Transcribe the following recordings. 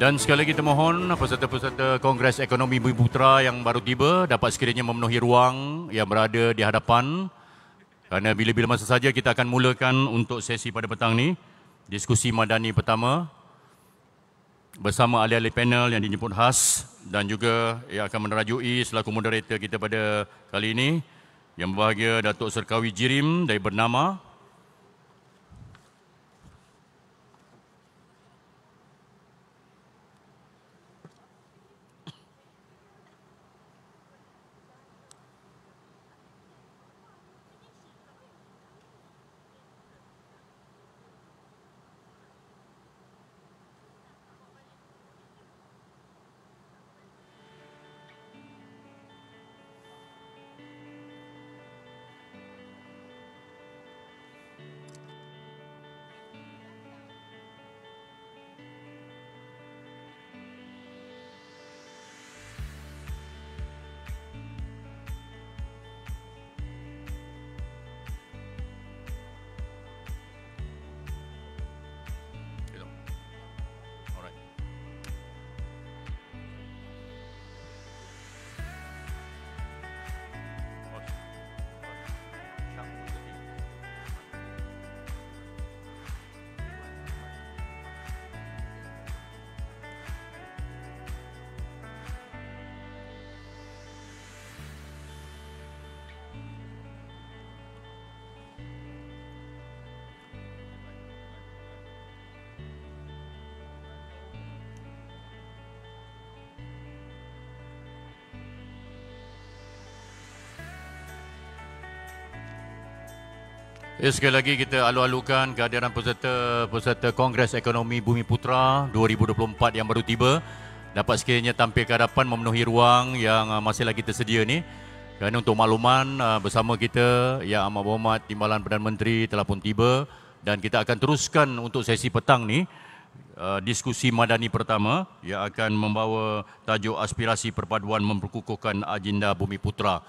Dan sekali lagi termohon peserta-peserta Kongres Ekonomi Bumi Putra yang baru tiba dapat sekiranya memenuhi ruang yang berada di hadapan. Kerana bila-bila masa saja kita akan mulakan untuk sesi pada petang ini, diskusi madani pertama bersama ahli-ahli panel yang dijemput khas dan juga yang akan menerajui selaku moderator kita pada kali ini yang berbahagia Datuk Serkawi Jirim dari Bernama Ya, sekali lagi kita alu-alukan kehadiran peserta-peserta Kongres Ekonomi Bumi Putra 2024 yang baru tiba dapat sekiranya tampil ke hadapan memenuhi ruang yang uh, masih lagi tersedia ni. Dan untuk makluman uh, bersama kita yang amat berhormat Timbalan Perdana Menteri telah pun tiba dan kita akan teruskan untuk sesi petang ni uh, diskusi madani pertama yang akan membawa tajuk aspirasi perpaduan memperkukuhkan agenda Bumi Putra.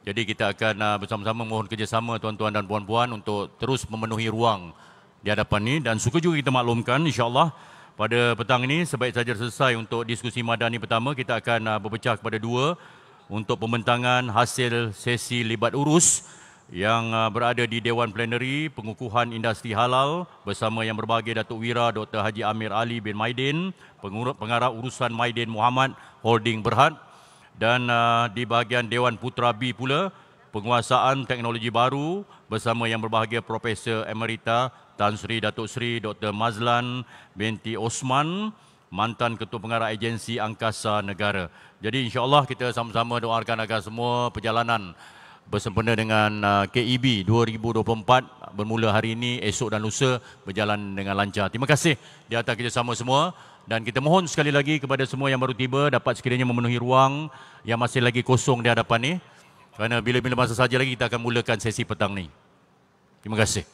Jadi kita akan uh, bersama-sama mohon kerjasama tuan-tuan dan puan-puan untuk terus memenuhi ruang di hadapan ini dan suku juga kita maklumkan insyaallah pada petang ini sebaik saja selesai untuk diskusi madani pertama kita akan uh, berpecah kepada dua untuk pembentangan hasil sesi libat urus yang uh, berada di Dewan Plenary Pengukuhan Industri Halal bersama yang berbahagia Datuk Wira Dr Haji Amir Ali bin Maidin Pengarah Urusan Maidin Muhammad Holding Berhad dan uh, di bahagian Dewan Putra B pula penguasaan teknologi baru bersama yang berbahagia Profesor Emerita Tan Sri Datuk Sri Dr Mazlan binti Osman mantan ketua pengarah agensi angkasa negara. Jadi Insyaallah kita sama-sama doakan agar semua perjalanan bersempena dengan uh, KEB 2024 bermula hari ini esok dan lusa berjalan dengan lancar. Terima kasih di atas kerjasama semua. Dan kita mohon sekali lagi kepada semua yang baru tiba dapat sekiranya memenuhi ruang yang masih lagi kosong di hadapan ni. Kerana bila-bila masa saja lagi kita akan mulakan sesi petang ni. Terima kasih.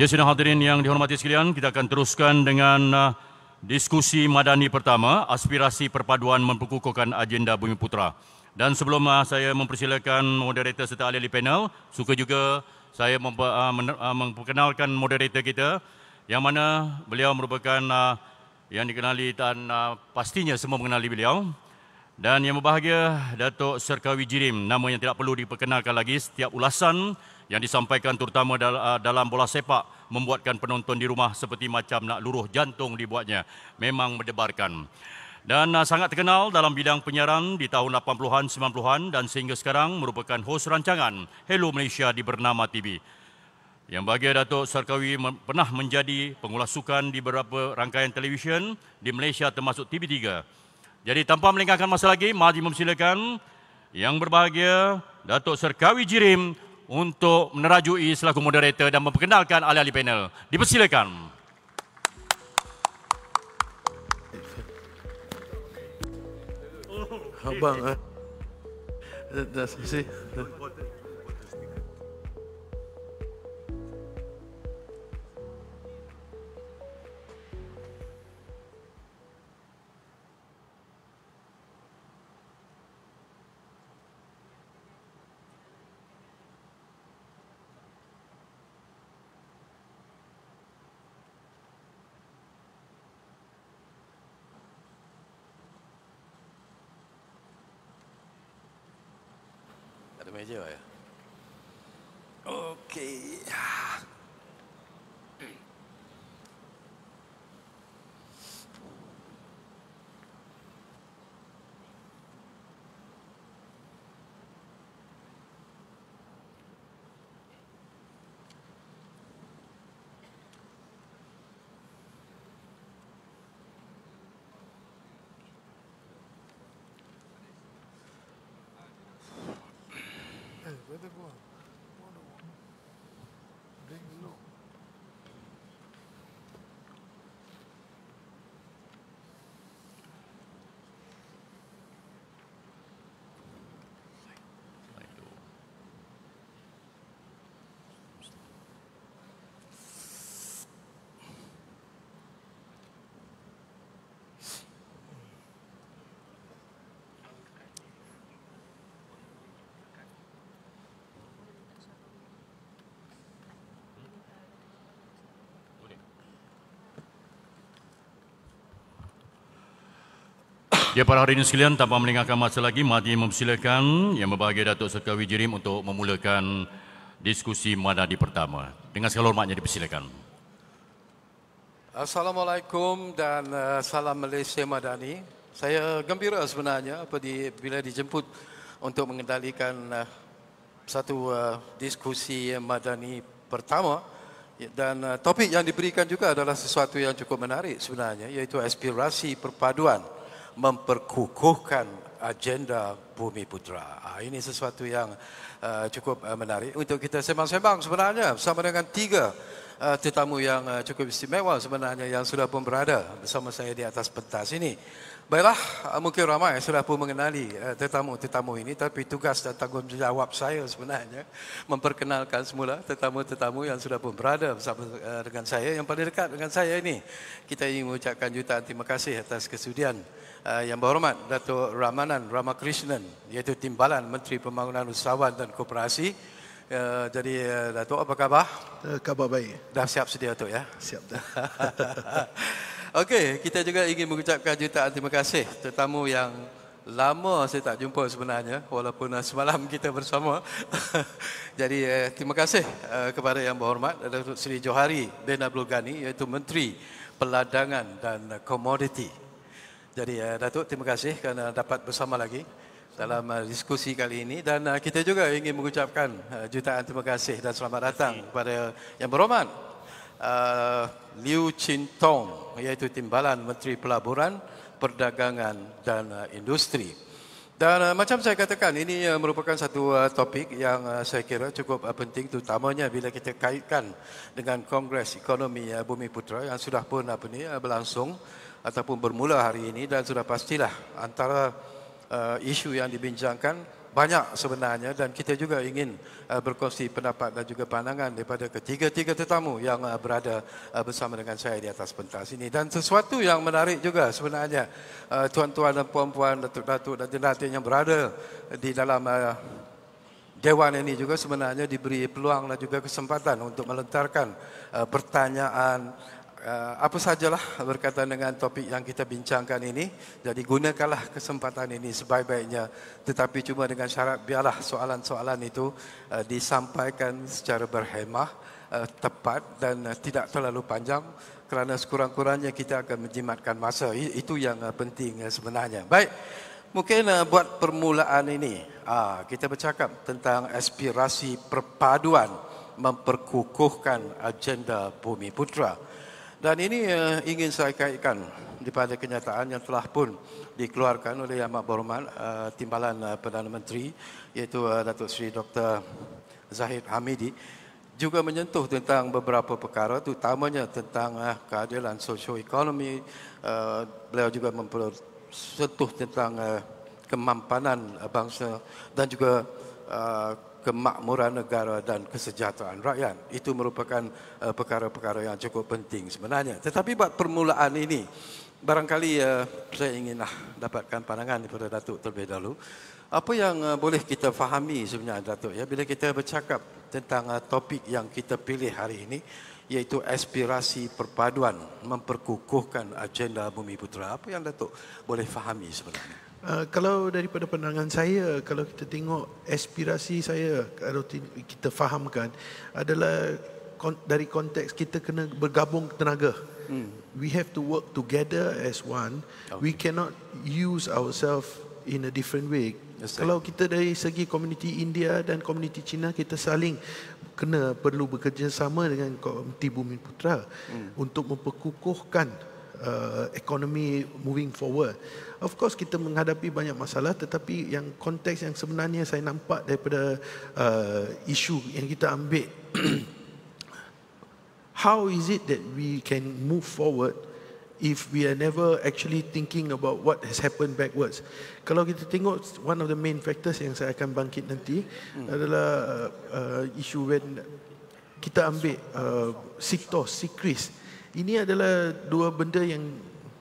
Ya, sidang hadirin yang dihormati sekalian, kita akan teruskan dengan uh, diskusi madani pertama, aspirasi perpaduan memperkukuhkan agenda Bumi Putra. Dan sebelum uh, saya mempersilakan moderator serta ahli panel, suka juga saya memper, uh, uh, memperkenalkan moderator kita yang mana beliau merupakan uh, yang dikenali dan uh, pastinya semua mengenali beliau. Dan yang berbahagia, Datuk Serkawi Jirim, nama yang tidak perlu diperkenalkan lagi setiap ulasan yang disampaikan terutama ah, dalam bola sepak membuatkan penonton di rumah seperti macam nak luruh jantung dibuatnya memang mendebarkan dan ah, sangat terkenal dalam bidang penyiaran di tahun 80-an 90-an dan sehingga sekarang merupakan hos rancangan Hello Malaysia di Bernama TV yang bagi Datuk Sarkawi pernah menjadi pengulasukan di beberapa rangkaian televisyen di Malaysia termasuk TV3 jadi tanpa melengahkan masa lagi mari mempersilakan yang berbahagia Datuk Serkawi Jirim untuk menerajui selaku moderator dan memperkenalkan ahli-ahli panel. Dipersilakan. Abang, eh. Terima kasih. Ada meja ya. Okey. Ya para hari ini sekalian tanpa meninggalkan masa lagi Mahdi mempersilakan yang berbahagia Datuk Serka Wijirim untuk memulakan diskusi mana di pertama. Dengan segala hormatnya dipersilakan. Assalamualaikum dan uh, salam Malaysia Madani. Saya gembira sebenarnya apabila dijemput untuk mengendalikan uh, satu uh, diskusi Madani pertama dan topik yang diberikan juga adalah sesuatu yang cukup menarik sebenarnya iaitu aspirasi perpaduan memperkukuhkan agenda Bumi Putra. Ah, ini sesuatu yang ah, cukup ah, menarik untuk kita sembang-sembang sebenarnya sama dengan tiga tetamu yang cukup istimewa sebenarnya yang sudah pun berada bersama saya di atas pentas ini. Baiklah, ah, mungkin ramai sudah pun mengenali eh, tetamu-tetamu ini tapi tugas dan tanggungjawab saya sebenarnya memperkenalkan semula tetamu-tetamu yang sudah pun berada bersama eh, dengan saya yang paling dekat dengan saya ini. Kita ingin mengucapkan jutaan terima kasih atas kesudian eh, yang berhormat Datuk Ramanan Ramakrishnan iaitu Timbalan Menteri Pembangunan Usahawan dan Koperasi. Uh, jadi Datuk apa khabar? Uh, khabar baik. Dah siap sedia Datuk ya? Siap dah. Okey, kita juga ingin mengucapkan jutaan terima kasih tetamu yang lama saya tak jumpa sebenarnya walaupun eh, semalam kita bersama. Jadi uh, terima kasih uh, kepada yang berhormat Datuk Seri Johari bin Abdul Ghani iaitu Menteri Peladangan dan Komoditi. Jadi uh, Datuk terima kasih kerana dapat bersama lagi dalam uh, diskusi kali ini dan uh, kita juga ingin mengucapkan uh, jutaan terima kasih dan selamat datang kepada yang berhormat uh, Liu Chin Tong iaitu timbalan Menteri Pelaburan, Perdagangan dan uh, Industri. Dan uh, macam saya katakan ini uh, merupakan satu uh, topik yang uh, saya kira cukup uh, penting terutamanya bila kita kaitkan dengan Kongres Ekonomi uh, Bumi Putra yang sudah pun apa ni uh, berlangsung ataupun bermula hari ini dan sudah pastilah antara uh, isu yang dibincangkan banyak sebenarnya dan kita juga ingin uh, berkongsi pendapat dan juga pandangan daripada ketiga-tiga tetamu yang uh, berada uh, bersama dengan saya di atas pentas ini. Dan sesuatu yang menarik juga sebenarnya tuan-tuan dan puan-puan, datuk-datuk dan jenatin yang berada di dalam Dewan ini juga sebenarnya diberi peluang dan juga kesempatan untuk melentarkan pertanyaan Eh, apa sajalah berkaitan dengan topik yang kita bincangkan ini. Jadi gunakanlah kesempatan ini sebaik-baiknya. Tetapi cuma dengan syarat biarlah soalan-soalan itu eh, disampaikan secara berhemah, eh, tepat dan tidak terlalu panjang kerana sekurang-kurangnya kita akan menjimatkan masa. Itu yang penting sebenarnya. Baik. Mungkin buat permulaan ini, ah, kita bercakap tentang aspirasi perpaduan memperkukuhkan agenda Bumi Putra. Dan ini uh, ingin saya kaitkan daripada kenyataan yang telah pun dikeluarkan oleh Yang Amat Berhormat uh, eh, Timbalan uh, Perdana Menteri iaitu uh, Datuk Seri Dr. Zahid Hamidi juga menyentuh tentang beberapa perkara terutamanya tentang uh, keadilan sosioekonomi uh, beliau juga sentuh tentang uh, kemampanan uh, bangsa dan juga uh, kemakmuran negara dan kesejahteraan rakyat. Itu merupakan eh, perkara-perkara yang cukup penting sebenarnya. Tetapi buat permulaan ini, barangkali eh, saya ingin dapatkan pandangan daripada Datuk terlebih dahulu. Apa yang eh, boleh kita fahami sebenarnya Datuk ya bila kita bercakap tentang topik yang kita pilih hari ini iaitu aspirasi perpaduan memperkukuhkan agenda Bumi Putera. Apa yang Datuk boleh fahami sebenarnya? Eh, kalau daripada pandangan saya, kalau kita tengok aspirasi saya, kalau kita fahamkan adalah kon- dari konteks kita kena bergabung tenaga. Hmm. We have to work together as one. Okay. We cannot use ourselves in a different way. Yes, kalau kita dari segi community India dan community China kita saling kena perlu bekerjasama dengan komuniti Bumi Putra hmm. untuk memperkukuhkan uh, economy moving forward. Of course kita menghadapi banyak masalah tetapi yang konteks yang sebenarnya saya nampak daripada uh, isu yang kita ambil how is it that we can move forward if we are never actually thinking about what has happened backwards. Kalau kita tengok one of the main factors yang saya akan bangkit nanti hmm. adalah uh, isu when kita ambil uh, Siktos, Sikris. Uh, ini adalah dua benda yang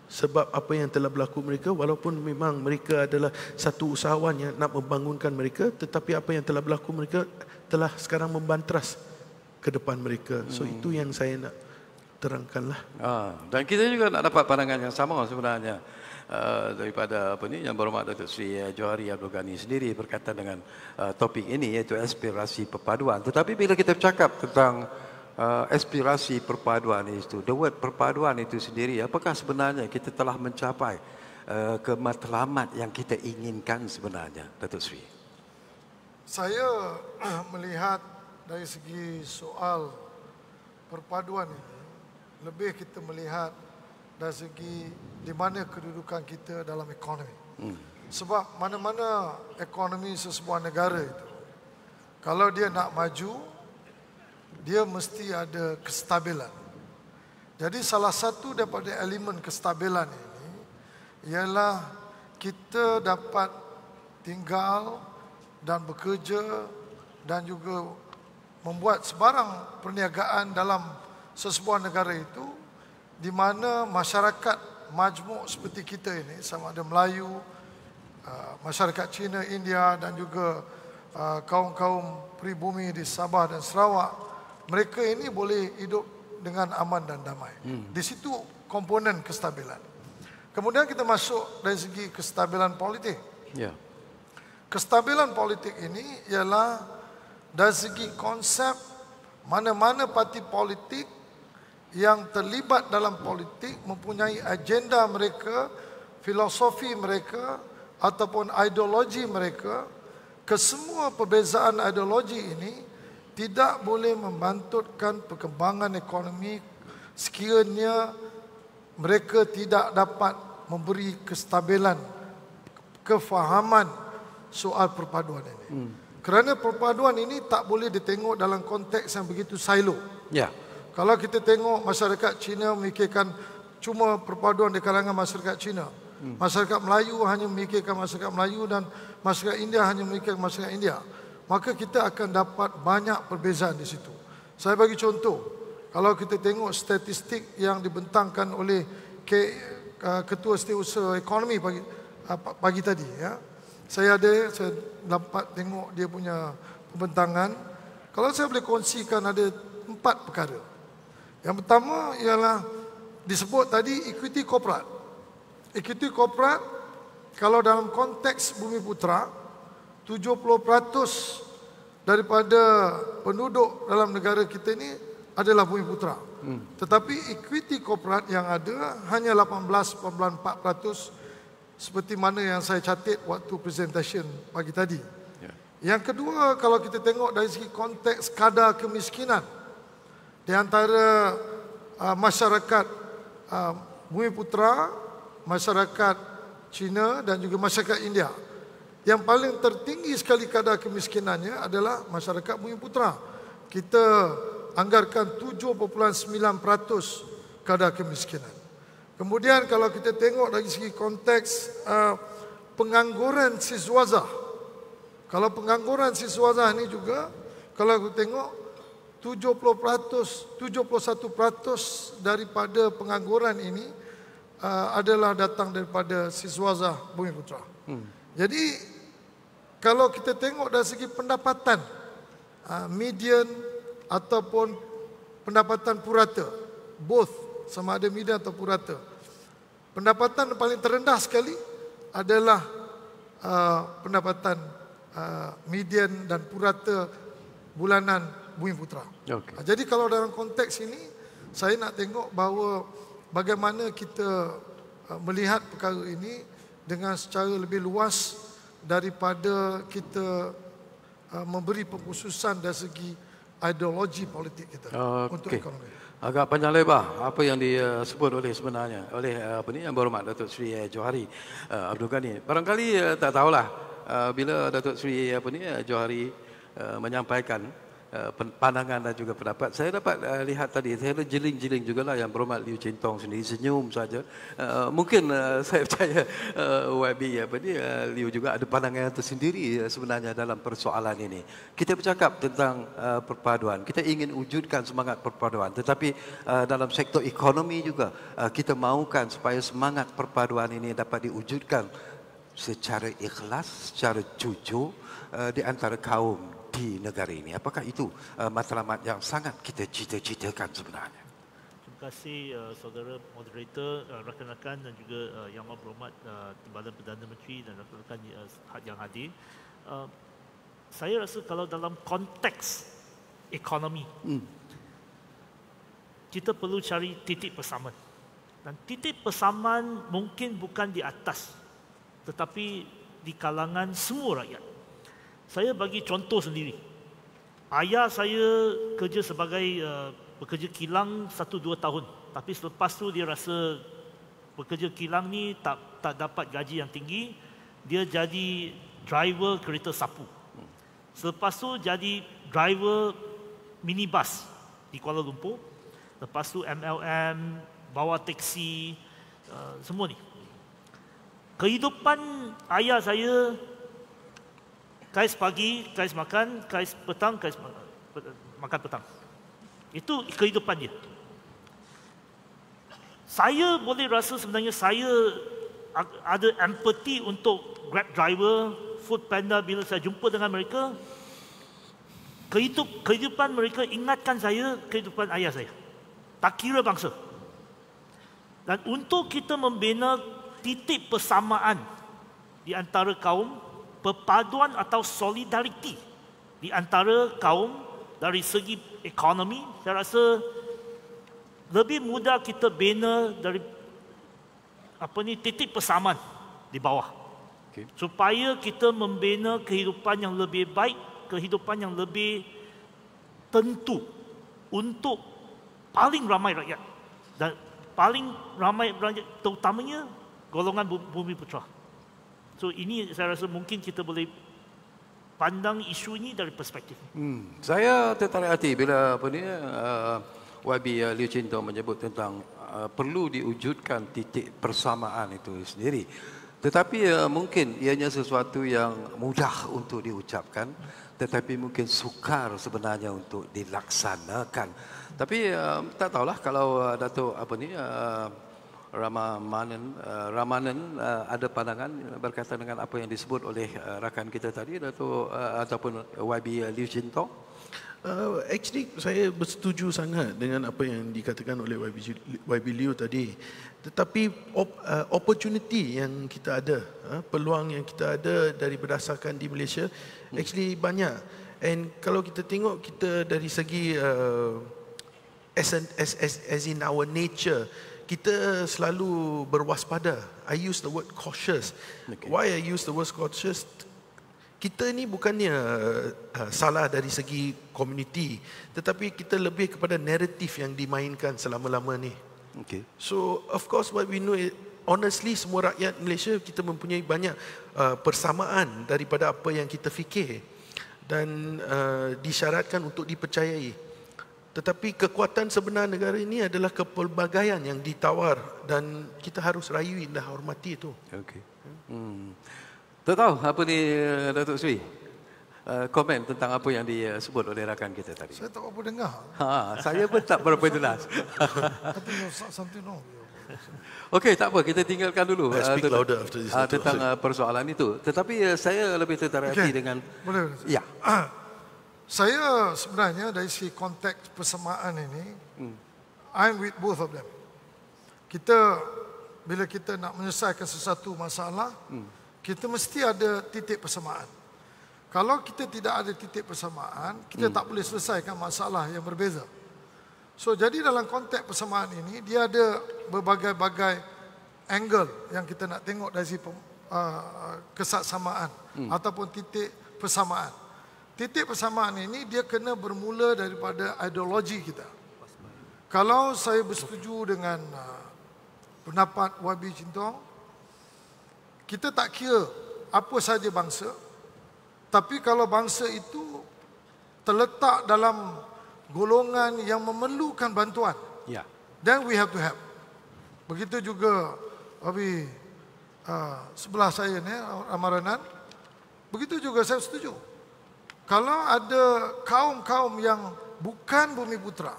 sebab apa yang telah berlaku mereka walaupun memang mereka adalah satu usahawan yang nak membangunkan mereka tetapi apa yang telah berlaku mereka telah sekarang membantras ke depan mereka. So hmm. itu yang saya nak terangkanlah. Ah, dan kita juga nak dapat pandangan yang sama sebenarnya uh, daripada apa ni yang berhormat Dr. Sri Johari Abdul Ghani sendiri berkaitan dengan uh, topik ini iaitu aspirasi perpaduan. Tetapi bila kita bercakap tentang uh, aspirasi perpaduan itu. The word perpaduan itu sendiri, apakah sebenarnya kita telah mencapai uh, kematlamat yang kita inginkan sebenarnya, Datuk Sri? Saya melihat dari segi soal perpaduan ini, lebih kita melihat dari segi di mana kedudukan kita dalam ekonomi. Hmm. Sebab mana-mana ekonomi sesebuah negara itu, kalau dia nak maju, dia mesti ada kestabilan. Jadi salah satu daripada elemen kestabilan ini ialah kita dapat tinggal dan bekerja dan juga membuat sebarang perniagaan dalam sesebuah negara itu di mana masyarakat majmuk seperti kita ini sama ada Melayu, uh, masyarakat Cina, India dan juga uh, kaum-kaum pribumi di Sabah dan Sarawak mereka ini boleh hidup dengan aman dan damai. Hmm. Di situ komponen kestabilan. Kemudian kita masuk dari segi kestabilan politik. Yeah. Kestabilan politik ini ialah dari segi konsep mana-mana parti politik yang terlibat dalam politik mempunyai agenda mereka, filosofi mereka ataupun ideologi mereka. Kesemua perbezaan ideologi ini tidak boleh membantutkan perkembangan ekonomi sekiranya mereka tidak dapat memberi kestabilan kefahaman soal perpaduan ini. Hmm. Kerana perpaduan ini tak boleh ditengok dalam konteks yang begitu silo. Ya. Kalau kita tengok masyarakat Cina memikirkan cuma perpaduan di kalangan masyarakat Cina. Hmm. Masyarakat Melayu hanya memikirkan masyarakat Melayu dan masyarakat India hanya memikirkan masyarakat India maka kita akan dapat banyak perbezaan di situ. Saya bagi contoh, kalau kita tengok statistik yang dibentangkan oleh uh, Ketua Setiausaha Ekonomi pagi, uh, pagi tadi, ya. saya ada, saya dapat tengok dia punya pembentangan. Kalau saya boleh kongsikan ada empat perkara. Yang pertama ialah disebut tadi equity corporate. Equity corporate kalau dalam konteks bumi putra, 70% daripada penduduk dalam negara kita ini adalah bumi putra. Hmm. Tetapi equity korporat yang ada hanya 18.4% seperti mana yang saya catat waktu presentation pagi tadi. Yeah. Yang kedua kalau kita tengok dari segi konteks kadar kemiskinan di antara uh, masyarakat uh, bumi putra, masyarakat Cina dan juga masyarakat India. Yang paling tertinggi sekali kadar kemiskinannya adalah masyarakat Bumi Putra. Kita anggarkan 7.9% kadar kemiskinan. Kemudian kalau kita tengok dari segi konteks uh, pengangguran siswaza. Kalau pengangguran siswaza ini juga kalau kita tengok 70% 71% daripada pengangguran ini uh, adalah datang daripada siswaza Bumi Putra. Hmm. Jadi kalau kita tengok dari segi pendapatan ah, median ataupun pendapatan purata, both sama ada median atau purata. Pendapatan paling terendah sekali adalah uh, pendapatan uh, median dan purata bulanan Bumi Putra. Okay. Jadi kalau dalam konteks ini saya nak tengok bahawa bagaimana kita uh, melihat perkara ini dengan secara lebih luas daripada kita uh, memberi pengkhususan dari segi ideologi politik kita okay. untuk ekonomi. Agak panjang lebar apa yang disebut uh, oleh sebenarnya oleh uh, apa ni yang berhormat Datuk Sri Johari uh, Abdul Ghani. Barangkali tak tahulah uh, bila Datuk Sri apa ni Johari menyampaikan Eh, pandangan dan juga pendapat. Saya dapat uh, lihat tadi, saya ada jeling-jeling juga lah yang berhormat Liu Cintong sendiri, senyum saja. Uh, mungkin uh, saya percaya uh, YB, apa uh, Liu juga ada pandangan tersendiri sebenarnya dalam persoalan ini. Kita bercakap tentang uh, perpaduan, kita ingin wujudkan semangat perpaduan, tetapi uh, dalam sektor ekonomi juga uh, kita mahukan supaya semangat perpaduan ini dapat diwujudkan secara ikhlas, secara jujur uh, di antara kaum di negara ini? Apakah itu uh, matlamat yang sangat kita cita-citakan sebenarnya? Terima kasih uh, saudara moderator, uh, rakan-rakan dan juga uh, yang berhormat uh, Timbalan Perdana Menteri dan rakan-rakan uh, yang hadir. Uh, saya rasa kalau dalam konteks ekonomi, hmm. kita perlu cari titik persamaan. Dan titik persamaan mungkin bukan di atas, tetapi di kalangan semua rakyat. Saya bagi contoh sendiri. Ayah saya kerja sebagai uh, pekerja kilang satu dua tahun. Tapi selepas tu dia rasa pekerja kilang ni tak tak dapat gaji yang tinggi. Dia jadi driver kereta sapu. Selepas tu jadi driver minibus di Kuala Lumpur. Lepas tu MLM, bawa teksi, uh, semua ni. Kehidupan ayah saya Kais pagi, kais makan, kais petang, kais makan petang. Itu kehidupan dia. Saya boleh rasa sebenarnya saya ada empathy untuk grab driver, food panda bila saya jumpa dengan mereka. Kehidup, kehidupan mereka ingatkan saya kehidupan ayah saya. Tak kira bangsa. Dan untuk kita membina titik persamaan di antara kaum, perpaduan atau solidariti di antara kaum dari segi ekonomi saya rasa lebih mudah kita bina dari apa ni titik persamaan di bawah okay. supaya kita membina kehidupan yang lebih baik kehidupan yang lebih tentu untuk paling ramai rakyat dan paling ramai rakyat terutamanya golongan bumi putra. So ini saya rasa mungkin kita boleh pandang isu ini dari perspektif. Hmm. Saya tertarik hati bila apa ni uh, YB uh, Liu Cinto menyebut tentang uh, perlu diwujudkan titik persamaan itu sendiri. Tetapi uh, mungkin ianya sesuatu yang mudah untuk diucapkan tetapi mungkin sukar sebenarnya untuk dilaksanakan. Tapi uh, tak tahulah kalau uh, Datuk apa ni uh, Ramanan uh, Ramanan uh, ada pandangan berkaitan dengan apa yang disebut oleh uh, rakan kita tadi atau uh, ataupun YB Liu Jinto. Uh, actually saya bersetuju sangat dengan apa yang dikatakan oleh YB, YB Liu tadi. Tetapi op, uh, opportunity yang kita ada, uh, peluang yang kita ada dari berdasarkan di Malaysia hmm. actually banyak. And kalau kita tengok kita dari segi uh, as, as, as in our nature kita selalu berwaspada. I use the word cautious. Okay. Why I use the word cautious? Kita ni bukannya uh, uh salah dari segi community, tetapi kita lebih kepada naratif yang dimainkan selama-lama ni. Okay. So of course what we know is honestly semua rakyat Malaysia kita mempunyai banyak uh, persamaan daripada apa yang kita fikir dan uh, disyaratkan untuk dipercayai. Tetapi kekuatan sebenar negara ini adalah kepelbagaian yang ditawar dan kita harus rayu dan hormati itu. Okey. Hmm. Tak tahu apa ni Datuk Sri? Uh, eh, komen tentang apa yang disebut oleh rakan kita tadi. Saya tak apa dengar. Ha, saya pun tak berapa jelas. Tapi Okey, tak apa. Kita tinggalkan dulu eh, eh, tentang, persoalan itu. Tetapi saya lebih tertarik okay. dengan... Boleh, Ya. Ah, saya sebenarnya dari si konteks persamaan ini, hmm. I'm with both of them. Kita bila kita nak menyelesaikan sesuatu masalah, hmm. kita mesti ada titik persamaan. Kalau kita tidak ada titik persamaan, kita hmm. tak boleh selesaikan masalah yang berbeza. So jadi dalam konteks persamaan ini, dia ada berbagai-bagai angle yang kita nak tengok dari si uh, uh kesaksamaan hmm. ataupun titik persamaan titik persamaan ini dia kena bermula daripada ideologi kita. Kalau saya bersetuju dengan uh, pendapat Wabi Cintong, kita tak kira apa saja bangsa, tapi kalau bangsa itu terletak dalam golongan yang memerlukan bantuan, yeah. then we have to help. Begitu juga Wabi uh, sebelah saya ni, Amaranan, begitu juga saya setuju kalau ada kaum-kaum yang bukan bumi putra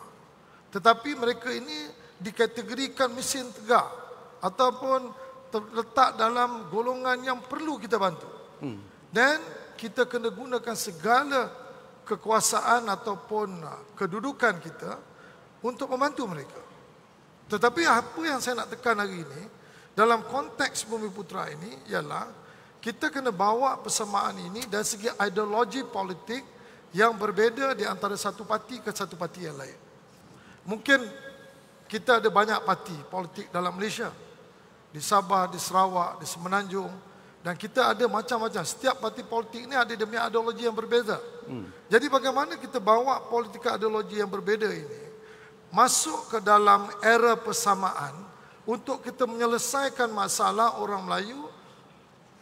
tetapi mereka ini dikategorikan mesin tegak ataupun terletak dalam golongan yang perlu kita bantu. Hmm. Dan kita kena gunakan segala kekuasaan ataupun uh, kedudukan kita untuk membantu mereka. Tetapi apa yang saya nak tekan hari ini dalam konteks Bumi Putra ini ialah kita kena bawa persamaan ini dari segi ideologi politik yang berbeza di antara satu parti ke satu parti yang lain. Mungkin kita ada banyak parti politik dalam Malaysia. Di Sabah, di Sarawak, di Semenanjung dan kita ada macam-macam. Setiap parti politik ini ada demi ideologi yang berbeza. Hmm. Jadi bagaimana kita bawa politik ideologi yang berbeza ini masuk ke dalam era persamaan untuk kita menyelesaikan masalah orang Melayu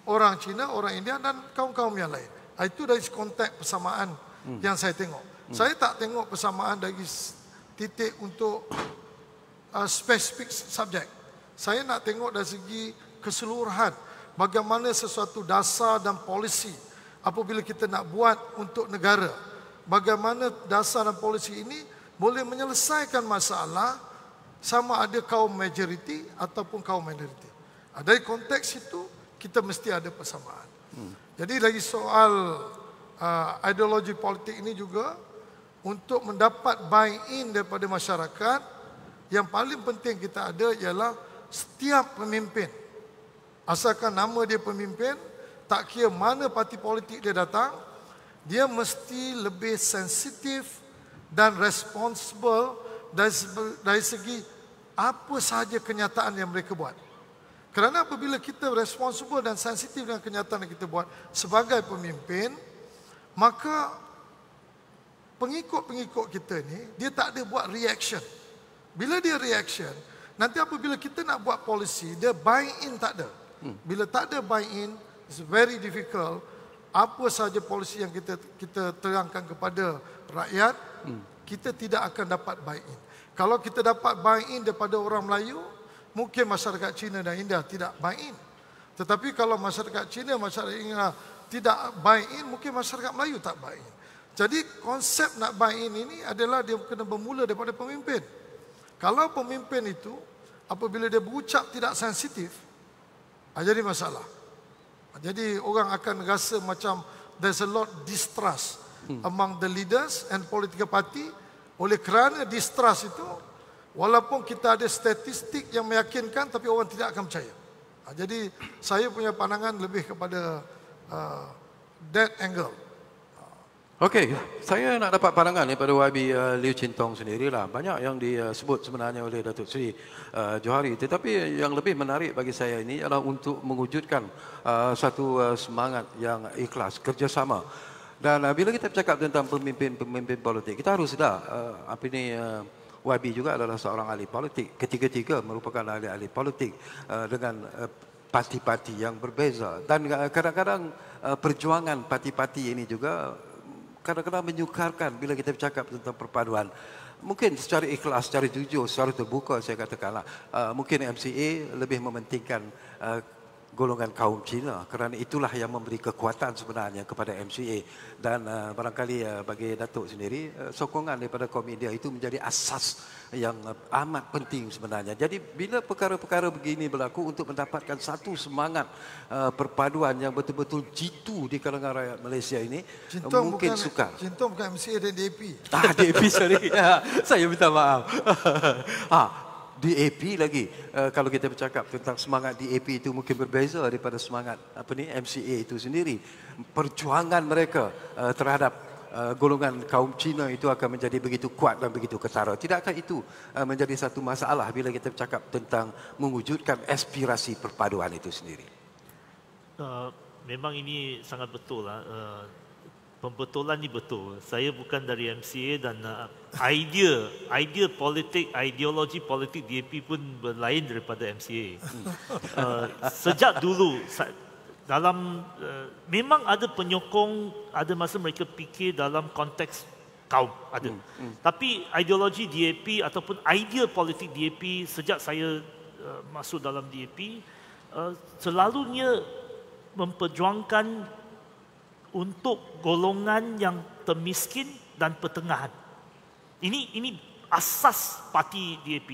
orang Cina, orang India dan kaum-kaum yang lain. Ah, itu dari konteks persamaan hmm. yang saya tengok. Hmm. Saya tak tengok persamaan dari titik untuk uh, specific subject. Saya nak tengok dari segi keseluruhan bagaimana sesuatu dasar dan polisi apabila kita nak buat untuk negara. Bagaimana dasar dan polisi ini boleh menyelesaikan masalah sama ada kaum majoriti ataupun kaum minoriti. Ada ah, konteks itu, kita mesti ada persamaan. Hmm. Jadi lagi soal uh, ideologi politik ini juga untuk mendapat buy-in daripada masyarakat yang paling penting kita ada ialah setiap pemimpin asalkan nama dia pemimpin tak kira mana parti politik dia datang dia mesti lebih sensitif dan responsible dari segi apa sahaja kenyataan yang mereka buat. Kerana apabila kita responsible dan sensitif dengan kenyataan yang kita buat sebagai pemimpin, maka pengikut-pengikut kita ni dia tak ada buat reaction. Bila dia reaction, nanti apabila kita nak buat policy, dia buy in tak ada. Hmm. Bila tak ada buy in, it's very difficult apa sahaja polisi yang kita kita terangkan kepada rakyat, hmm. kita tidak akan dapat buy in. Kalau kita dapat buy in daripada orang Melayu, mungkin masyarakat Cina dan India tidak main. Tetapi kalau masyarakat Cina, masyarakat India tidak buy-in, mungkin masyarakat Melayu tak buy-in. Jadi konsep nak buy-in ini adalah dia kena bermula daripada pemimpin. Kalau pemimpin itu, apabila dia berucap tidak sensitif, ah, jadi masalah. Ah, jadi orang akan rasa macam there's a lot distrust hmm. among the leaders and political party. Oleh kerana distrust itu, Walaupun kita ada statistik yang meyakinkan tapi orang tidak akan percaya. Ha, jadi saya punya pandangan lebih kepada uh, that angle. Okey, saya nak dapat pandangan daripada YB uh, Liu Chin Tong sendirilah. Banyak yang disebut sebenarnya oleh Datuk Seri uh, Johari. Tetapi yang lebih menarik bagi saya ini adalah untuk mewujudkan uh, satu uh, semangat yang ikhlas, kerjasama. Dan uh, bila kita bercakap tentang pemimpin-pemimpin politik, kita harus sedar uh, apa ini... Uh, YB juga adalah seorang ahli politik. Ketiga-tiga merupakan ahli-ahli politik eh, dengan eh, parti-parti yang berbeza. Dan eh, kadang-kadang perjuangan parti-parti ini juga mm, kadang-kadang menyukarkan bila kita bercakap tentang perpaduan. Mungkin secara ikhlas, secara jujur, secara terbuka saya katakanlah. Mungkin MCA lebih mementingkan golongan kaum Cina kerana itulah yang memberi kekuatan sebenarnya kepada MCA dan uh, barangkali uh, bagi Datuk sendiri uh, sokongan daripada kaum media itu menjadi asas yang uh, amat penting sebenarnya. Jadi bila perkara-perkara begini berlaku untuk mendapatkan satu semangat uh, perpaduan yang betul-betul jitu di kalangan rakyat Malaysia ini Cintong uh, mungkin bukan, sukar. Cintong bukan MCA dan DAP. Ah DAP sorry. Ah, saya minta maaf. ah DAP lagi. Uh, kalau kita bercakap tentang semangat DAP itu mungkin berbeza daripada semangat apa ni MCA itu sendiri. Perjuangan mereka uh, terhadap uh, golongan kaum Cina itu akan menjadi begitu kuat dan begitu ketara. Tidakkah itu uh, menjadi satu masalah bila kita bercakap tentang mewujudkan aspirasi perpaduan itu sendiri? Uh, memang ini sangat betul lah. Uh Pembetulan ni betul. Saya bukan dari MCA dan uh, idea idea politik, ideologi politik DAP pun berlain daripada MCA. Hmm. Uh, sejak dulu dalam uh, memang ada penyokong ada masa mereka fikir dalam konteks kaum ada. Hmm. Hmm. Tapi ideologi DAP ataupun idea politik DAP sejak saya uh, masuk dalam DAP uh, selalunya memperjuangkan untuk golongan yang termiskin dan pertengahan. Ini ini asas parti DAP.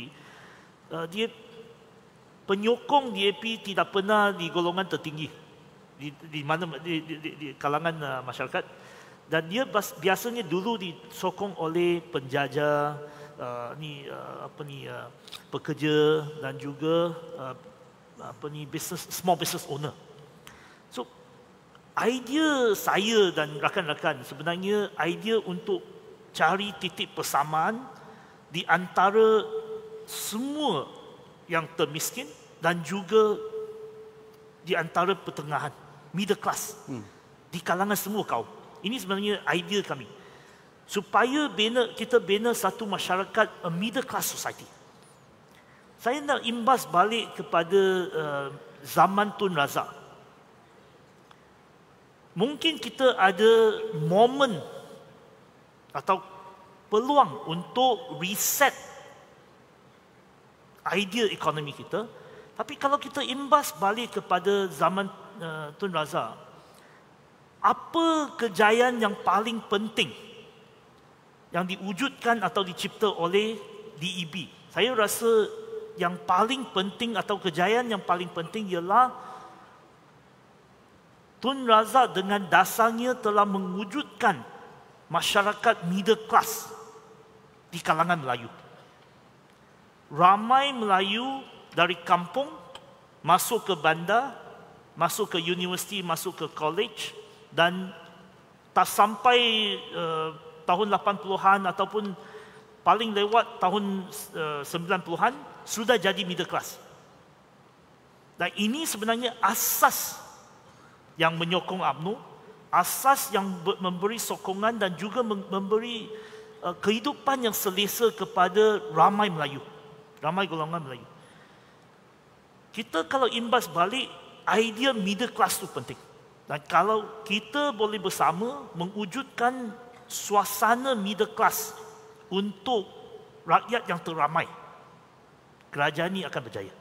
Uh, eh, dia penyokong DAP tidak pernah di golongan tertinggi di, di mana di, di, di kalangan uh, masyarakat dan dia bas, biasanya dulu disokong oleh penjaja, uh, ni uh, apa ni uh, pekerja dan juga uh, apa ni business small business owner idea saya dan rakan-rakan sebenarnya idea untuk cari titik persamaan di antara semua yang termiskin dan juga di antara pertengahan middle class hmm. di kalangan semua kaum. Ini sebenarnya idea kami. Supaya bina, kita bina satu masyarakat a middle class society. Saya nak imbas balik kepada uh, zaman Tun Razak. Mungkin kita ada moment atau peluang untuk reset idea ekonomi kita. Tapi kalau kita imbas balik kepada zaman uh, eh, Tun Razak, apa kejayaan yang paling penting yang diwujudkan atau dicipta oleh DEB? Saya rasa yang paling penting atau kejayaan yang paling penting ialah Tun Razak dengan dasarnya telah mengwujudkan masyarakat middle class di kalangan Melayu. Ramai Melayu dari kampung masuk ke bandar, masuk ke universiti, masuk ke college dan tak sampai uh, tahun 80-an ataupun paling lewat tahun uh, eh, 90-an sudah jadi middle class. Dan ini sebenarnya asas yang menyokong UMNO asas yang memberi sokongan dan juga memberi uh, kehidupan yang selesa kepada ramai Melayu ramai golongan Melayu kita kalau imbas balik idea middle class tu penting dan kalau kita boleh bersama mewujudkan suasana middle class untuk rakyat yang terramai kerajaan ini akan berjaya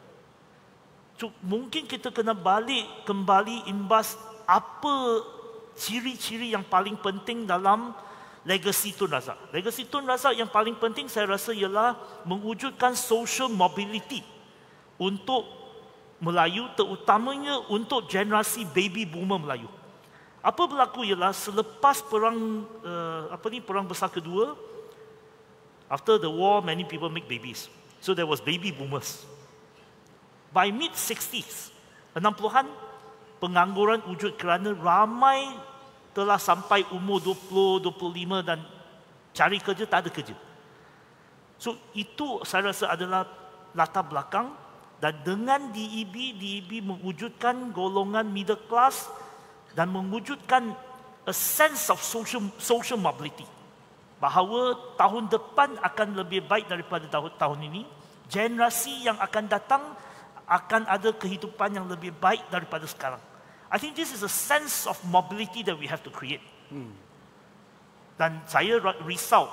mungkin kita kena balik kembali imbas apa ciri-ciri yang paling penting dalam legacy Tun Razak. Legacy Tun Razak yang paling penting saya rasa ialah mewujudkan social mobility untuk Melayu terutamanya untuk generasi baby boomer Melayu. Apa berlaku ialah selepas perang uh, apa ni perang besar kedua after the war many people make babies. So there was baby boomers by mid 60s enam puluhan, pengangguran wujud kerana ramai telah sampai umur 20 25 dan cari kerja tak ada kerja so itu saya rasa adalah latar belakang dan dengan DEB DEB mewujudkan golongan middle class dan mewujudkan a sense of social social mobility bahawa tahun depan akan lebih baik daripada tahun tahun ini generasi yang akan datang akan ada kehidupan yang lebih baik daripada sekarang. I think this is a sense of mobility that we have to create. Hmm. Dan saya risau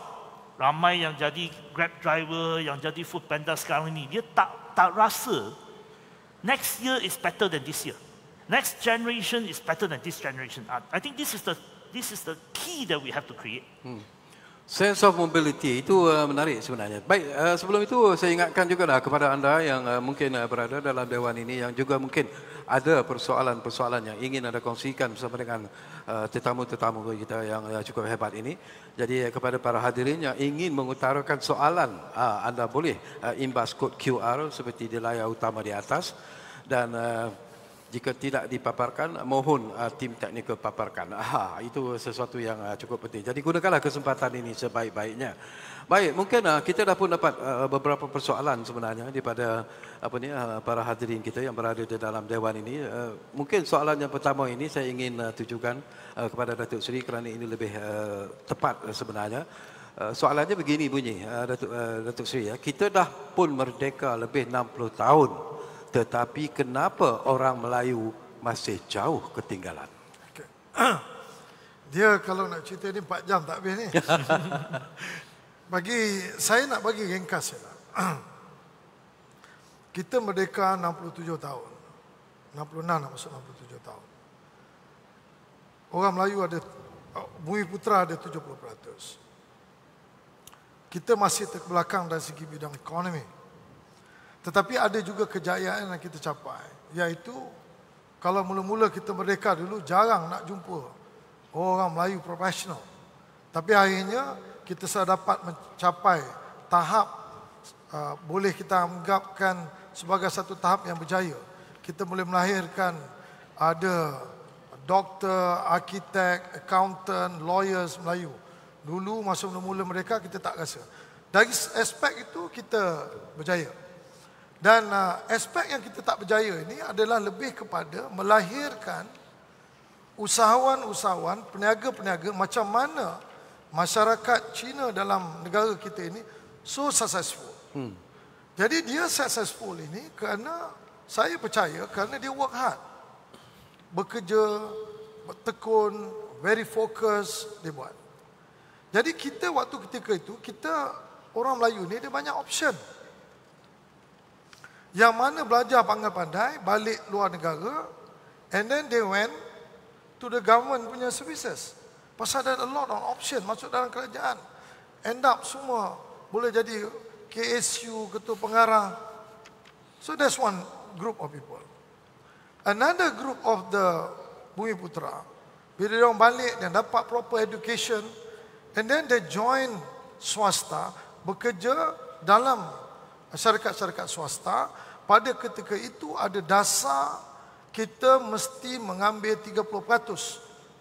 ramai yang jadi grab driver, yang jadi food panda sekarang ni, dia tak tak rasa next year is better than this year. Next generation is better than this generation. I think this is the this is the key that we have to create. Hmm. Sense of mobility itu uh, menarik sebenarnya. Baik, uh, sebelum itu saya ingatkan juga lah kepada anda yang uh, mungkin uh, berada dalam dewan ini yang juga mungkin ada persoalan-persoalan yang ingin anda kongsikan bersama dengan uh, tetamu-tetamu kita yang uh, cukup hebat ini. Jadi uh, kepada para hadirin yang ingin mengutarakan soalan, uh, anda boleh uh, imbas kod QR seperti di layar utama di atas dan uh, jika tidak dipaparkan mohon uh, tim teknikal paparkan ha, itu sesuatu yang uh, cukup penting jadi gunakanlah kesempatan ini sebaik-baiknya baik mungkin uh, kita dah pun dapat uh, beberapa persoalan sebenarnya daripada apa ni uh, para hadirin kita yang berada di dalam dewan ini uh, mungkin soalan yang pertama ini saya ingin uh, tujukan uh, kepada Datuk Seri kerana ini lebih uh, tepat uh, sebenarnya uh, soalannya begini bunyi uh, Datuk uh, Datuk Seri uh, kita dah pun merdeka lebih 60 tahun tetapi kenapa orang Melayu masih jauh ketinggalan? Dia kalau nak cerita ni 4 jam tak habis ni. Bagi saya nak bagi ringkas ya. Kita merdeka 67 tahun. 66 nak masuk 67 tahun. Orang Melayu ada bumi putra ada 70%. Kita masih terbelakang dari segi bidang ekonomi. Tetapi ada juga kejayaan yang kita capai. Iaitu kalau mula-mula kita merdeka dulu jarang nak jumpa orang Melayu profesional. Tapi akhirnya kita sudah dapat mencapai tahap uh, boleh kita anggapkan sebagai satu tahap yang berjaya. Kita mulai melahirkan ada doktor, arkitek, accountant, lawyers Melayu. Dulu masa mula-mula mereka kita tak rasa. Dari aspek itu kita berjaya. Dan uh, aspek yang kita tak berjaya ini adalah lebih kepada melahirkan usahawan-usahawan, peniaga-peniaga macam mana masyarakat Cina dalam negara kita ini so successful. Hmm. Jadi dia successful ini kerana saya percaya kerana dia work hard. Bekerja, bertekun, very focus dia buat. Jadi kita waktu ketika itu, kita orang Melayu ni dia banyak option. Yang mana belajar panggil pandai balik luar negara and then they went to the government punya services. Pasal ada a lot of option masuk dalam kerajaan. End up semua boleh jadi KSU, ketua pengarah. So that's one group of people. Another group of the Bumi Putra, bila dia balik dan dapat proper education, and then they join swasta, bekerja dalam syarikat-syarikat swasta pada ketika itu ada dasar kita mesti mengambil 30%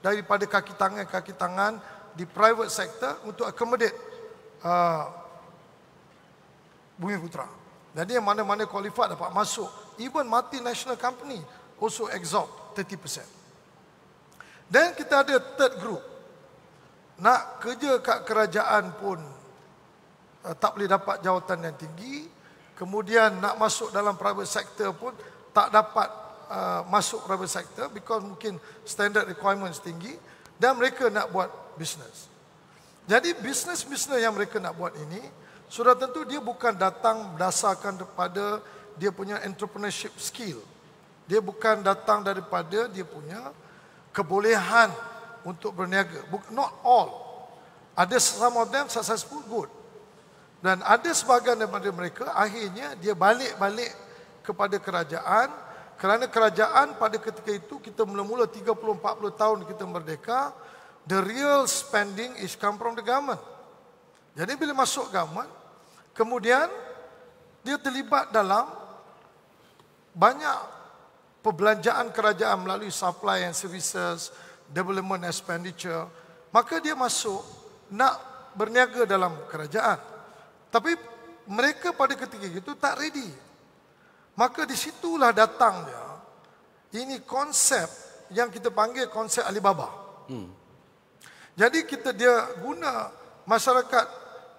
daripada kaki tangan-kaki tangan di private sector untuk accommodate uh, Bumi Putra. Jadi yang mana-mana qualified dapat masuk. Even multi national company also exhaust 30%. Then kita ada third group. Nak kerja kat kerajaan pun uh, tak boleh dapat jawatan yang tinggi. Kemudian nak masuk dalam private sector pun tak dapat uh, masuk private sector because mungkin standard requirements tinggi dan mereka nak buat business. Jadi business-business yang mereka nak buat ini sudah tentu dia bukan datang berdasarkan daripada dia punya entrepreneurship skill. Dia bukan datang daripada dia punya kebolehan untuk berniaga. Not all. Ada some of them successful good. Dan ada sebagian daripada mereka akhirnya dia balik-balik kepada kerajaan kerana kerajaan pada ketika itu kita mula-mula 30-40 tahun kita merdeka, the real spending is come from the government. Jadi bila masuk government, kemudian dia terlibat dalam banyak perbelanjaan kerajaan melalui supply and services, development expenditure. Maka dia masuk nak berniaga dalam kerajaan. Tapi mereka pada ketika itu tak ready. Maka disitulah datangnya ini konsep yang kita panggil konsep Alibaba. Hmm. Jadi kita dia guna masyarakat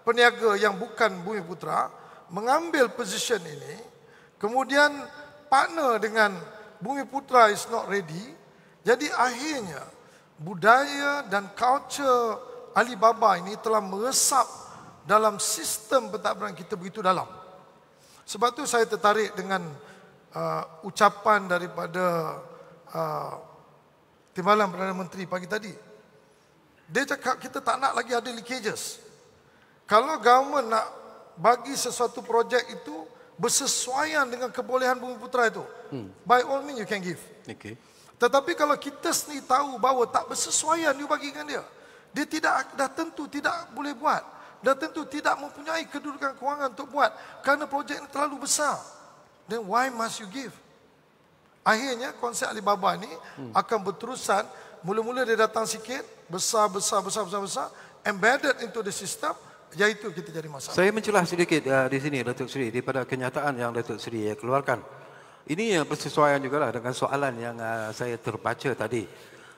peniaga yang bukan Bumi Putra mengambil position ini kemudian partner dengan Bumi Putra is not ready. Jadi akhirnya budaya dan culture Alibaba ini telah meresap dalam sistem pentadbiran kita begitu dalam. Sebab tu saya tertarik dengan uh, ucapan daripada uh, Timbalan Perdana Menteri pagi tadi. Dia cakap kita tak nak lagi ada leakages. Kalau government nak bagi sesuatu projek itu bersesuaian dengan kebolehan Bumi Putera itu. Hmm. By all means you can give. Okay. Tetapi kalau kita sendiri tahu bahawa tak bersesuaian you bagikan dia. Dia tidak dah tentu tidak boleh buat. Hmm dan tentu tidak mempunyai kedudukan kewangan untuk buat kerana projek ini terlalu besar. Then why must you give? Akhirnya konsep Alibaba ini hmm. akan berterusan. Mula-mula dia datang sikit, besar, besar, besar, besar, besar, embedded into the system, iaitu kita jadi masalah. Saya mencelah sedikit uh, di sini, Datuk Seri, daripada kenyataan yang Datuk Seri ya, keluarkan. Ini yang persesuaian juga lah dengan soalan yang uh, saya terbaca tadi.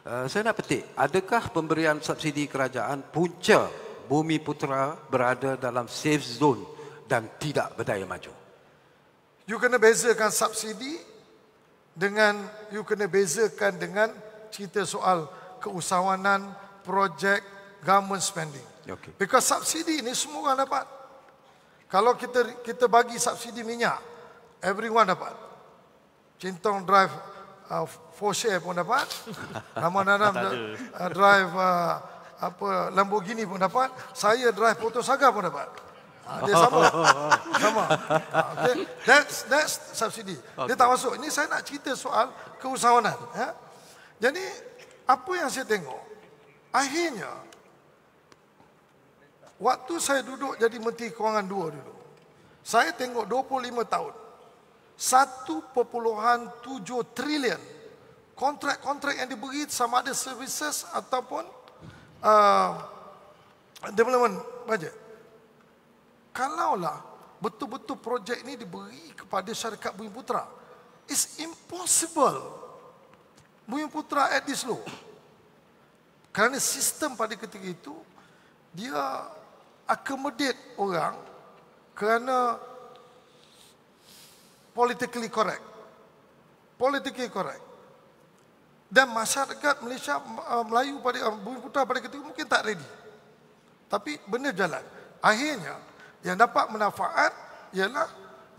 Uh, saya nak petik, adakah pemberian subsidi kerajaan punca Bumi Putra berada dalam safe zone dan tidak berdaya maju. You kena bezakan subsidi dengan you kena bezakan dengan cerita soal keusahawanan, projek, government spending. Okay. Because subsidi ini semua orang dapat. Kalau kita kita bagi subsidi minyak, everyone dapat. Cintong drive uh, four share pun dapat. nama Ramadan uh, drive uh, apa Lamborghini pun dapat, saya drive Potong Saga pun dapat. Ah, dia sama. Lah. sama. Ah, okay. That's, that's subsidi. Okay. Dia tak masuk. Ini saya nak cerita soal keusahawanan. Ya. Jadi, apa yang saya tengok, akhirnya, waktu saya duduk jadi Menteri keuangan 2 dulu, saya tengok 25 tahun, 1.7 trilion kontrak-kontrak yang diberi sama ada services ataupun Ah, development budget. Kalaulah betul-betul projek ini diberi kepada syarikat Bumi Putra, it's impossible Bumi Putra at this low. Kerana sistem pada ketika itu, dia accommodate orang kerana politically correct. Politically correct. Dan masyarakat Malaysia eh, Melayu pada eh, bumi putra pada ketika mungkin tak ready. Tapi benda jalan. Akhirnya yang dapat manfaat ialah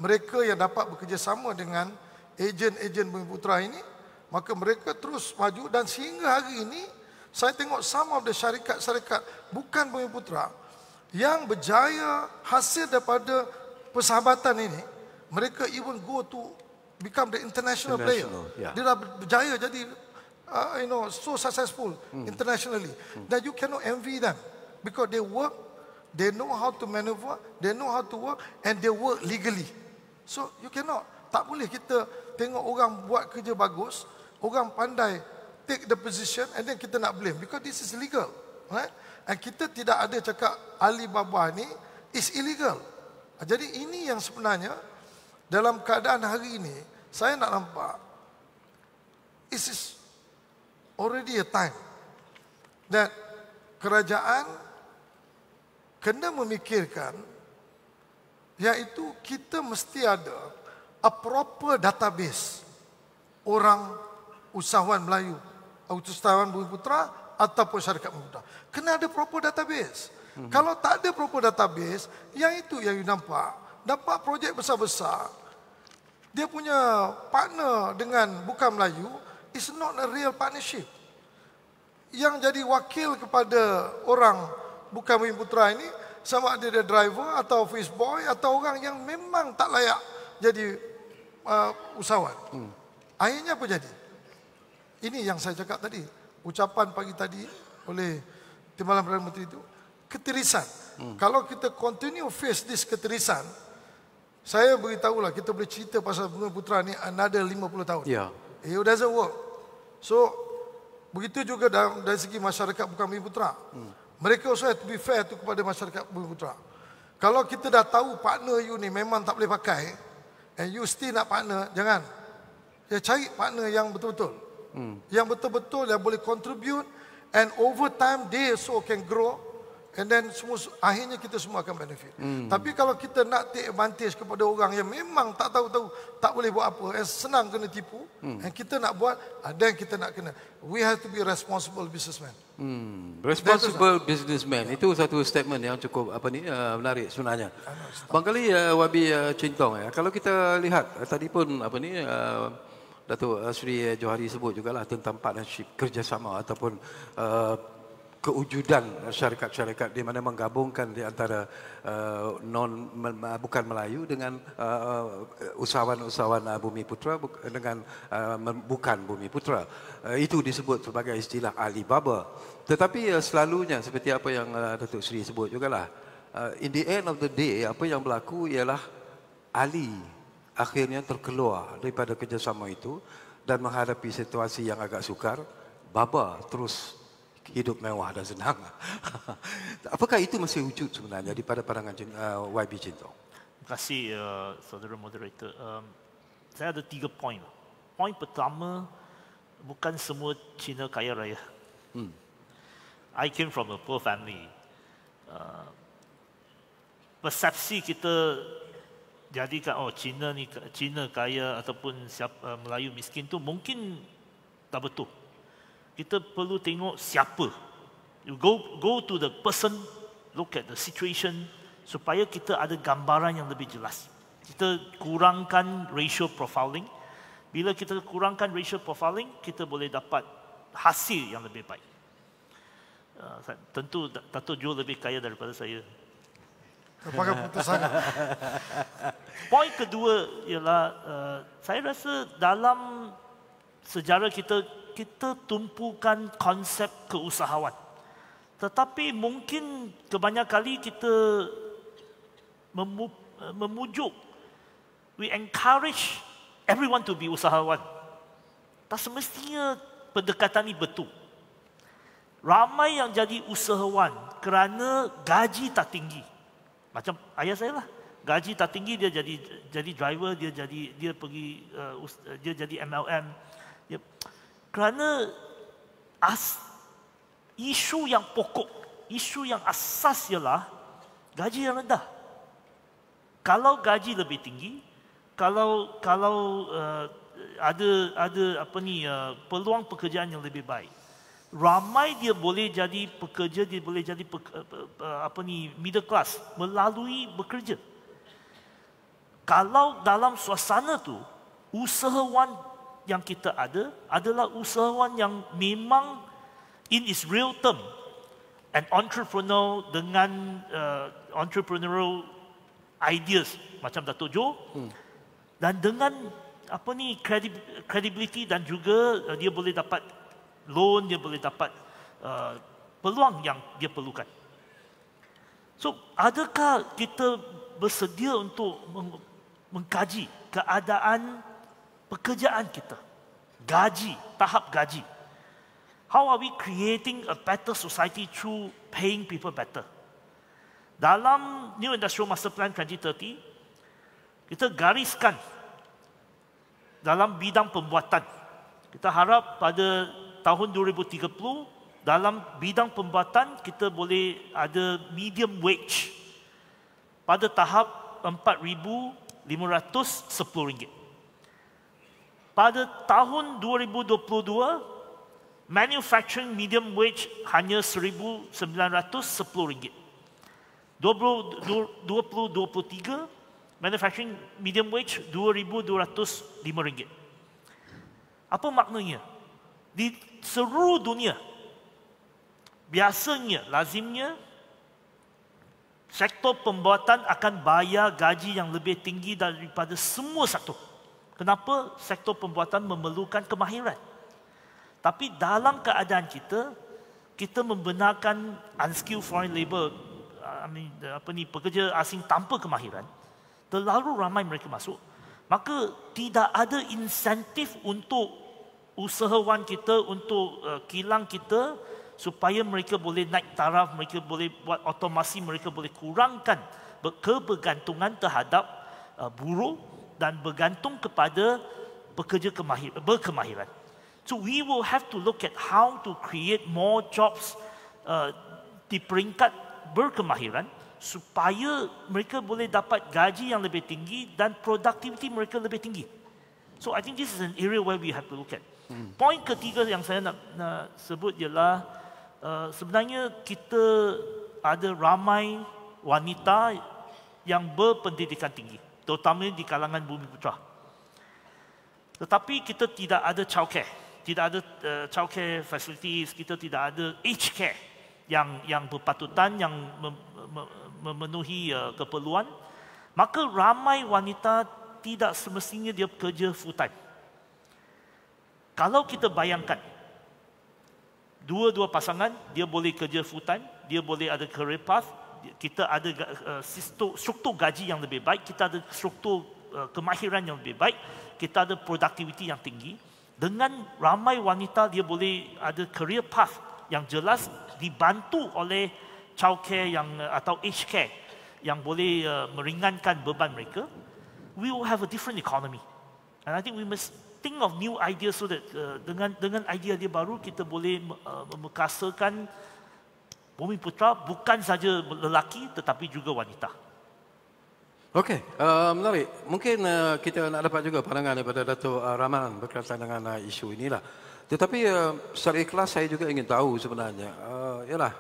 mereka yang dapat bekerjasama dengan ejen-ejen bumi putra ini maka mereka terus maju dan sehingga hari ini saya tengok sama ada syarikat-syarikat bukan bumi putra yang berjaya hasil daripada persahabatan ini mereka even go to become the international, international player yeah. dia dah berjaya jadi uh, you know so successful mm. internationally mm. that you cannot envy them because they work they know how to maneuver they know how to work and they work legally so you cannot tak boleh kita tengok orang buat kerja bagus orang pandai take the position and then kita nak blame because this is illegal. right and kita tidak ada cakap Baba ni is illegal ah, jadi ini yang sebenarnya dalam keadaan hari ini saya nak nampak this is already a time that kerajaan kena memikirkan iaitu kita mesti ada a proper database orang usahawan Melayu Autostawan Bumi Putra ataupun syarikat muda Kena ada proper database. Mm-hmm. Kalau tak ada proper database, yang itu yang you nampak. Dapat projek besar-besar, dia punya partner dengan bukan Melayu, It's not a real partnership. Yang jadi wakil kepada orang bukan Wim Putra ini, sama ada dia driver atau office boy atau orang yang memang tak layak jadi uh, usahawan. Hmm. Akhirnya apa jadi? Ini yang saya cakap tadi. Ucapan pagi tadi oleh Timbalan Perdana Menteri itu. Ketirisan. Hmm. Kalau kita continue face this ketirisan, saya beritahu lah kita boleh cerita pasal bunga Putra ni another 50 tahun. Ya. Yeah. It doesn't work. So, begitu juga dalam, dari segi masyarakat bukan Bumi Putra. Hmm. Mereka also have to be fair tu kepada masyarakat Bumi Putra. Kalau kita dah tahu partner you ni memang tak boleh pakai, and you still nak partner, jangan. Ya, cari partner yang betul-betul. Hmm. Yang betul-betul yang boleh contribute, and over time they so can grow. And then semua akhirnya kita semua akan benefit. Hmm. Tapi kalau kita nak take advantage kepada orang yang memang tak tahu-tahu tak boleh buat apa, yang eh, senang kena tipu, hmm. yang kita nak buat, ada ah, yang kita nak kena. We have to be responsible businessman. Hmm. Responsible itu businessman itu satu statement yang cukup apa ni eh, menarik sebenarnya. Bangkali uh, eh, Wabi uh, Cintong ya. Kalau kita lihat uh, tadi pun apa ni uh, Dato' Sri Johari sebut juga lah tentang partnership kerjasama ataupun uh, Keujudan syarikat-syarikat di mana menggabungkan di antara uh, non bukan Melayu dengan uh, uh usahawan-usahawan uh, bumi putra dengan uh, bukan bumi putra uh, itu disebut sebagai istilah Alibaba tetapi uh, selalunya seperti apa yang uh, Datuk Seri sebut jugalah uh, in the end of the day apa yang berlaku ialah Ali akhirnya terkeluar daripada kerjasama itu dan menghadapi situasi yang agak sukar Baba terus hidup mewah dan senang. Apakah itu masih wujud sebenarnya di daripada pandangan uh, YB Cinto? Terima kasih uh, saudara moderator. Um, saya ada tiga poin. Poin pertama, bukan semua Cina kaya raya. Hmm. I came from a poor family. Uh, persepsi kita jadikan oh Cina ni Cina kaya ataupun siapa uh, Melayu miskin tu mungkin tak betul kita perlu tengok siapa. You go go to the person, look at the situation supaya kita ada gambaran yang lebih jelas. Kita kurangkan racial profiling. Bila kita kurangkan racial profiling, kita boleh dapat hasil yang lebih baik. Uh, tentu Dato' Joe lebih kaya daripada saya. Apakah putusan? Poin kedua ialah uh, saya rasa dalam sejarah kita kita tumpukan konsep keusahawan. Tetapi mungkin kebanyakan kali kita memujuk, we encourage everyone to be usahawan. Tak semestinya pendekatan ini betul. Ramai yang jadi usahawan kerana gaji tak tinggi. Macam ayah saya lah. Gaji tak tinggi dia jadi jadi driver, dia jadi dia pergi uh, dia jadi MLM. Kerana as, isu yang pokok, isu yang asas ialah gaji yang rendah. Kalau gaji lebih tinggi, kalau kalau uh, ada ada apa ni uh, peluang pekerjaan yang lebih baik. Ramai dia boleh jadi pekerja, dia boleh jadi uh, pe, uh, apa ni middle class melalui bekerja. Kalau dalam suasana tu usahawan yang kita ada adalah usahawan yang memang in its real term an entrepreneur dengan uh, entrepreneurial ideas macam Dato' Joe hmm. dan dengan apa ni credibility dan juga uh, dia boleh dapat loan dia boleh dapat uh, peluang yang dia perlukan. So, adakah kita bersedia untuk meng- mengkaji keadaan pekerjaan kita, gaji, tahap gaji. How are we creating a better society through paying people better? Dalam New Industrial Master Plan 2030, kita gariskan dalam bidang pembuatan. Kita harap pada tahun 2030, dalam bidang pembuatan kita boleh ada medium wage pada tahap RM4,500 RM10 pada tahun 2022 manufacturing medium wage hanya 1910 ringgit 2023 manufacturing medium wage 2205 ringgit apa maknanya di seluruh dunia biasanya lazimnya sektor pembuatan akan bayar gaji yang lebih tinggi daripada semua sektor Kenapa sektor pembuatan memerlukan kemahiran? Tapi dalam keadaan kita, kita membenarkan unskilled foreign labor, apa ni pekerja asing tanpa kemahiran, terlalu ramai mereka masuk, maka tidak ada insentif untuk usahawan kita untuk uh, kilang kita supaya mereka boleh naik taraf, mereka boleh buat otomasi, mereka boleh kurangkan kebergantungan terhadap uh, buruh dan bergantung kepada pekerja kemahir, berkemahiran. So we will have to look at how to create more jobs uh, di peringkat berkemahiran supaya mereka boleh dapat gaji yang lebih tinggi dan produktiviti mereka lebih tinggi. So I think this is an area where we have to look at. Hmm. Point ketiga yang saya nak, nak sebut ialah uh, sebenarnya kita ada ramai wanita yang berpendidikan tinggi terutamanya di kalangan bumi putera. Tetapi kita tidak ada childcare, tidak ada uh, childcare facilities, kita tidak ada age care yang yang berpatutan yang memenuhi uh, keperluan, maka ramai wanita tidak semestinya dia bekerja full time. Kalau kita bayangkan dua-dua pasangan dia boleh kerja full time, dia boleh ada career path, kita ada uh, struktur gaji yang lebih baik, kita ada struktur uh, kemahiran yang lebih baik, kita ada produktiviti yang tinggi. Dengan ramai wanita dia boleh ada career path yang jelas dibantu oleh childcare yang eh, atau aged care yang boleh uh, meringankan beban mereka. We will have a different economy. And I think we must think of new ideas so that uh, dengan dengan idea dia baru kita boleh uh, memekasakan Bumi Putra bukan saja lelaki tetapi juga wanita. Okey, uh, menarik. Mungkin uh, kita nak dapat juga pandangan daripada Datuk uh, Rahman berkaitan dengan uh, isu inilah. Tetapi uh, secara ikhlas saya juga ingin tahu sebenarnya. Uh, yalah,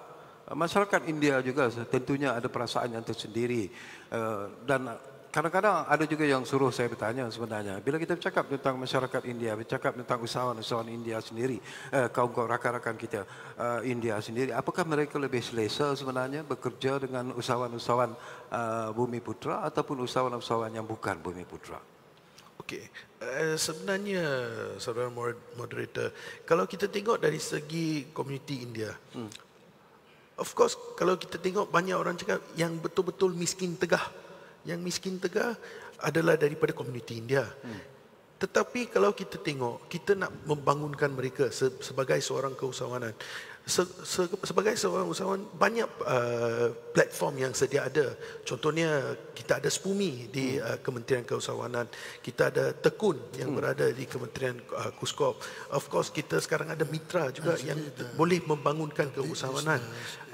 uh, masyarakat India juga tentunya ada perasaan yang tersendiri. Uh, dan kadang-kadang ada juga yang suruh saya bertanya sebenarnya. Bila kita bercakap tentang masyarakat India, bercakap tentang usahawan-usahawan India sendiri, eh, kaum-kaum rakan-rakan kita eh, India sendiri, apakah mereka lebih selesa sebenarnya bekerja dengan usahawan-usahawan eh, bumi putra ataupun usahawan-usahawan yang bukan bumi putra? Okey. sebenarnya, saudara moderator, kalau kita tengok dari segi komuniti India, hmm. of course, kalau kita tengok banyak orang cakap yang betul-betul miskin tegah, yang miskin tegar adalah daripada komuniti India. Hmm. Tetapi kalau kita tengok, kita nak membangunkan mereka sebagai seorang keusahawanan se, se, sebagai seorang usahawan banyak uh, platform yang sedia ada contohnya kita ada Spumi di hmm. uh, Kementerian Keusahawanan kita ada Tekun yang hmm. berada di Kementerian uh, Kuskop of course kita sekarang ada mitra juga yang boleh membangunkan keusahawanan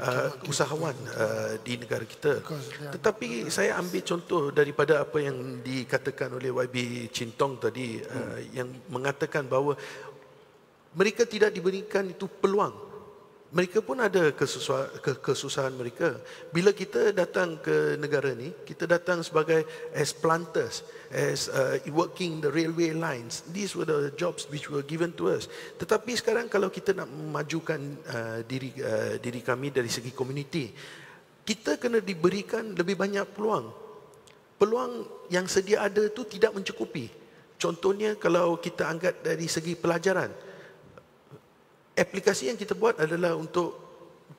uh, eh, usahawan uh, di negara kita ya. tetapi saya ambil contoh daripada apa yang dikatakan oleh YB Cintong tadi uh, hmm. yang mengatakan bahawa mereka tidak diberikan itu peluang mereka pun ada kesusahan mereka. Bila kita datang ke negara ni, kita datang sebagai as planters, as uh, working the railway lines. These were the jobs which were given to us. Tetapi sekarang kalau kita nak memajukan uh, diri uh, diri kami dari segi community, kita kena diberikan lebih banyak peluang. Peluang yang sedia ada tu tidak mencukupi. Contohnya kalau kita angkat dari segi pelajaran, aplikasi yang kita buat adalah untuk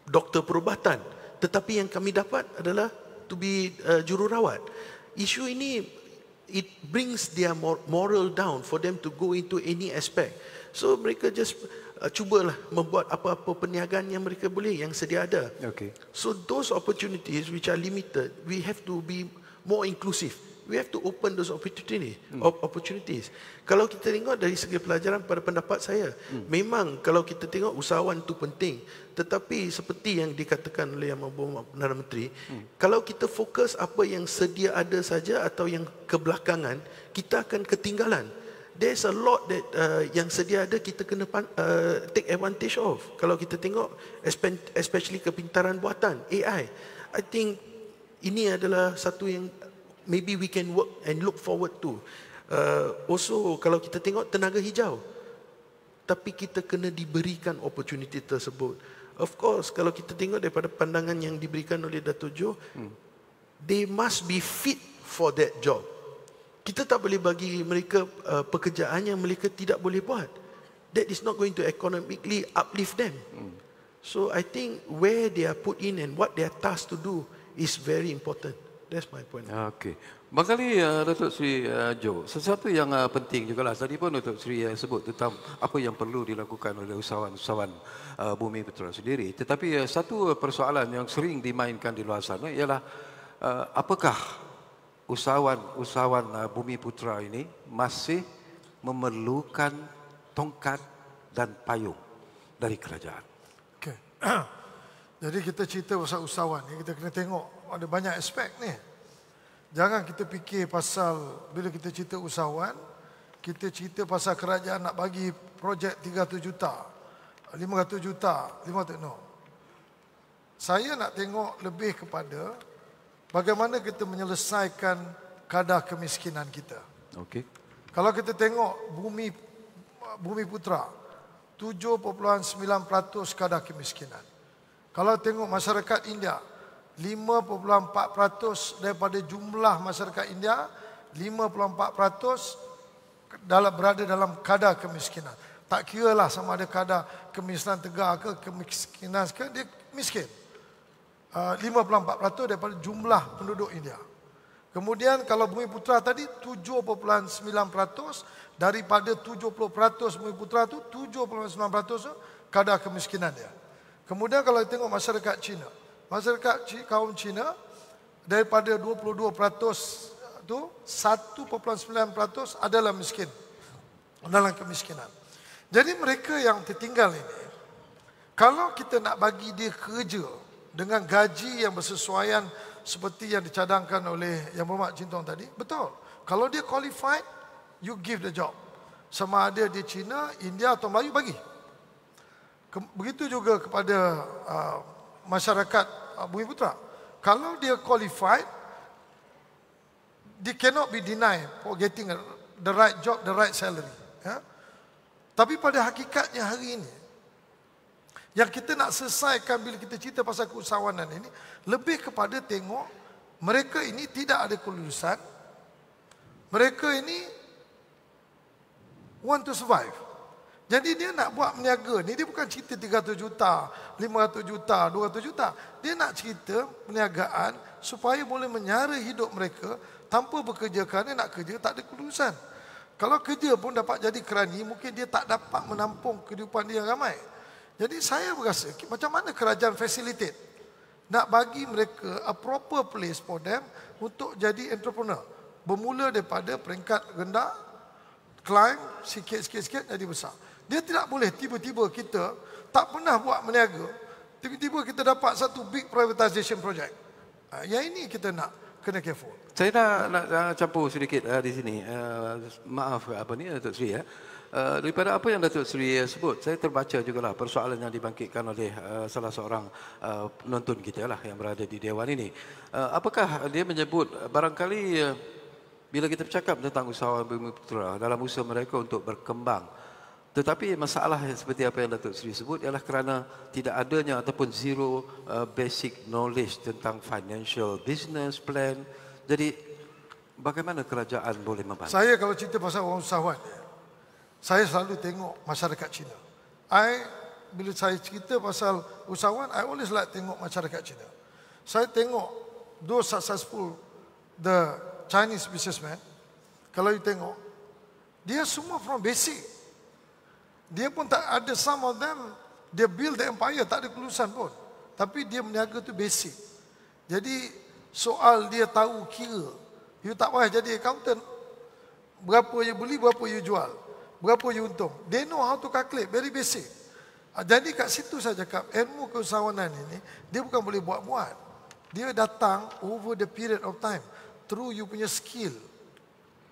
doktor perubatan tetapi yang kami dapat adalah to be uh, jururawat isu ini it brings their moral down for them to go into any aspect so mereka just uh, cubalah membuat apa-apa perniagaan yang mereka boleh yang sedia ada okay so those opportunities which are limited we have to be more inclusive we have to open those opportunity hmm. opportunities kalau kita tengok dari segi pelajaran pada pendapat saya hmm. memang kalau kita tengok usahawan tu penting tetapi seperti yang dikatakan oleh yang membawa perdana menteri hmm. kalau kita fokus apa yang sedia ada saja atau yang kebelakangan kita akan ketinggalan There's a lot that uh, yang sedia ada kita kena uh, take advantage of. Kalau kita tengok especially kepintaran buatan AI, I think ini adalah satu yang maybe we can work and look forward to. Uh, also, kalau kita tengok tenaga hijau, tapi kita kena diberikan opportunity tersebut. Of course, kalau kita tengok daripada pandangan yang diberikan oleh Dato Jo, hmm. they must be fit for that job. Kita tak boleh bagi mereka uh, pekerjaan yang mereka tidak boleh buat. That is not going to economically uplift them. Hmm. So I think where they are put in and what they are tasked to do is very important. That's my point. Okay. Bang Kali, uh, Datuk Sri uh, eh, Jo, sesuatu yang uh, penting juga lah. Tadi pun Datuk Sri uh, sebut tentang apa yang perlu dilakukan oleh usahawan-usahawan uh, bumi petrol sendiri. Tetapi uh, satu persoalan yang sering dimainkan di luar sana ialah uh, apakah usahawan-usahawan uh, bumi putra ini masih memerlukan tongkat dan payung dari kerajaan. Okay. Jadi kita cerita pasal usahawan, kita kena tengok ada banyak aspek ni. Jangan kita fikir pasal bila kita cerita usahawan, kita cerita pasal kerajaan nak bagi projek 300 juta, 500 juta, 500 no. Saya nak tengok lebih kepada bagaimana kita menyelesaikan kadar kemiskinan kita. Okey. Kalau kita tengok bumi bumi putra 7.9% kadar kemiskinan. Kalau tengok masyarakat India 5.4% daripada jumlah masyarakat India 5.4% dalam berada dalam kadar kemiskinan. Tak kira lah sama ada kadar kemiskinan tegak ke kemiskinan ke dia miskin. 5.4% ah, daripada jumlah penduduk India. Kemudian kalau Bumi Putra tadi 7.9% daripada 70% Bumi Putra tu 7.9% kadar kemiskinan dia. Kemudian kalau kita tengok masyarakat China. Masyarakat kaum Cina daripada 22% tu 1.9% adalah miskin dalam kemiskinan. Jadi mereka yang tertinggal ini kalau kita nak bagi dia kerja dengan gaji yang bersesuaian seperti yang dicadangkan oleh Yang Berhormat Cintong tadi, betul. Kalau dia qualified, you give the job. Sama ada dia Cina, India atau Melayu, bagi. Begitu juga kepada uh, masyarakat Bumi Putra. Kalau dia qualified, they cannot be denied for getting the right job, the right salary. Ya? Tapi pada hakikatnya hari ini, yang kita nak selesaikan bila kita cerita pasal keusahawanan ini, lebih kepada tengok mereka ini tidak ada kelulusan, mereka ini want to survive. Jadi dia nak buat peniaga ni, dia bukan cerita 300 juta, 500 juta, 200 juta. Dia nak cerita perniagaan supaya boleh menyara hidup mereka tanpa bekerja kerana nak kerja tak ada kelulusan. Kalau kerja pun dapat jadi kerani, mungkin dia tak dapat menampung kehidupan dia yang ramai. Jadi saya berasa, macam mana kerajaan facilitate? Nak bagi mereka a proper place for them untuk jadi entrepreneur. Bermula daripada peringkat rendah, climb sikit-sikit-sikit jadi besar. Dia tidak boleh tiba-tiba kita tak pernah buat meniaga, tiba-tiba kita dapat satu big privatization project. Ya ini kita nak kena careful. Saya nak, nak, nak campur sedikit uh, di sini. Uh, maaf apa ni eh, Datuk Seri ya. Uh, daripada apa yang Datuk Seri sebut, saya terbaca juga lah persoalan yang dibangkitkan oleh uh, salah seorang uh, penonton kita lah yang berada di dewan ini. Uh, apakah dia menyebut barangkali uh, bila kita bercakap tentang usahawan Bumi Putera dalam usaha mereka untuk berkembang uh, tetapi masalah seperti apa yang Datuk Seri sebut ialah kerana tidak adanya ataupun zero uh, basic knowledge tentang financial business plan. Jadi bagaimana kerajaan boleh membantu? Saya kalau cerita pasal orang usahawan, saya selalu tengok masyarakat Cina. I, bila saya cerita pasal usahawan, I always like tengok masyarakat Cina. Saya tengok dua successful the Chinese businessman, kalau you tengok, dia semua from basic dia pun tak ada some of them dia build the empire tak ada kelulusan pun. Tapi dia meniaga tu basic. Jadi soal dia tahu kira. You tak payah jadi accountant. Berapa you beli, berapa you jual. Berapa you untung. They know how to calculate. Very basic. Ah, jadi kat situ saya cakap ilmu keusahawanan ini dia bukan boleh buat-buat. Dia datang over the period of time through you punya skill.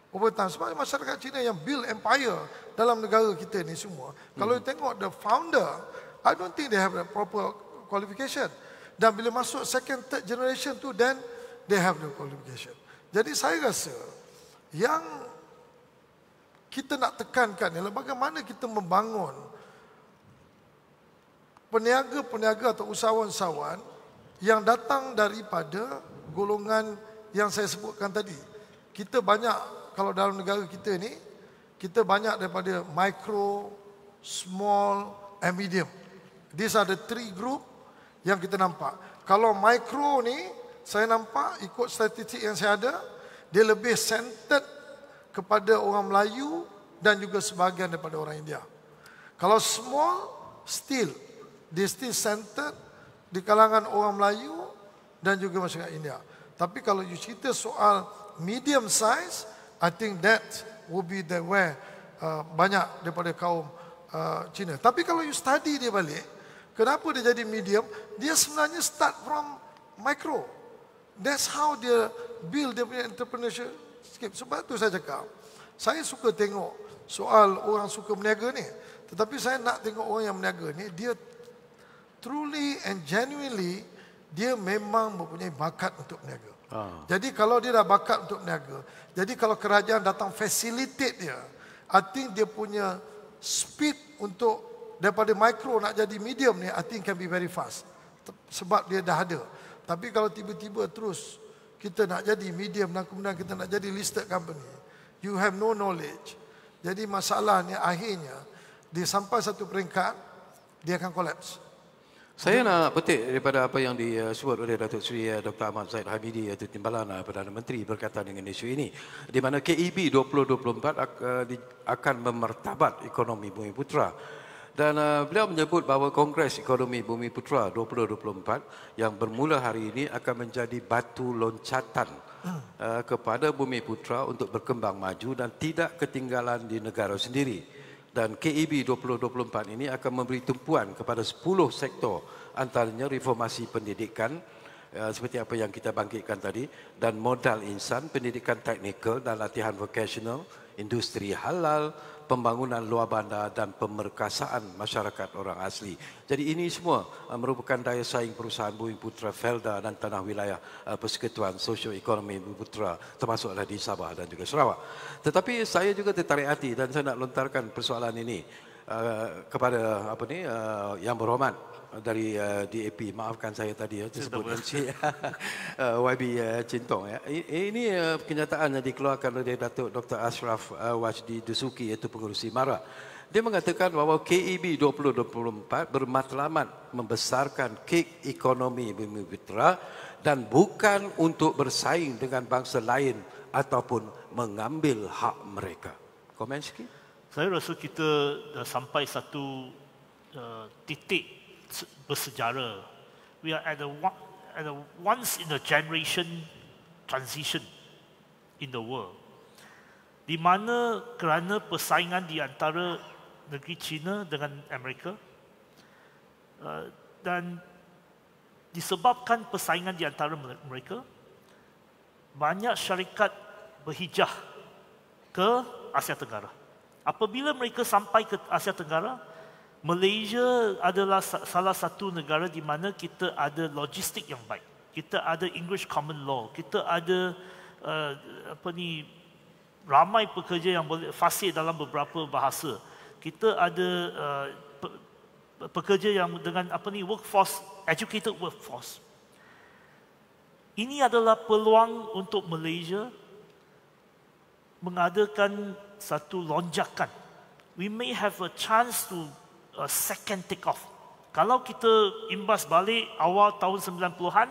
Pemerintahan sebab masyarakat Cina yang build empire dalam negara kita ni semua. Hmm. Kalau tengok the founder, I don't think they have the proper qualification. Dan bila masuk second, third generation tu, then they have the qualification. Jadi saya rasa yang kita nak tekankan ialah bagaimana kita membangun peniaga-peniaga atau usahawan-usahawan yang datang daripada golongan yang saya sebutkan tadi. Kita banyak kalau dalam negara kita ni kita banyak daripada micro, small and medium. These are the three group yang kita nampak. Kalau micro ni saya nampak ikut statistik yang saya ada dia lebih centered kepada orang Melayu dan juga sebahagian daripada orang India. Kalau small still dia still centered di kalangan orang Melayu dan juga masyarakat India. Tapi kalau you cerita soal medium size I think that will be the way uh, banyak daripada kaum uh, Cina. Tapi kalau you study dia balik, kenapa dia jadi medium? Dia sebenarnya start from micro. That's how dia build dia punya entrepreneurship. Sebab tu saya cakap, saya suka tengok soal orang suka berniaga ni. Tetapi saya nak tengok orang yang berniaga ni, dia truly and genuinely, dia memang mempunyai bakat untuk berniaga. Ah. Jadi kalau dia dah bakat untuk niaga. Jadi kalau kerajaan datang facilitate dia. I think dia punya speed untuk daripada mikro nak jadi medium ni I think can be very fast. Sebab dia dah ada. Tapi kalau tiba-tiba terus kita nak jadi medium dan kemudian kita nak jadi listed company. You have no knowledge. Jadi masalahnya akhirnya dia sampai satu peringkat dia akan collapse. Saya nak petik daripada apa yang disebut oleh Datuk Seri eh, Dr. Ahmad Zaid Hamidi iaitu Timbalan eh, Perdana Menteri berkata dengan isu ini di mana KEB 2024 eh, akan memertabat ekonomi Bumi Putra dan beliau menyebut bahawa Kongres Ekonomi Bumi Putra 2024 yang bermula hari ini akan menjadi batu loncatan hmm. kepada Bumi Putra untuk berkembang maju dan tidak ketinggalan di negara sendiri dan KEB 2024 ini akan memberi tumpuan kepada 10 sektor antaranya reformasi pendidikan eh, seperti apa yang kita bangkitkan tadi dan modal insan, pendidikan teknikal dan latihan vocational, industri halal, pembangunan luar bandar dan pemerkasaan masyarakat orang asli. Jadi ini semua uh, merupakan daya saing perusahaan Bumi Putra Felda dan Tanah Wilayah uh, Persekutuan Sosio Ekonomi Bumi Putra termasuklah di Sabah dan juga Sarawak. Tetapi saya juga tertarik hati dan saya nak lontarkan persoalan ini uh, kepada apa ni yang berhormat dari uh, eh, DAP maafkan saya tadi ya tersebut Encik uh, YB uh, Cintong ya. Eh, ini uh, kenyataan yang dikeluarkan oleh Datuk Dr Ashraf uh, Wajdi Dusuki iaitu pengurusi MARA. Dia mengatakan bahawa KEB 2024 bermatlamat membesarkan kek ekonomi Bumi Putra dan bukan untuk bersaing dengan bangsa lain ataupun mengambil hak mereka. Komen sikit. Saya rasa kita dah sampai satu uh, titik bersejarah. We are at a at a once in a generation transition in the world. Di mana kerana persaingan di antara negeri China dengan Amerika uh, dan disebabkan persaingan di antara mereka banyak syarikat berhijrah ke Asia Tenggara. Apabila mereka sampai ke Asia Tenggara, Malaysia adalah salah satu negara di mana kita ada logistik yang baik. Kita ada English common law, kita ada uh, apa ni ramai pekerja yang boleh fasih dalam beberapa bahasa. Kita ada uh, pekerja yang dengan apa ni workforce educated workforce. Ini adalah peluang untuk Malaysia mengadakan satu lonjakan. We may have a chance to a second take off. Kalau kita imbas balik awal tahun 90-an,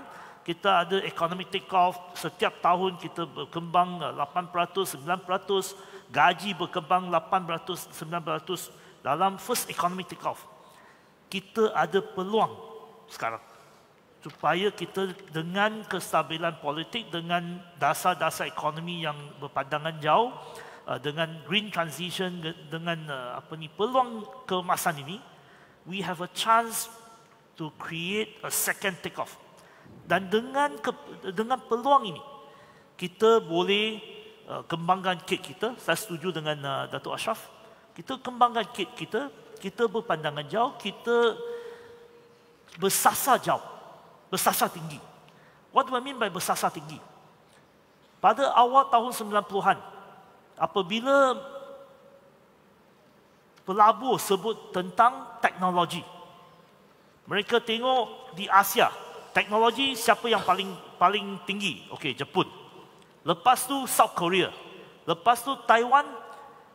kita ada economy take off, setiap tahun kita berkembang 8%, eh, 9%, gaji berkembang 8%, 9% dalam first economy take off. Kita ada peluang sekarang supaya kita dengan kestabilan politik, dengan dasar-dasar ekonomi yang berpandangan jauh, uh, dengan green transition dengan uh, apa ni peluang kemasan ini we have a chance to create a second take off dan dengan ke, dengan peluang ini kita boleh uh, kembangkan kit kita saya setuju dengan uh, Dato Ashraf kita kembangkan kit kita kita berpandangan jauh kita bersasar jauh bersasar tinggi what do i mean by bersasar tinggi pada awal tahun 90-an apabila pelabur sebut tentang teknologi mereka tengok di Asia teknologi siapa yang paling paling tinggi okey Jepun lepas tu South Korea lepas tu Taiwan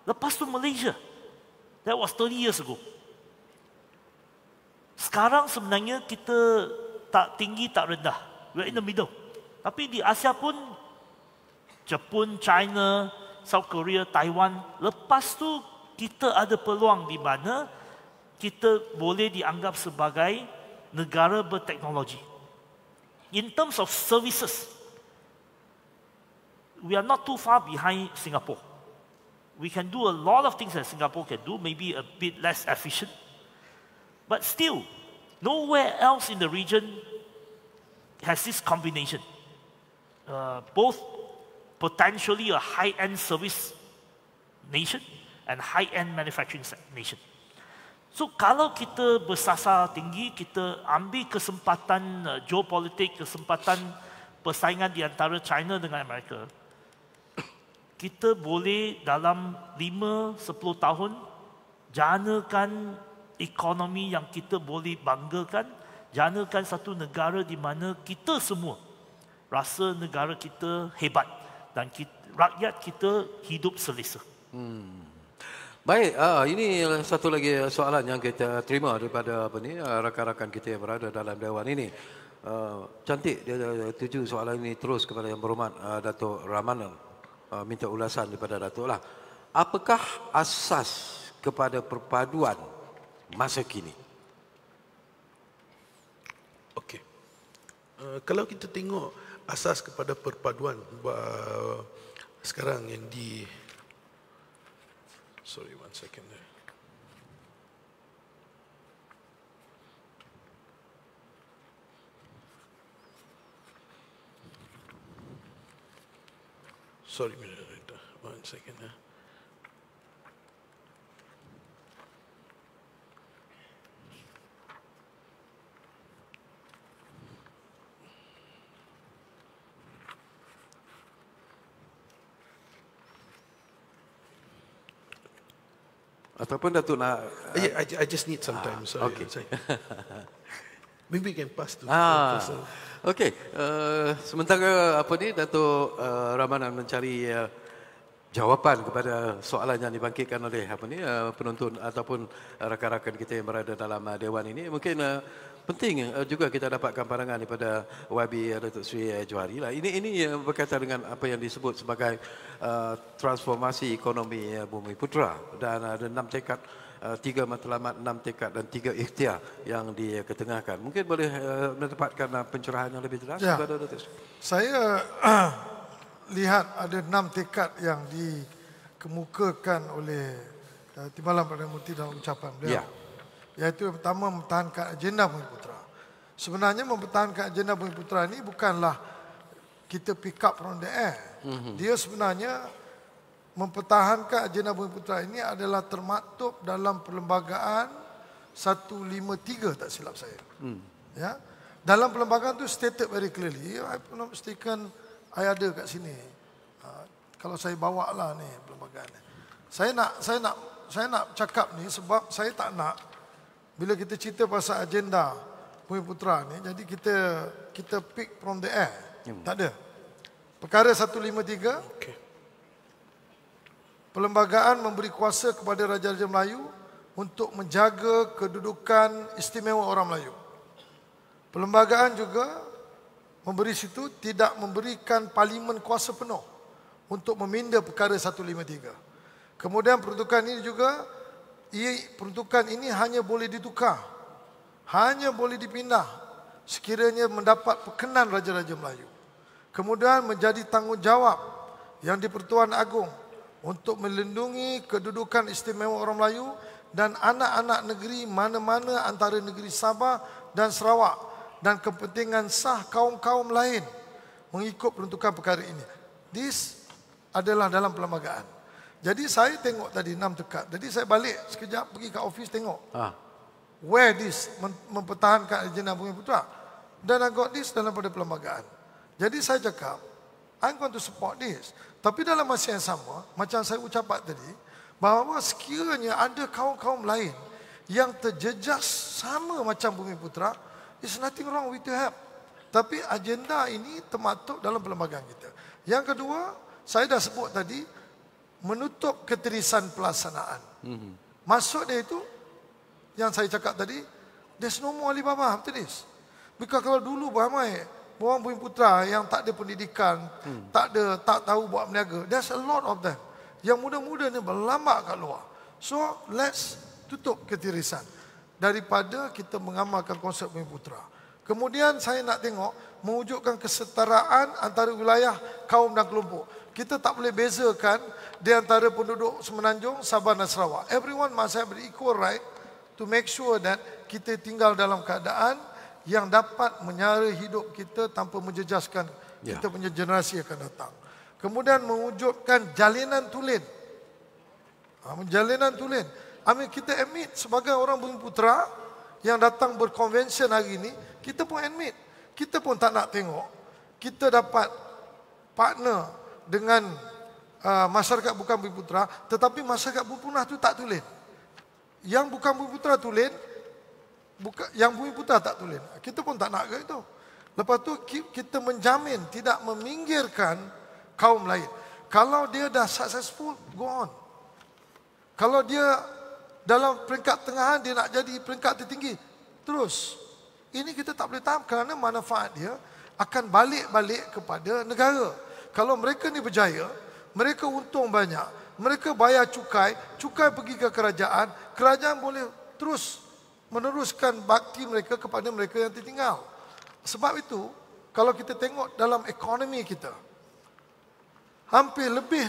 lepas tu Malaysia that was 30 years ago sekarang sebenarnya kita tak tinggi tak rendah We're in the middle tapi di Asia pun Jepun China South Korea, Taiwan. Lepas tu kita ada peluang di mana kita boleh dianggap sebagai negara berteknologi. In terms of services, we are not too far behind Singapore. We can do a lot of things that Singapore can do, maybe a bit less efficient. But still, nowhere else in the region has this combination. Uh, both potentially a high end service nation and high end manufacturing nation. So kalau kita bersasar tinggi, kita ambil kesempatan uh, geopolitik, kesempatan persaingan di antara China dengan Amerika, kita boleh dalam 5-10 tahun janakan ekonomi yang kita boleh banggakan, janakan satu negara di mana kita semua rasa negara kita hebat dan kita, rakyat kita hidup selesa. Hmm. Baik, uh, ini satu lagi soalan yang kita terima daripada apa ni ah, rakan-rakan kita yang berada dalam dewan ini. Uh, cantik dia tuju soalan ini terus kepada yang berhormat uh, Datuk Ramana uh, minta ulasan daripada Datuk lah. Apakah asas kepada perpaduan masa kini? Okey. Uh, kalau kita tengok asas kepada perpaduan sekarang yang di sorry one second there. Sorry, one second. Huh? Ataupun Datuk nak... I, I, I just need some ah, time. Sorry. Okay. Maybe we can pass to... Ah. Okay. Uh, sementara apa ni, Datuk uh, Rahman mencari... Uh, jawapan kepada soalan yang dibangkitkan oleh apa ni eh, penonton ataupun rakan-rakan kita yang berada dalam eh, dewan ini mungkin eh, penting juga kita dapatkan pandangan daripada YB Datuk Sri Johari lah ini ini berkaitan dengan apa yang disebut sebagai transformasi ekonomi bumi putra dan ada enam tekad tiga matlamat enam tekad dan tiga ikhtiar yang diketengahkan mungkin boleh mendapatkan pencerahan yang lebih jelas ya. kepada Datuk Sri saya lihat ada enam tekad yang dikemukakan oleh uh, eh, Timbalan Perdana Menteri dalam ucapan beliau. Ya. Iaitu yang pertama mempertahankan agenda Bumi Putera. Sebenarnya mempertahankan agenda Bumi Putera ini bukanlah kita pick up from the air. Mm-hmm. Dia sebenarnya mempertahankan agenda Bumi Putera ini adalah termaktub dalam perlembagaan 153 tak silap saya. Mm. Ya. Dalam perlembagaan itu stated very clearly. I'm not mistaken, saya ada kat sini. Ha, kalau saya bawa lah ni perlembagaan ni. Saya nak saya nak saya nak cakap ni sebab saya tak nak bila kita cerita pasal agenda Bumi Putra ni jadi kita kita pick from the air. Hmm. Tak ada. Perkara 153. Okey. Perlembagaan memberi kuasa kepada Raja-Raja Melayu untuk menjaga kedudukan istimewa orang Melayu. Perlembagaan juga memberi situ tidak memberikan parlimen kuasa penuh untuk meminda perkara 153. Kemudian peruntukan ini juga ia peruntukan ini hanya boleh ditukar. Hanya boleh dipindah sekiranya mendapat perkenan raja-raja Melayu. Kemudian menjadi tanggungjawab yang di-Pertuan Agong untuk melindungi kedudukan istimewa orang Melayu dan anak-anak negeri mana-mana antara negeri Sabah dan Sarawak dan kepentingan sah kaum-kaum lain mengikut peruntukan perkara ini. This adalah dalam perlembagaan. Jadi saya tengok tadi enam tekad. Jadi saya balik sekejap pergi ke ofis tengok. Ah. Where this mempertahankan agenda Bumi Putra Dan I got this dalam pada perlembagaan. Jadi saya cakap, I'm going to support this. Tapi dalam masa yang sama, macam saya ucap tadi, bahawa sekiranya ada kaum-kaum lain yang terjejas sama macam Bumi Putra. It's nothing wrong with to help. Tapi agenda ini termaktub dalam perlembagaan kita. Yang kedua, saya dah sebut tadi, menutup keterisan pelaksanaan. Mm -hmm. Maksud dia itu, yang saya cakap tadi, there's no more Alibaba after this. Because kalau dulu beramai, orang bumi putra yang tak ada pendidikan, mm. tak ada, tak tahu buat meniaga, there's a lot of them. Yang muda-muda ni berlambak kat luar. So, let's tutup keterisan daripada kita mengamalkan konsep bumi putra. Kemudian saya nak tengok mewujudkan kesetaraan antara wilayah kaum dan kelompok. Kita tak boleh bezakan di antara penduduk Semenanjung, Sabah dan Sarawak. Everyone must have equal right to make sure that kita tinggal dalam keadaan yang dapat menyara hidup kita tanpa menjejaskan yeah. kita punya generasi akan datang. Kemudian mewujudkan jalinan tulen. Ha, jalinan tulen. I mean, kita admit sebagai orang bumi putera yang datang berkonvensyen hari ini, kita pun admit. Kita pun tak nak tengok. Kita dapat partner dengan uh, masyarakat bukan bumi putera, tetapi masyarakat bumi putera itu tak tulen. Yang bukan bumi putera tulen, buka, yang bumi putera tak tulen. Kita pun tak nak ke itu. Lepas tu kita menjamin tidak meminggirkan kaum lain. Kalau dia dah successful, go on. Kalau dia dalam peringkat tengah dia nak jadi peringkat tertinggi. Terus. Ini kita tak boleh tahan kerana manfaat dia akan balik-balik kepada negara. Kalau mereka ni berjaya, mereka untung banyak. Mereka bayar cukai, cukai pergi ke kerajaan, kerajaan boleh terus meneruskan bakti mereka kepada mereka yang tertinggal. Sebab itu, kalau kita tengok dalam ekonomi kita, hampir lebih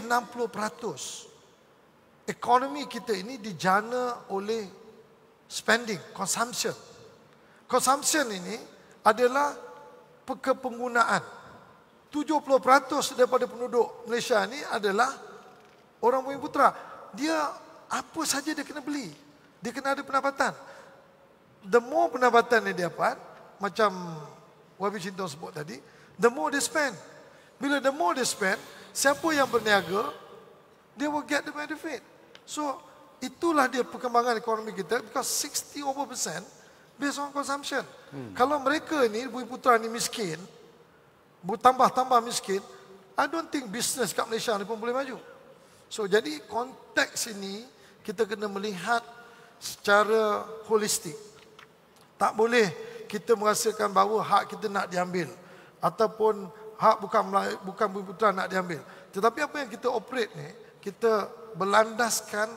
ekonomi kita ini dijana oleh spending, consumption. Consumption ini adalah kepenggunaan. 70% daripada penduduk Malaysia ini adalah orang bumi putera Dia apa saja dia kena beli. Dia kena ada pendapatan. The more pendapatan yang dia dapat, macam Wabi Cintong sebut tadi, the more they spend. Bila the more they spend, siapa yang berniaga, they will get the benefit. So itulah dia perkembangan ekonomi kita because 60 over percent based on consumption. Hmm. Kalau mereka ni ibu putra ni miskin, bertambah-tambah miskin, I don't think business kat Malaysia ni pun boleh maju. So jadi konteks ini kita kena melihat secara holistik. Tak boleh kita merasakan bahawa hak kita nak diambil ataupun hak bukan bukan bumi nak diambil. Tetapi apa yang kita operate ni kita berlandaskan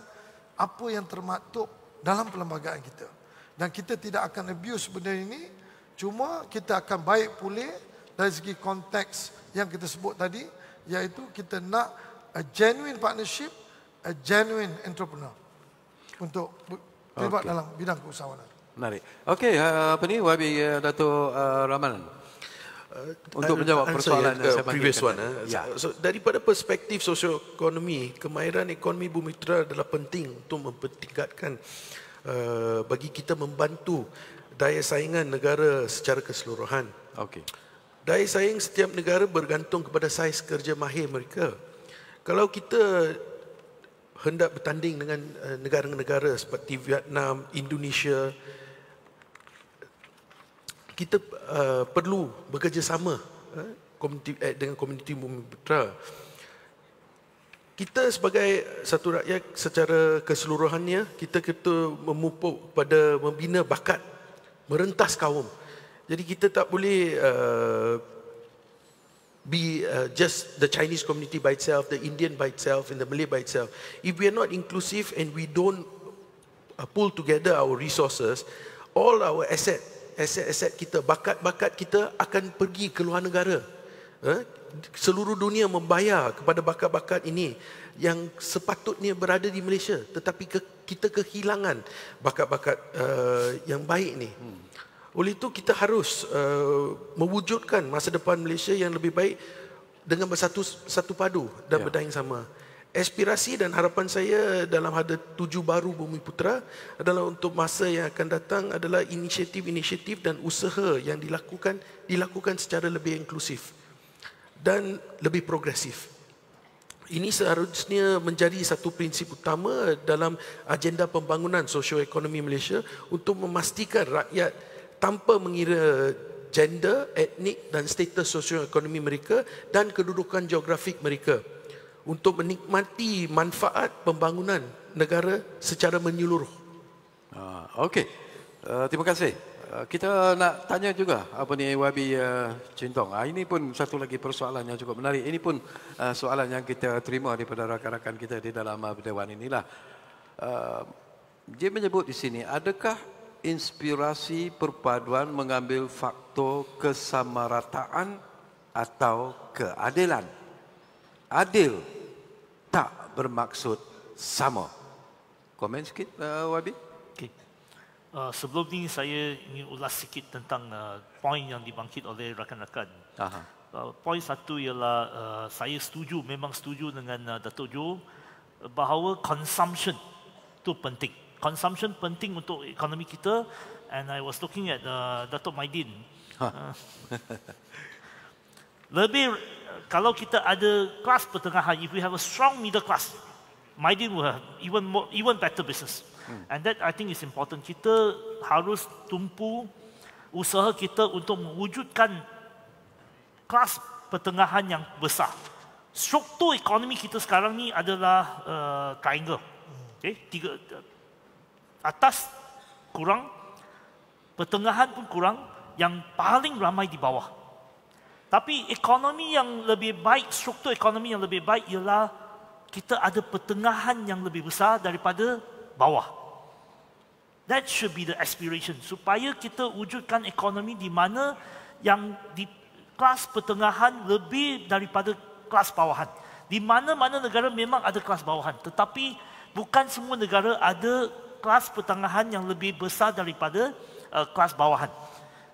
apa yang termaktub dalam perlembagaan kita. Dan kita tidak akan abuse benda ini, cuma kita akan baik pulih dari segi konteks yang kita sebut tadi, iaitu kita nak a genuine partnership, a genuine entrepreneur untuk terlibat okay. dalam bidang keusahawanan. Menarik. Okey, ha, apa ni? Wabi uh, Dato' uh, Rahman uh, untuk menjawab persoalan yang uh, saya previous one. Uh, ya. so, daripada perspektif sosioekonomi, kemahiran ekonomi bumi putera adalah penting untuk mempertingkatkan uh, bagi kita membantu daya saingan negara secara keseluruhan. Okay. Daya saing setiap negara bergantung kepada saiz kerja mahir mereka. Kalau kita hendak bertanding dengan uh, negara-negara seperti Vietnam, Indonesia, kita uh, perlu bekerjasama komuniti eh, uh, eh, dengan komuniti Bumi Putra. Kita sebagai satu rakyat secara keseluruhannya kita kita memupuk pada membina bakat merentas kaum. Jadi kita tak boleh uh, be uh, just the chinese community by itself the indian by itself and the malay by itself if we are not inclusive and we don't uh, pull together our resources all our assets aset-aset kita, bakat-bakat kita akan pergi ke luar negara. Ha? Seluruh dunia membayar kepada bakat-bakat ini yang sepatutnya berada di Malaysia. Tetapi kita kehilangan bakat-bakat eh, yang baik ini. Oleh itu kita harus eh, mewujudkan masa depan Malaysia yang lebih baik dengan bersatu satu padu dan ya. berdaya sama. Aspirasi dan harapan saya dalam ada tujuh baru Bumi Putra adalah untuk masa yang akan datang adalah inisiatif-inisiatif dan usaha yang dilakukan dilakukan secara lebih inklusif dan lebih progresif. Ini seharusnya menjadi satu prinsip utama dalam agenda pembangunan sosioekonomi Malaysia untuk memastikan rakyat tanpa mengira gender, etnik dan status sosioekonomi mereka dan kedudukan geografik mereka untuk menikmati manfaat pembangunan negara secara menyeluruh. Ah, okey, uh, terima kasih. Uh, kita nak tanya juga apa ni YB uh, Cintong. Uh, ini pun satu lagi persoalan yang cukup menarik. Ini pun uh, soalan yang kita terima daripada rakan-rakan kita di dalam uh, dewan inilah. Uh, dia menyebut di sini, adakah inspirasi perpaduan mengambil faktor kesamarataan atau keadilan? Adil tak bermaksud sama. Komen sikit, uh, Wabi. Okay. Uh, eh, sebelum ini saya ingin ulas sikit tentang uh, eh, poin yang dibangkit oleh rakan-rakan. Aha. Uh, poin satu ialah uh, saya setuju, memang setuju dengan uh, Dato' Joe bahawa consumption itu penting. Consumption penting untuk ekonomi kita and I was looking at uh, Dato' Maidin. Uh, lebih kalau kita ada kelas pertengahan, if we have a strong middle class, Maidin will have even more, even better business. Hmm. And that I think is important. Kita harus tumpu usaha kita untuk mewujudkan kelas pertengahan yang besar. Struktur ekonomi kita sekarang ni adalah uh, triangle. Okay, tiga atas kurang, pertengahan pun kurang, yang paling ramai di bawah. Tapi ekonomi yang lebih baik, struktur ekonomi yang lebih baik ialah kita ada pertengahan yang lebih besar daripada bawah. That should be the aspiration. Supaya kita wujudkan ekonomi di mana yang di kelas pertengahan lebih daripada kelas bawahan. Di mana-mana negara memang ada kelas bawahan. Tetapi bukan semua negara ada kelas pertengahan yang lebih besar daripada uh, kelas bawahan.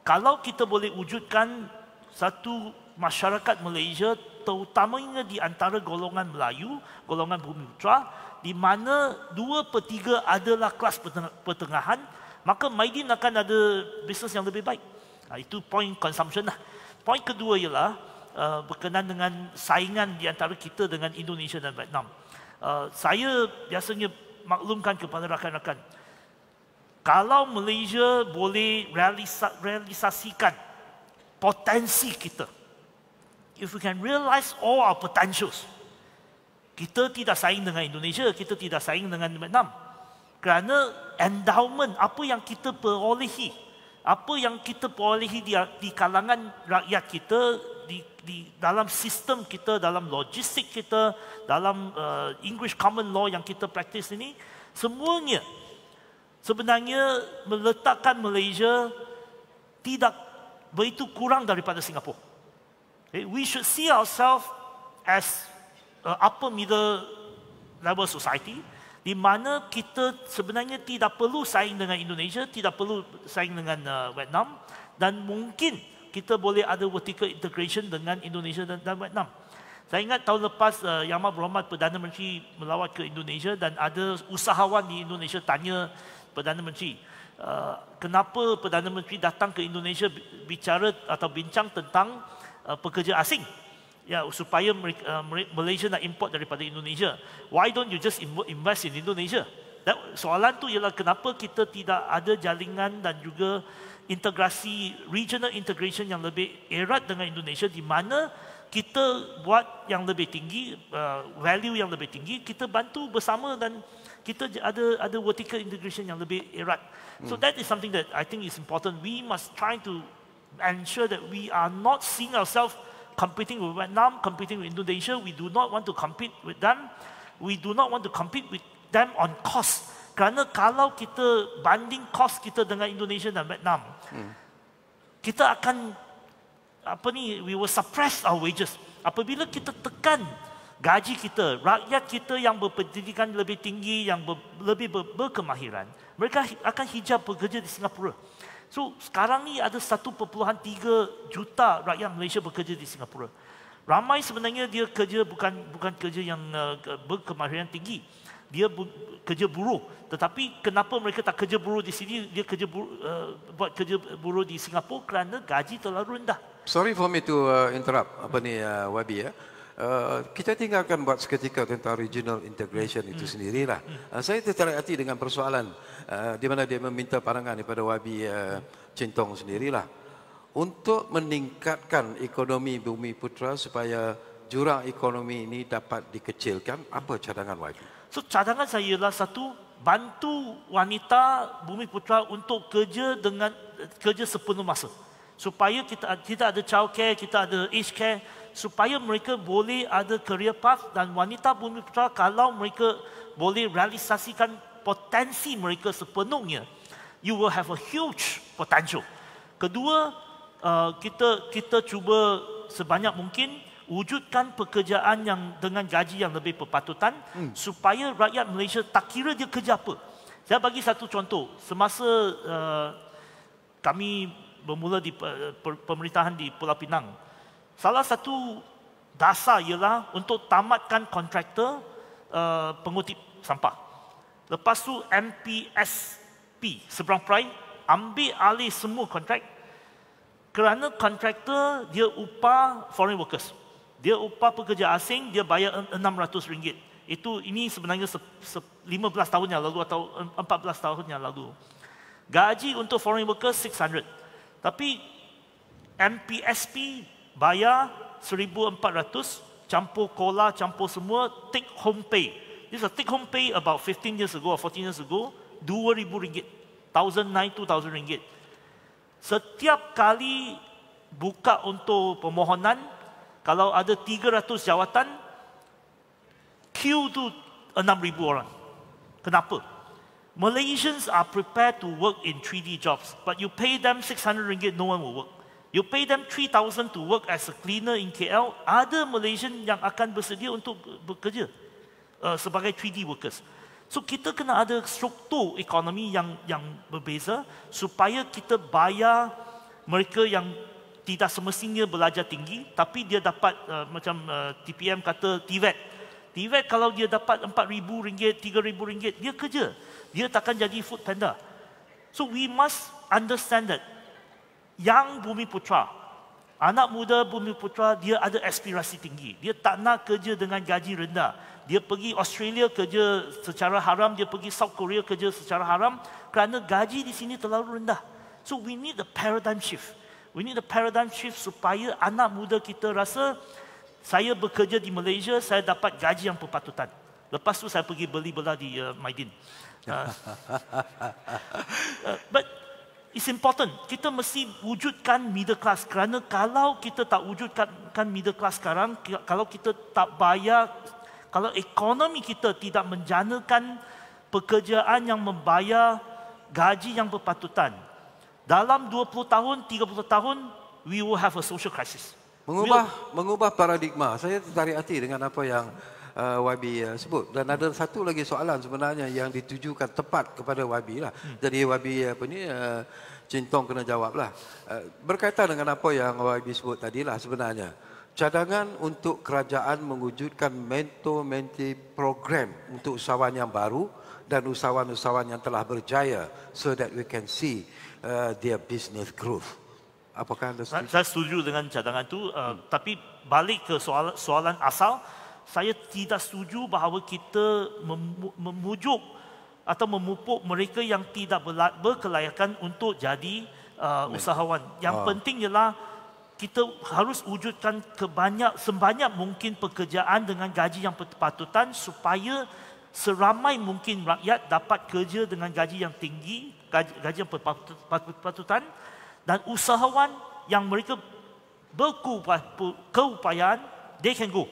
Kalau kita boleh wujudkan satu masyarakat Malaysia terutamanya di antara golongan Melayu, golongan bumi putra di mana dua per tiga adalah kelas pertengahan maka Maidin akan ada bisnes yang lebih baik. Nah, itu poin consumption lah. Poin kedua ialah uh, berkenaan dengan saingan di antara kita dengan Indonesia dan Vietnam. Uh, saya biasanya maklumkan kepada rakan-rakan kalau Malaysia boleh realisa- realisasikan potensi kita. If we can realize all our potentials. Kita tidak saing dengan Indonesia, kita tidak saing dengan Vietnam. Kerana endowment, apa yang kita perolehi, apa yang kita perolehi di, di kalangan rakyat kita, di, di dalam sistem kita, dalam logistik kita, dalam uh, English common law yang kita practice ini, semuanya sebenarnya meletakkan Malaysia tidak begitu kurang daripada Singapura. Okay? We should see ourselves as upper middle level society di mana kita sebenarnya tidak perlu saing dengan Indonesia, tidak perlu saing dengan uh, Vietnam dan mungkin kita boleh ada vertical integration dengan Indonesia dan, dan Vietnam. Saya ingat tahun lepas uh, Yamal Berhormat Perdana Menteri melawat ke Indonesia dan ada usahawan di Indonesia tanya Perdana Menteri, Uh, kenapa Perdana Menteri datang ke Indonesia bicara atau bincang tentang uh, pekerja asing ya supaya mereka, uh, Malaysia nak import daripada Indonesia why don't you just invest in Indonesia dan soalan tu ialah kenapa kita tidak ada jaringan dan juga integrasi regional integration yang lebih erat dengan Indonesia di mana kita buat yang lebih tinggi uh, value yang lebih tinggi kita bantu bersama dan kita ada ada vertical integration yang lebih erat. So that is something that I think is important. We must try to ensure that we are not seeing ourselves competing with Vietnam, competing with Indonesia. We do not want to compete with them. We do not want to compete with them on cost. Kerana kalau kita banding cost kita dengan Indonesia dan Vietnam, hmm. kita akan apa ni we will suppress our wages. Apabila kita tekan gaji kita, rakyat kita yang berpendidikan lebih tinggi, yang ber, lebih ber, berkemahiran, mereka akan hijab bekerja di Singapura. So sekarang ni ada 1.3 juta rakyat Malaysia bekerja di Singapura. Ramai sebenarnya dia kerja bukan bukan kerja yang uh, berkemahiran tinggi. Dia bu, kerja buruh. Tetapi kenapa mereka tak kerja buruh di sini, dia kerja buruh, uh, buat kerja buruh di Singapura kerana gaji terlalu rendah. Sorry for me to uh, interrupt apa ni uh, Wabi ya. Eh? Eh, kita tinggalkan buat seketika tentang regional integration itu hmm. sendirilah. Uh, saya tertarik hati dengan persoalan uh, di mana dia meminta pandangan daripada Wabi uh, Cintong sendirilah untuk meningkatkan ekonomi bumi putra supaya jurang ekonomi ini dapat dikecilkan apa cadangan wajib? So cadangan saya ialah satu bantu wanita bumi putra untuk kerja dengan kerja sepenuh masa supaya kita kita ada childcare, kita ada aged care supaya mereka boleh ada career path dan wanita bumi putera kalau mereka boleh realisasikan potensi mereka sepenuhnya you will have a huge potential kedua uh, kita kita cuba sebanyak mungkin wujudkan pekerjaan yang dengan gaji yang lebih berpatutan hmm. supaya rakyat Malaysia tak kira dia kerja apa saya bagi satu contoh semasa uh, kami bermula di uh, pemerintahan di Pulau Pinang Salah satu dasar ialah untuk tamatkan kontraktor uh, pengutip sampah. Lepas tu MPSP, Seberang Perai, ambil alih semua kontrak kerana kontraktor dia upah foreign workers. Dia upah pekerja asing, dia bayar RM600. Itu ini sebenarnya 15 tahun yang lalu atau 14 tahun yang lalu. Gaji untuk foreign workers 600. Tapi MPSP bayar 1400 campur cola campur semua take home pay this is a take home pay about 15 years ago or 14 years ago 2000 ringgit 1009 2000 ringgit setiap kali buka untuk permohonan kalau ada 300 jawatan queue tu 6000 orang kenapa Malaysians are prepared to work in 3D jobs, but you pay them 600 ringgit, no one will work. You pay them three thousand to work as a cleaner in KL. Ada Malaysian yang akan bersedia untuk bekerja uh, sebagai 3D workers. So kita kena ada struktur ekonomi yang yang berbeza supaya kita bayar mereka yang tidak semestinya belajar tinggi tapi dia dapat uh, macam uh, TPM kata TVET. TVET kalau dia dapat empat ribu ringgit, tiga ribu ringgit dia kerja. Dia takkan jadi food panda. So we must understand that yang bumi putra. Anak muda bumi putra dia ada aspirasi tinggi. Dia tak nak kerja dengan gaji rendah. Dia pergi Australia kerja secara haram, dia pergi South Korea kerja secara haram kerana gaji di sini terlalu rendah. So we need the paradigm shift. We need the paradigm shift supaya anak muda kita rasa saya bekerja di Malaysia, saya dapat gaji yang berpatutan. Lepas tu saya pergi beli belah di uh, Maidin. Uh, uh, but It's important. Kita mesti wujudkan middle class. Kerana kalau kita tak wujudkan middle class sekarang, kalau kita tak bayar, kalau ekonomi kita tidak menjanakan pekerjaan yang membayar gaji yang berpatutan, dalam 20 tahun, 30 tahun, we will have a social crisis. Mengubah, mengubah paradigma. Saya tertarik hati dengan apa yang uh, eh, YB uh, eh, sebut dan ada satu lagi soalan sebenarnya yang ditujukan tepat kepada YB lah hmm. jadi YB eh, apa ni uh, Cintong kena jawab lah uh, berkaitan dengan apa yang YB sebut tadi lah sebenarnya cadangan untuk kerajaan mewujudkan mentor menti program untuk usahawan yang baru dan usahawan-usahawan yang telah berjaya so that we can see uh, their business growth. Apakah anda setuju? Saya setuju dengan cadangan itu uh, hmm. tapi balik ke soalan, soalan asal saya tidak setuju bahawa kita memujuk atau memupuk mereka yang tidak berkelayakan untuk jadi uh, usahawan. Yang ha. penting ialah kita harus wujudkan kebanyak sebanyak mungkin pekerjaan dengan gaji yang berpatutan supaya seramai mungkin rakyat dapat kerja dengan gaji yang tinggi, gaji, gaji yang berpatutan dan usahawan yang mereka berkeupayaan, they can go.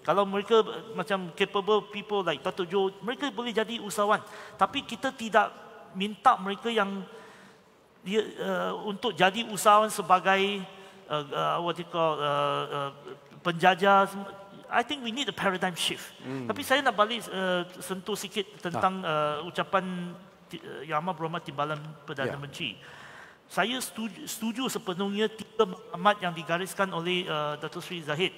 Kalau mereka macam capable people like Dato' Jo, mereka boleh jadi usahawan. Tapi kita tidak minta mereka yang dia, uh, untuk jadi usahawan sebagai uh, uh, what you call uh, uh, penjajah. I think we need a paradigm shift. Hmm. Tapi saya nak balik uh, sentuh sikit tentang uh, ucapan uh, Yang Amat Berhormat Timbalan Perdana yeah. Menteri. Saya setuju, setuju sepenuhnya tiga amat yang digariskan oleh uh, Dato' Sri Zahid.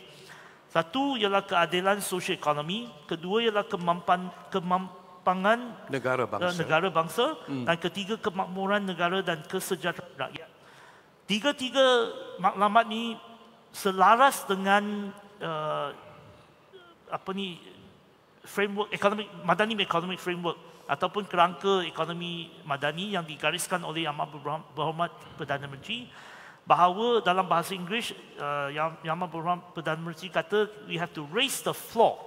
Satu ialah keadilan sosial ekonomi, kedua ialah kemampan kemampangan negara bangsa, eh, negara bangsa hmm. dan ketiga kemakmuran negara dan kesejahteraan rakyat. Tiga-tiga maklumat ini selaras dengan uh, apa ni framework ekonomi madani economic framework ataupun kerangka ekonomi madani yang digariskan oleh Yang Berhormat Perdana Menteri bahawa dalam bahasa Inggeris uh, Yaman Burhan Perdana Menteri kata we have to raise the floor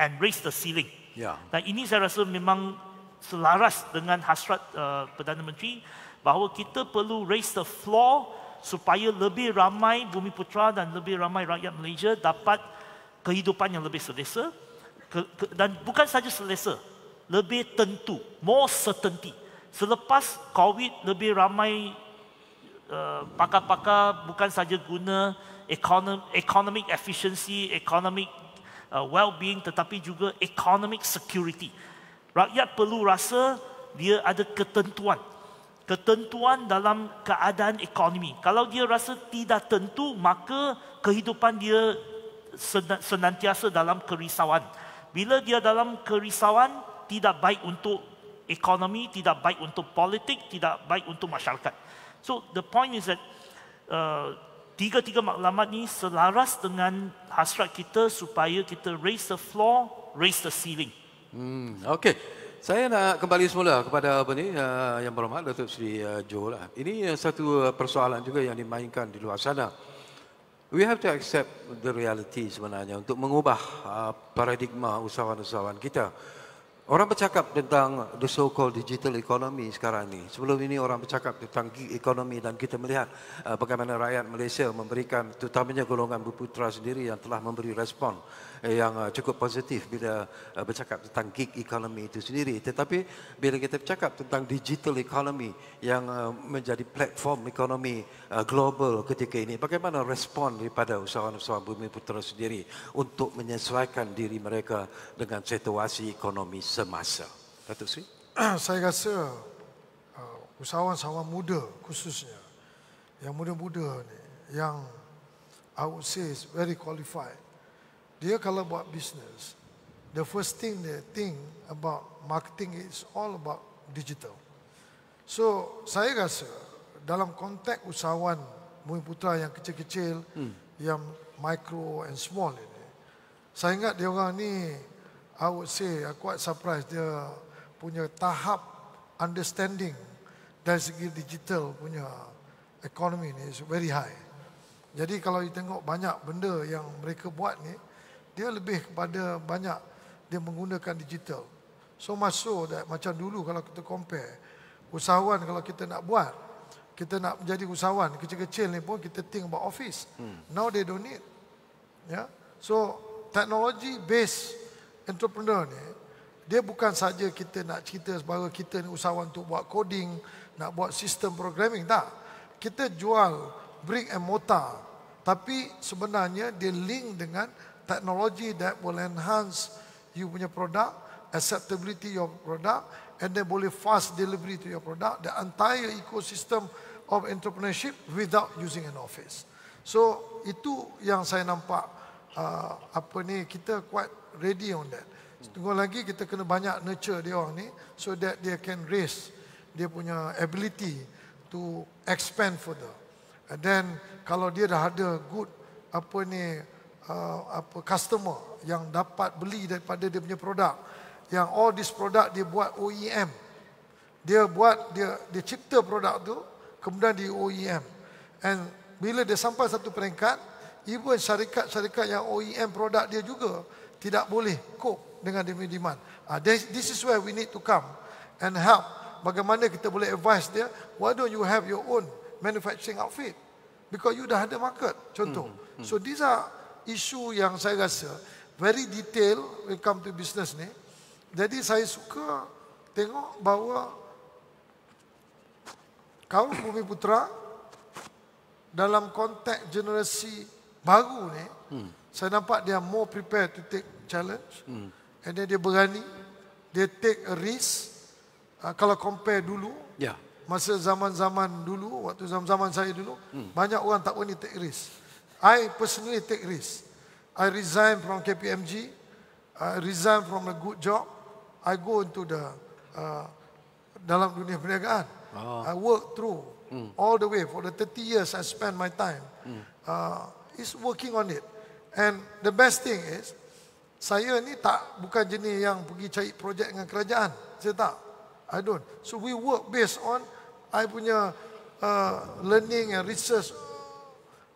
and raise the ceiling. Ya. Dan ini saya rasa memang selaras dengan hasrat uh, Perdana Menteri bahawa kita perlu raise the floor supaya lebih ramai bumi putra dan lebih ramai rakyat Malaysia dapat kehidupan yang lebih selesa ke, ke, dan bukan saja selesa lebih tentu more certainty selepas covid lebih ramai Uh, pakar-pakar bukan saja guna economic efficiency, economic uh, well-being tetapi juga economic security. Rakyat perlu rasa dia ada ketentuan. Ketentuan dalam keadaan ekonomi. Kalau dia rasa tidak tentu, maka kehidupan dia senantiasa dalam kerisauan. Bila dia dalam kerisauan, tidak baik untuk ekonomi, tidak baik untuk politik, tidak baik untuk masyarakat. So the point is that uh, tiga-tiga maklumat ni selaras dengan hasrat kita supaya kita raise the floor, raise the ceiling. Hmm, okay. Saya nak kembali semula kepada apa ni uh, yang berhormat Datuk Seri uh, Joe lah. Ini uh, satu uh, persoalan juga yang dimainkan di luar sana. We have to accept the reality sebenarnya untuk mengubah paradigma usahawan-usahawan kita. Orang bercakap tentang the so-called digital economy sekarang ni. Sebelum ini orang bercakap tentang gig economy dan kita melihat uh, bagaimana rakyat Malaysia memberikan terutamanya golongan berputra sendiri yang telah memberi respon Eh, yang eh, cukup positif bila eh, bercakap tentang gig economy itu sendiri. Tetapi bila kita bercakap tentang digital economy yang menjadi platform ekonomi global ketika ini, bagaimana respon daripada usahawan-usahawan Bumi Putera sendiri untuk menyesuaikan diri mereka dengan situasi ekonomi semasa? Datuk Sri? Saya rasa usahawan-usahawan muda khususnya, yang muda-muda ni, yang I would say is very qualified dia kalau buat bisnes, the first thing they think about marketing is all about digital. So saya rasa dalam konteks usahawan Mui Putra yang kecil-kecil, hmm. yang micro and small ini, saya ingat dia orang ni, I would say, I quite surprised dia punya tahap understanding dari segi digital punya ekonomi ni is very high. Jadi kalau you tengok banyak benda yang mereka buat ni, uh, dia lebih kepada banyak dia menggunakan digital. So much so that macam dulu kalau kita compare usahawan kalau kita nak buat kita nak menjadi usahawan kecil-kecil ni pun kita think about office. Hmm. Now they don't need. Yeah. So technology based entrepreneur ni dia bukan saja kita nak cerita sebagai kita ni usahawan untuk buat coding, nak buat sistem programming tak. Kita jual brick and mortar. Tapi sebenarnya dia link dengan technology that will enhance you punya produk, acceptability your product, and then boleh fast delivery to your product, the entire ecosystem of entrepreneurship without using an office. So itu yang saya nampak uh, apa ni kita quite ready on that. Tunggu lagi kita kena banyak nurture dia orang ni so that dia can raise dia punya ability to expand further. And then kalau dia dah ada good apa ni uh, apa customer yang dapat beli daripada dia punya produk yang all this product dia buat OEM dia buat dia dia cipta produk tu kemudian di OEM and bila dia sampai satu peringkat even syarikat-syarikat yang OEM produk dia juga tidak boleh cope dengan demand uh, this, this is where we need to come and help bagaimana kita boleh advise dia why don't you have your own manufacturing outfit because you dah ada market contoh hmm. Hmm. so these are isu yang saya rasa very detail when come to business ni. Jadi saya suka tengok bahawa kaum bumi putra dalam konteks generasi baru ni, hmm. saya nampak dia more prepared to take challenge. Hmm. And then dia berani, dia take a risk. Uh, kalau compare dulu, yeah. masa zaman-zaman dulu, waktu zaman-zaman saya dulu, hmm. banyak orang tak berani take risk. I personally take risk. I resign from KPMG. I resign from a good job. I go into the uh, dalam dunia perniagaan. Oh. I work through mm. all the way for the 30 years I spend my time. Mm. Uh, is working on it. And the best thing is, saya ni tak bukan jenis yang pergi cari projek dengan kerajaan. Saya tak. I don't. So we work based on I punya uh, learning and research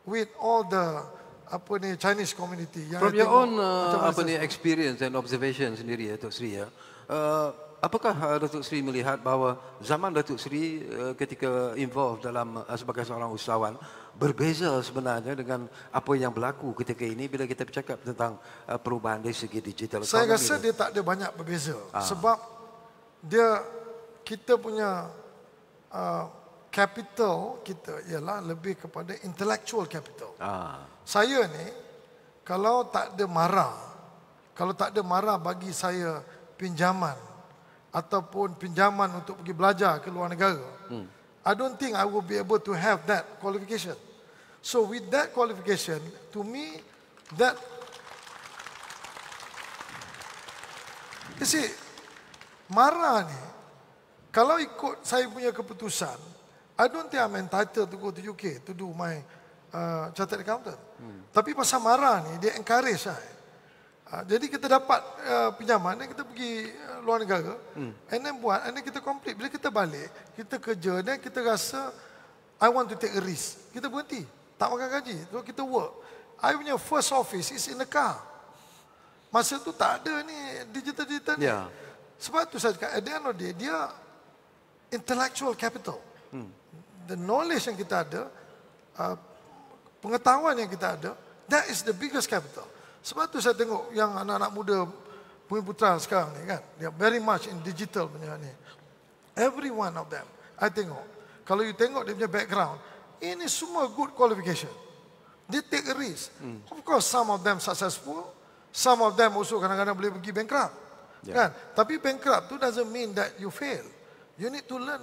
with all the apa ni Chinese community. Yang From your own uh, apa ni experience and observation sendiri ya Datuk Sri ya. Uh, apakah uh, Datuk Sri melihat bahawa zaman Datuk Sri uh, ketika involved dalam uh, sebagai seorang usahawan berbeza sebenarnya dengan apa yang berlaku ketika ini bila kita bercakap tentang uh, perubahan dari segi digital. Saya ekonomi. rasa dia tak ada banyak berbeza ah. sebab dia kita punya uh, capital kita ialah lebih kepada intellectual capital. Ah. Saya ni kalau tak ada marah, kalau tak ada marah bagi saya pinjaman ataupun pinjaman untuk pergi belajar ke luar negara, hmm. I don't think I will be able to have that qualification. So with that qualification, to me, that You see, marah ni, kalau ikut saya punya keputusan, I don't think I'm entitled to go to UK to do my uh, chartered accountant. Hmm. Tapi pasal marah ni, dia encourage saya. Lah. Uh, jadi kita dapat uh, pinjaman, kita pergi uh, luar negara. Hmm. And then buat, and then kita complete. Bila kita balik, kita kerja, then kita rasa, I want to take a risk. Kita berhenti. Tak makan gaji. So kita work. I punya first office is in the car. Masa tu tak ada ni digital-digital ni. Yeah. Sebab tu saya cakap, at the end of the day, dia intellectual capital. Hmm the knowledge yang kita ada, uh, pengetahuan yang kita ada, that is the biggest capital. Sebab tu saya tengok yang anak-anak muda Bumi Putra sekarang ni kan, they are very much in digital punya ni. Every one of them, I tengok. Kalau you tengok dia punya background, ini semua good qualification. They take a risk. Hmm. Of course, some of them successful, some of them also kadang-kadang boleh pergi bankrupt. Yeah. Kan? Tapi bankrupt tu doesn't mean that you fail. You need to learn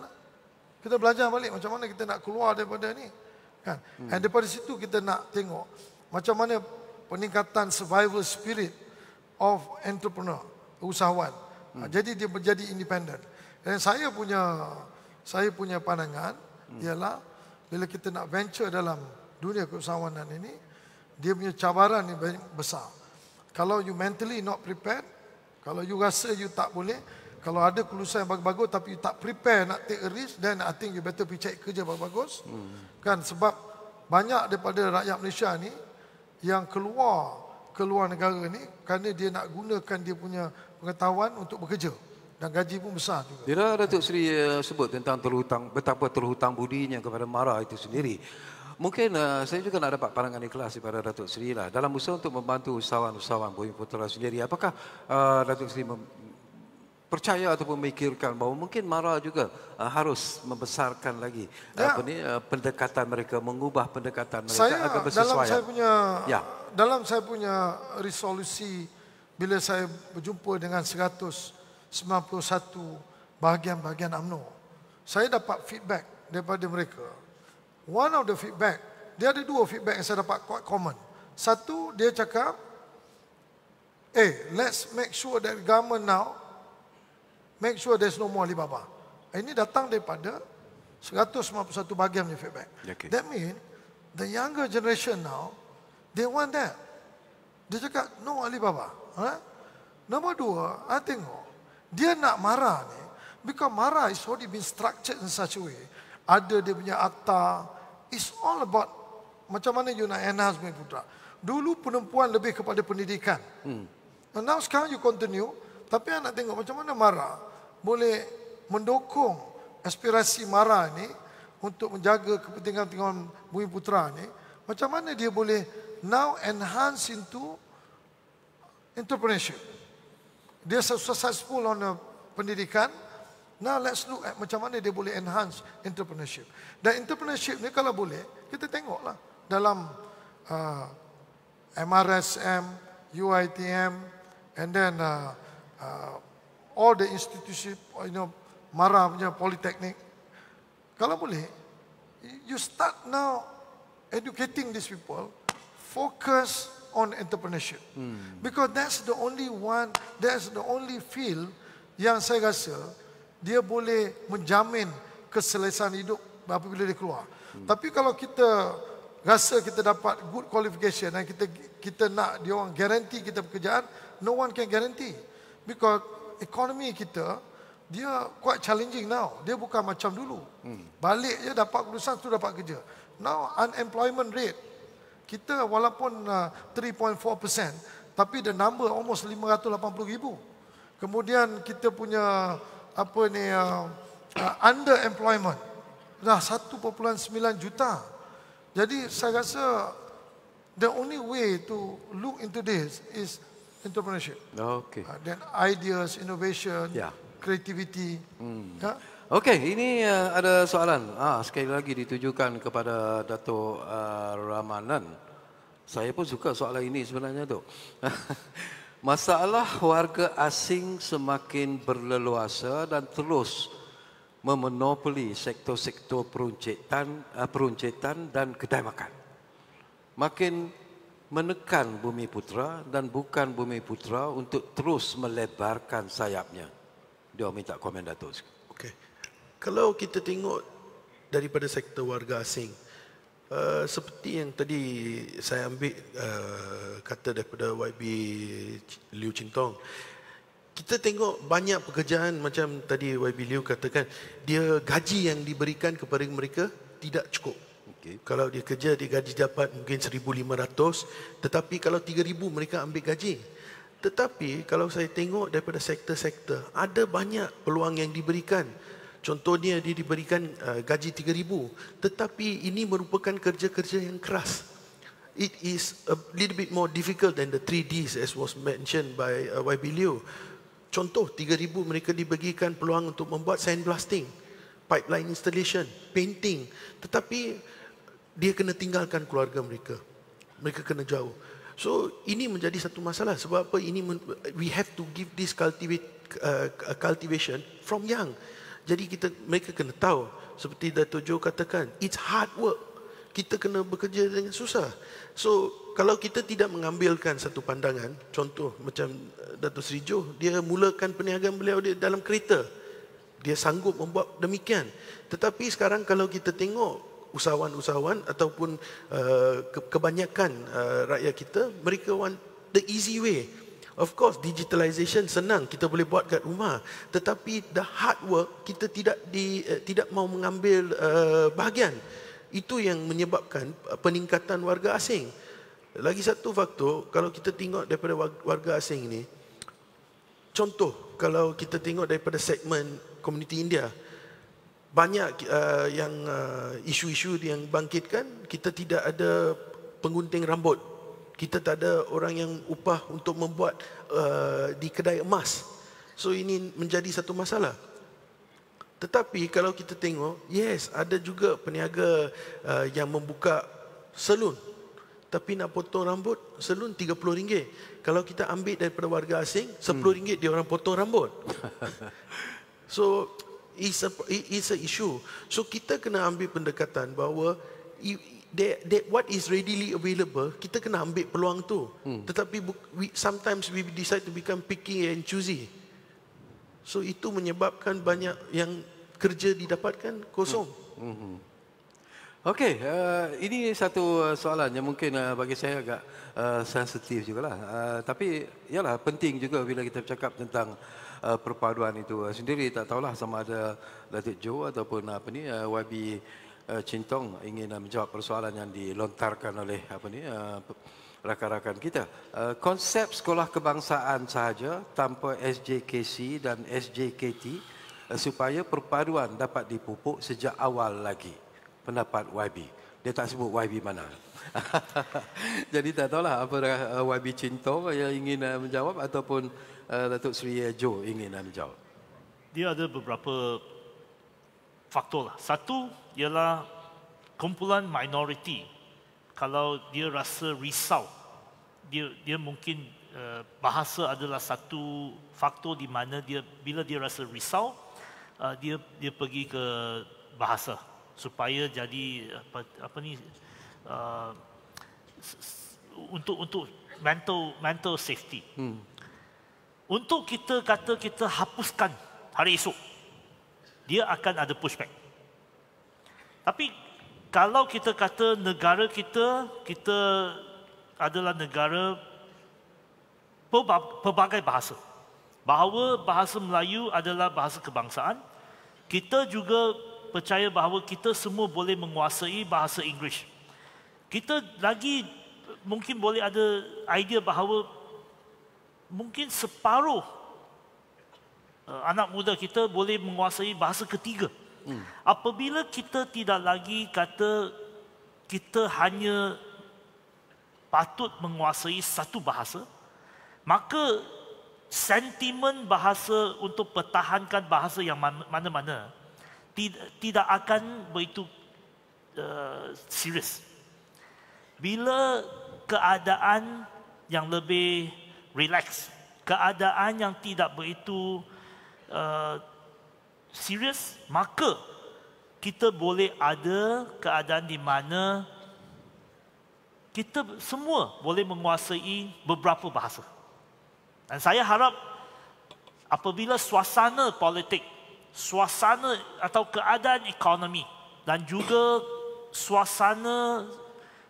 kita belajar balik macam mana kita nak keluar daripada ni kan hmm. and daripada situ kita nak tengok macam mana peningkatan survival spirit of entrepreneur usahawan ha, hmm. jadi dia menjadi independent dan saya punya saya punya pandangan hmm. ialah bila kita nak venture dalam dunia keusahawanan ini dia punya cabaran ni besar kalau you mentally not prepared kalau you rasa you tak boleh kalau ada kelulusan yang bagus-bagus tapi tak prepare nak take a risk then I think you better pergi cari kerja bagus-bagus. Hmm. Kan sebab banyak daripada rakyat Malaysia ni yang keluar keluar negara ni kerana dia nak gunakan dia punya pengetahuan untuk bekerja dan gaji pun besar juga. Dira Datuk Seri uh, sebut tentang terhutang betapa terhutang budinya kepada Mara itu sendiri. Mungkin uh, saya juga nak dapat pandangan ikhlas daripada Datuk Seri lah dalam usaha untuk membantu usahawan-usahawan Bumi Putera sendiri. Apakah uh, Datuk Seri percaya atau memikirkan bahawa mungkin Mara juga uh, harus membesarkan lagi uh, ya. apa ni uh, pendekatan mereka mengubah pendekatan mereka saya, agar bersesuaian. Dalam saya punya ya. dalam saya punya resolusi bila saya berjumpa dengan 191 bahagian-bahagian AMNO saya dapat feedback daripada mereka. One of the feedback, dia ada dua feedback yang saya dapat quite common. Satu, dia cakap, eh, let's make sure that government now Make sure there's no more Alibaba. Eh, ini datang daripada 151 bahagian punya feedback. Okay. That mean the younger generation now, they want that. Dia cakap, no Alibaba. Ha? Nombor dua, I tengok, dia nak marah ni, because marah is already been structured in such a way. Ada dia punya akta, it's all about macam mana you nak enhance my putra. Dulu penempuan lebih kepada pendidikan. Hmm. And now sekarang you continue, tapi anak tengok macam mana Mara boleh mendukung aspirasi Mara ini untuk menjaga kepentingan tuan Bumi Putra ini. Macam mana dia boleh now enhance into entrepreneurship. Dia successful on pendidikan. Now let's look at macam mana dia boleh enhance entrepreneurship. Dan entrepreneurship ni kalau boleh, kita tengoklah dalam uh, MRSM, UITM, and then uh, uh, all the institusi, you know, Mara punya polytechnic. Kalau boleh, you start now educating these people, focus on entrepreneurship. Hmm. Because that's the only one, that's the only field yang saya rasa dia boleh menjamin keselesaan hidup apabila dia keluar. Hmm. Tapi kalau kita rasa kita dapat good qualification dan kita kita nak dia orang guarantee kita pekerjaan, no one can guarantee because ekonomi kita dia quite challenging now. Dia bukan macam dulu. Hmm. Balik je dapat kelulusan tu dapat kerja. Now unemployment rate kita walaupun uh, 3.4% tapi the number almost 580 ribu. Kemudian kita punya apa ni uh, uh, underemployment dah 1.9 juta. Jadi saya rasa the only way to look into this is entrepreneurship. Okay. Uh, then ideas, innovation, yeah. creativity. Hmm. Yeah. Okay, ini uh, ada soalan. Ah, sekali lagi ditujukan kepada Dato' uh, Ramanan. Saya pun suka soalan ini sebenarnya tu. Masalah warga asing semakin berleluasa dan terus memonopoli sektor-sektor peruncitan, uh, peruncitan dan kedai makan. Makin menekan bumi putra dan bukan bumi putra untuk terus melebarkan sayapnya. Dia minta komen Datuk. Okey. Kalau kita tengok daripada sektor warga asing Uh, seperti yang tadi saya ambil uh, kata daripada YB Liu Chintong kita tengok banyak pekerjaan macam tadi YB Liu katakan dia gaji yang diberikan kepada mereka tidak cukup Okay. Kalau dia kerja dia gaji dapat mungkin 1500 tetapi kalau 3000 mereka ambil gaji. Tetapi kalau saya tengok daripada sektor-sektor ada banyak peluang yang diberikan. Contohnya dia diberikan uh, gaji 3000 tetapi ini merupakan kerja-kerja yang keras. It is a little bit more difficult than the 3Ds as was mentioned by uh, YB Liu. Contoh 3000 mereka diberikan peluang untuk membuat sandblasting, pipeline installation, painting. Tetapi dia kena tinggalkan keluarga mereka. Mereka kena jauh. So ini menjadi satu masalah sebab apa ini we have to give this cultivate uh, cultivation from young. Jadi kita mereka kena tahu seperti Dato Jo katakan it's hard work. Kita kena bekerja dengan susah. So kalau kita tidak mengambilkan satu pandangan contoh macam uh, Dato Sri Jo, dia mulakan perniagaan beliau dia dalam kereta. Dia sanggup membuat demikian. Tetapi sekarang kalau kita tengok usahawan-usahawan ataupun uh, ke- kebanyakan uh, rakyat kita mereka want the easy way of course digitalization senang kita boleh buat kat rumah tetapi the hard work kita tidak di uh, tidak mau mengambil uh, bahagian itu yang menyebabkan uh, peningkatan warga asing lagi satu faktor kalau kita tengok daripada warga asing ini contoh kalau kita tengok daripada segmen komuniti India banyak uh, yang uh, isu-isu yang bangkitkan kita tidak ada penggunting rambut kita tak ada orang yang upah untuk membuat uh, di kedai emas so ini menjadi satu masalah tetapi kalau kita tengok yes ada juga peniaga uh, yang membuka salon tapi nak potong rambut salon RM30 kalau kita ambil daripada warga asing RM10 hmm. dia orang potong rambut so Is a, it's a issue. So kita kena ambil pendekatan bahawa they, they, what is readily available, kita kena ambil peluang tu. Hmm. Tetapi we, sometimes we decide to become picky and choosy. So itu menyebabkan banyak yang kerja didapatkan kosong. Hmm. Hmm. hmm. Okey, uh, ini satu eh, soalan yang mungkin uh, bagi saya agak uh, sensitif jugalah. Uh, tapi, ya lah penting juga bila kita bercakap tentang uh, perpaduan itu eh, sendiri tak tahulah sama ada Datuk Joe ataupun apa ni uh, eh, YB uh, Cintong ingin uh, menjawab persoalan yang dilontarkan oleh apa ni uh, rakan-rakan kita uh, konsep sekolah kebangsaan sahaja tanpa SJKC dan SJKT uh, supaya perpaduan dapat dipupuk sejak awal lagi pendapat YB dia tak sebut YB mana Jadi tak tahulah apakah uh, YB Cinto yang ingin uh, menjawab ataupun uh, Datuk Sri Jo ingin menjawab. Dia ada beberapa faktor. Lah. Satu ialah kumpulan minoriti. Kalau dia rasa risau, dia, dia mungkin bahasa adalah satu faktor di mana dia bila dia rasa risau dia dia pergi ke bahasa supaya jadi apa, apa ni uh, untuk untuk mental mental safety. Hmm. Untuk kita kata kita hapuskan hari esok, dia akan ada pushback. Tapi kalau kita kata negara kita kita adalah negara pelbagai bahasa, bahawa bahasa Melayu adalah bahasa kebangsaan, kita juga percaya bahawa kita semua boleh menguasai bahasa Inggeris kita lagi mungkin boleh ada idea bahawa mungkin separuh eh, anak muda kita boleh menguasai bahasa ketiga. Hmm. Apabila kita tidak lagi kata kita hanya patut menguasai satu bahasa, maka sentimen bahasa untuk pertahankan bahasa yang mana-mana tidak akan begitu uh, serius bila keadaan yang lebih relax, keadaan yang tidak begitu uh, serius, maka kita boleh ada keadaan di mana kita semua boleh menguasai beberapa bahasa. Dan saya harap apabila suasana politik, suasana atau keadaan ekonomi dan juga suasana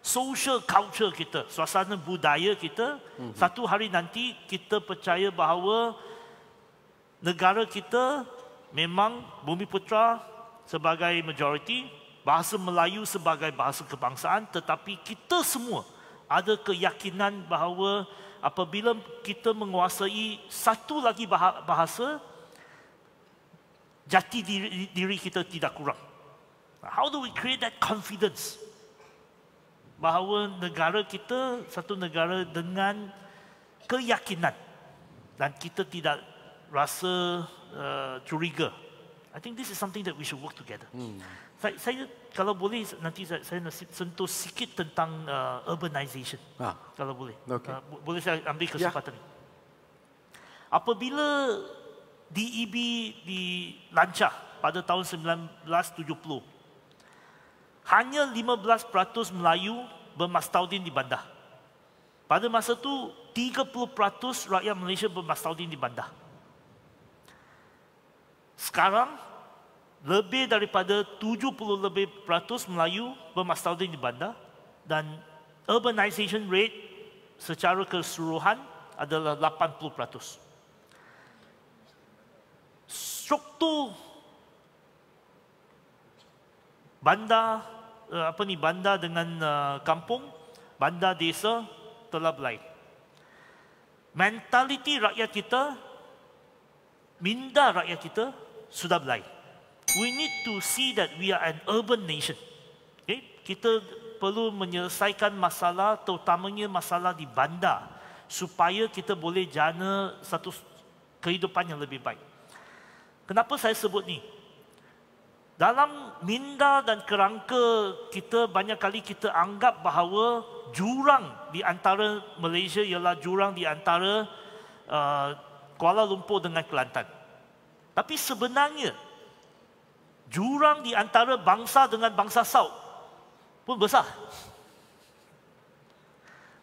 social culture kita, suasana budaya kita. Mm-hmm. Satu hari nanti kita percaya bahawa negara kita memang bumi putra sebagai majoriti, bahasa Melayu sebagai bahasa kebangsaan tetapi kita semua ada keyakinan bahawa apabila kita menguasai satu lagi bahasa jati diri, diri kita tidak kurang. How do we create that confidence? bahawa negara kita satu negara dengan keyakinan dan kita tidak rasa uh, curiga. I think this is something that we should work together. Hmm. Saya, saya kalau boleh nanti saya, saya nasib sentuh sikit tentang uh, urbanization. Ah. Kalau boleh. Okay. Uh, boleh saya ambil ya. kesempatan. Yeah. Apabila DEB dilancar pada tahun 1970 hanya 15% Melayu bermastaudin di bandar. Pada masa itu, 30% rakyat Malaysia bermastaudin di bandar. Sekarang, lebih daripada 70 lebih peratus Melayu bermastaudin di bandar dan urbanisation rate secara keseluruhan adalah 80%. Struktur bandar Eh, apa ni bandar dengan eh, kampung, bandar desa telah berlain. Mentaliti rakyat kita, minda rakyat kita sudah berlain. We need to see that we are an urban nation. Okay? Kita perlu menyelesaikan masalah terutamanya masalah di bandar supaya kita boleh jana satu kehidupan yang lebih baik. Kenapa saya sebut ni? Dalam minda dan kerangka kita banyak kali kita anggap bahawa jurang di antara Malaysia ialah jurang di antara uh, Kuala Lumpur dengan Kelantan. Tapi sebenarnya jurang di antara bangsa dengan bangsa Sauk pun besar.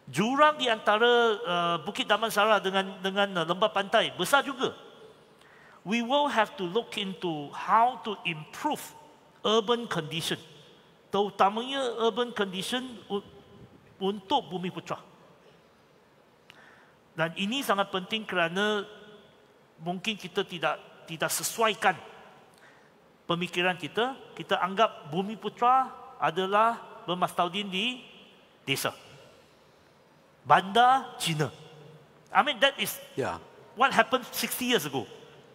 Jurang di antara uh, Bukit Damansara dengan dengan uh, Lembah Pantai besar juga we will have to look into how to improve urban condition. Terutamanya urban condition untuk bumi putra. Dan ini sangat penting kerana mungkin kita tidak tidak sesuaikan pemikiran kita. Kita anggap bumi putra adalah bermastaudin di desa. Bandar Cina. I mean that is yeah. what happened 60 years ago.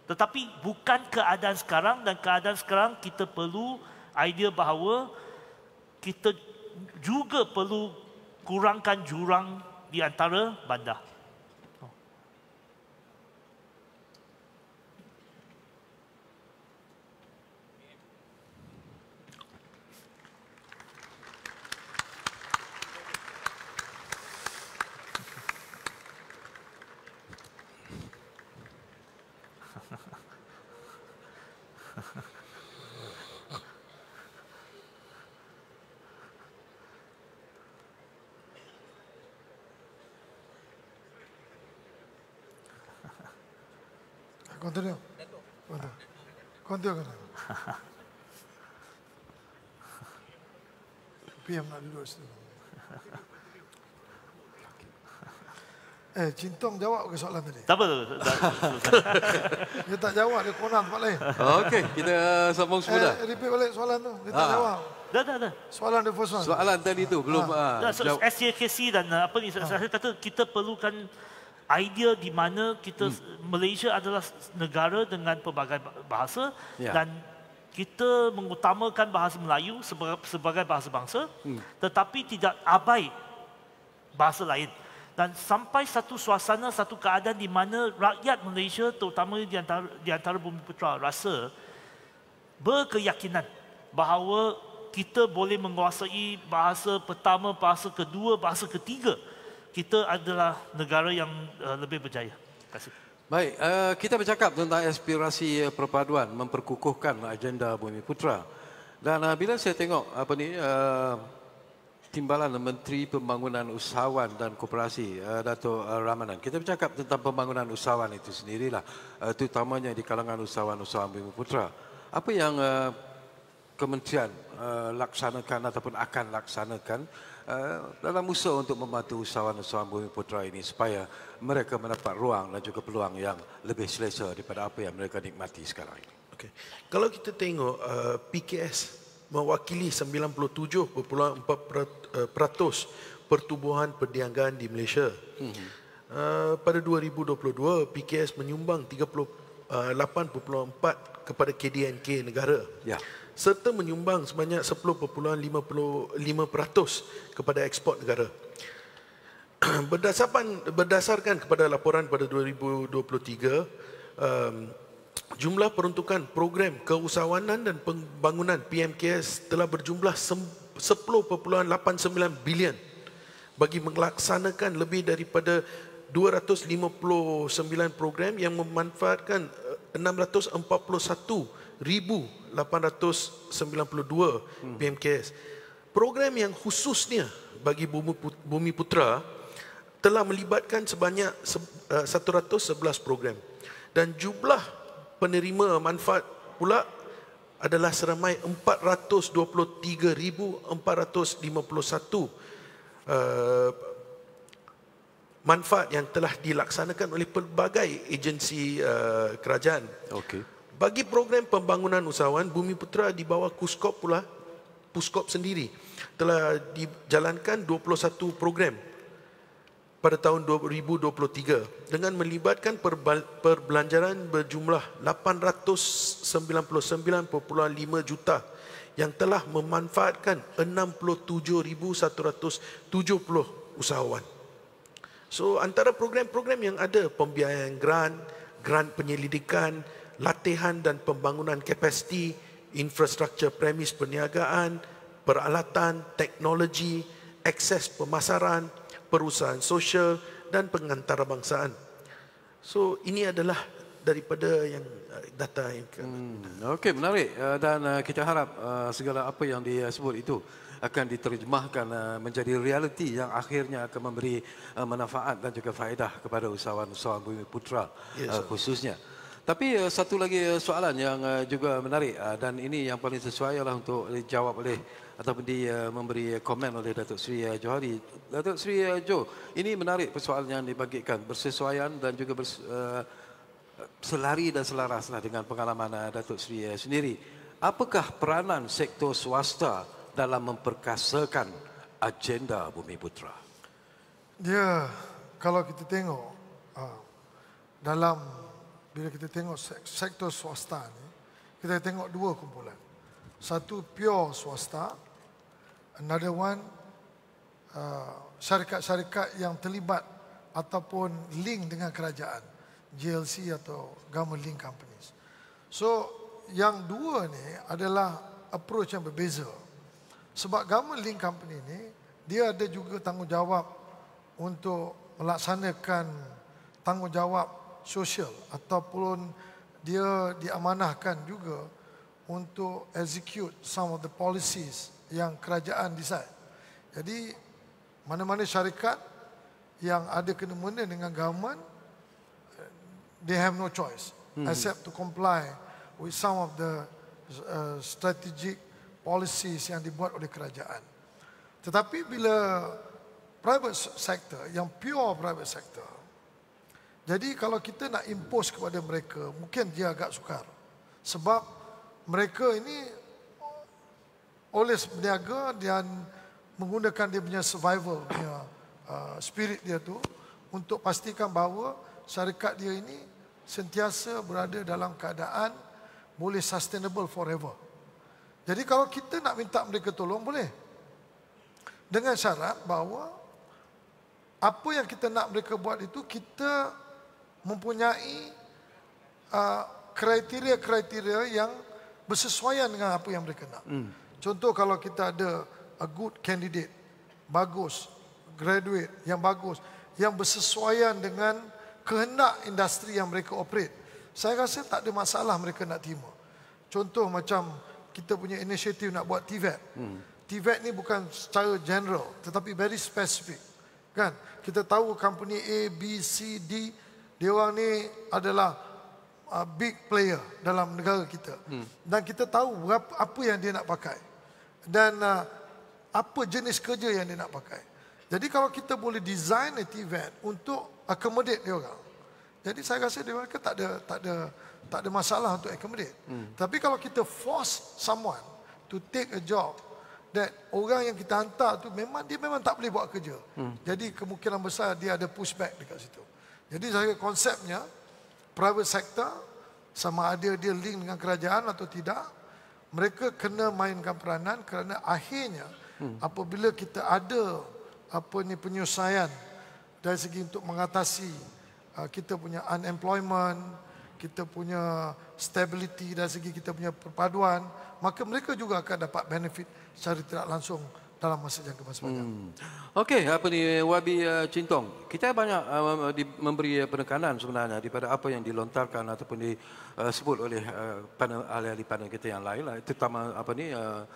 Tetapi bukan keadaan sekarang dan keadaan sekarang kita perlu idea bahawa kita juga perlu kurangkan jurang di antara bandar. 안 돼요 그냥. 비행하려고 했어요. 에 진동 jawab ke soalan tadi. Tak apa. Dia tak jawab dia konan tempat Okey, kita uh, sambung semula. Eh, repeat balik soalan tu. Dia tak ha. jawab. Dah, dah, dah. Soalan the first one. Soalan tadi tu belum ah. Ha. Ha. So, SJKC dan uh, apa ni ha. saya kata kita perlukan idea di mana kita hmm. Malaysia adalah negara dengan pelbagai bahasa yeah. dan kita mengutamakan bahasa Melayu sebagai bahasa bangsa hmm. tetapi tidak abai bahasa lain dan sampai satu suasana satu keadaan di mana rakyat Malaysia terutama di antara di antara bumi putera rasa berkeyakinan bahawa kita boleh menguasai bahasa pertama bahasa kedua bahasa ketiga kita adalah negara yang uh, lebih berjaya. Terima kasih. Baik, uh, kita bercakap tentang aspirasi uh, perpaduan memperkukuhkan agenda Bumi Putra. Dan uh, bila saya tengok apa ni uh, timbalan Menteri Pembangunan Usahawan dan Koperasi uh, Dato' uh, Ramanan. Kita bercakap tentang pembangunan usahawan itu sendirilah uh, terutamanya di kalangan usahawan-usahawan Bumi Putra. Apa yang uh, kementerian uh, laksanakan ataupun akan laksanakan uh, Eh, dalam usaha untuk membantu usahawan-usahawan Bumi Putra ini supaya mereka mendapat ruang dan juga peluang yang lebih selesa daripada apa yang mereka nikmati sekarang ini. Okay. Kalau kita tengok uh, eh, PKS mewakili 97.4% eh, pertubuhan perniagaan di Malaysia. Hmm. Uh, pada 2022 PKS menyumbang 38.4 kepada KDNK negara. Ya. Yeah serta menyumbang sebanyak 10.55% kepada ekspor negara. Berdasarkan, berdasarkan kepada laporan pada 2023, um, jumlah peruntukan program keusahawanan dan pembangunan PMKS telah berjumlah 10.89 bilion bagi melaksanakan lebih daripada 259 program yang memanfaatkan 641 eh, 1,892 BMKS. Program yang khususnya bagi Bumi Putra telah melibatkan sebanyak 111 eh, program. Dan jumlah penerima manfaat pula adalah seramai 423,451 eh, manfaat yang telah dilaksanakan oleh pelbagai agensi uh, kerajaan. Okey bagi program pembangunan usahawan Bumi Putra di bawah Kuskop pula Puskop sendiri telah dijalankan 21 program pada tahun 2023 dengan melibatkan perbelanjaran berjumlah 899.5 juta yang telah memanfaatkan 67,170 usahawan. So antara program-program yang ada pembiayaan grant, grant penyelidikan, latihan dan pembangunan kapasiti infrastruktur premis perniagaan, peralatan, teknologi, akses pemasaran, perusahaan sosial dan pengantarabangsaan. So ini adalah daripada yang eh, data yang hmm, Okey, menarik eh, dan eh, kita harap segala apa yang disebut itu akan diterjemahkan menjadi realiti yang akhirnya akan memberi manfaat dan juga faedah kepada usahawan-usahawan Bumi Putra yes, khususnya. Tapi uh, satu lagi eh, soalan yang uh, juga menarik uh, dan ini yang paling sesuai lah untuk dijawab oleh ataupun di uh, memberi komen oleh Datuk Seri uh, Johari. Datuk Seri uh, Jo, ini menarik persoalan yang dibagikan bersesuaian dan juga bers, uh, selari dan selaraslah dengan pengalaman uh, Datuk Seri uh, sendiri. Apakah peranan sektor swasta dalam memperkasakan agenda Bumi Putra? Ya, kalau kita tengok uh, dalam bila kita tengok sektor swasta ni, kita tengok dua kumpulan. Satu pure swasta, another one uh, syarikat-syarikat yang terlibat ataupun link dengan kerajaan, GLC atau government link companies. So yang dua ni adalah approach yang berbeza. Sebab government link company ni dia ada juga tanggungjawab untuk melaksanakan tanggungjawab sosial ataupun dia diamanahkan juga untuk execute some of the policies yang kerajaan decide. Jadi mana-mana syarikat yang ada kena-mena dengan government they have no choice hmm. except to comply with some of the uh, strategic policies yang dibuat oleh kerajaan. Tetapi bila private sector yang pure private sector jadi kalau kita nak impose kepada mereka, mungkin dia agak sukar. Sebab mereka ini oleh berniaga dan menggunakan dia punya survival punya uh, spirit dia tu untuk pastikan bahawa syarikat dia ini sentiasa berada dalam keadaan boleh sustainable forever. Jadi kalau kita nak minta mereka tolong boleh. Dengan syarat bahawa apa yang kita nak mereka buat itu kita mempunyai uh, kriteria-kriteria uh, yang bersesuaian dengan apa yang mereka nak. Hmm. Contoh kalau kita ada a good candidate, bagus, graduate yang bagus, yang bersesuaian dengan kehendak industri yang mereka operate. Saya rasa tak ada masalah mereka nak terima. Contoh macam kita punya inisiatif nak buat TVET. Hmm. TVET ni bukan secara general tetapi very specific. Kan? Kita tahu company A, B, C, D dia orang ni adalah uh, big player dalam negara kita. Hmm. Dan kita tahu berapa, apa yang dia nak pakai. Dan uh, apa jenis kerja yang dia nak pakai. Jadi kalau kita boleh design a event untuk accommodate dia orang. Jadi saya rasa dia orang tak ada tak ada tak ada masalah untuk accommodate. Hmm. Tapi kalau kita force someone to take a job that orang yang kita hantar tu memang dia memang tak boleh buat kerja. Hmm. Jadi kemungkinan besar dia ada pushback dekat situ. Jadi saya konsepnya private sector sama ada dia link dengan kerajaan atau tidak, mereka kena mainkan peranan kerana akhirnya hmm. apabila kita ada apa ni penyusahan dari segi untuk mengatasi uh, kita punya unemployment, kita punya stability dari segi kita punya perpaduan, maka mereka juga akan dapat benefit secara tidak langsung dalam masa yang masa panjang. Hmm. Okey, apa ni Wabi uh, Cintong? Kita banyak uh, di, memberi eh, penekanan sebenarnya daripada apa yang dilontarkan ataupun disebut oleh uh, panel ahli-ahli panel kita yang lain lah, terutama apa ni uh,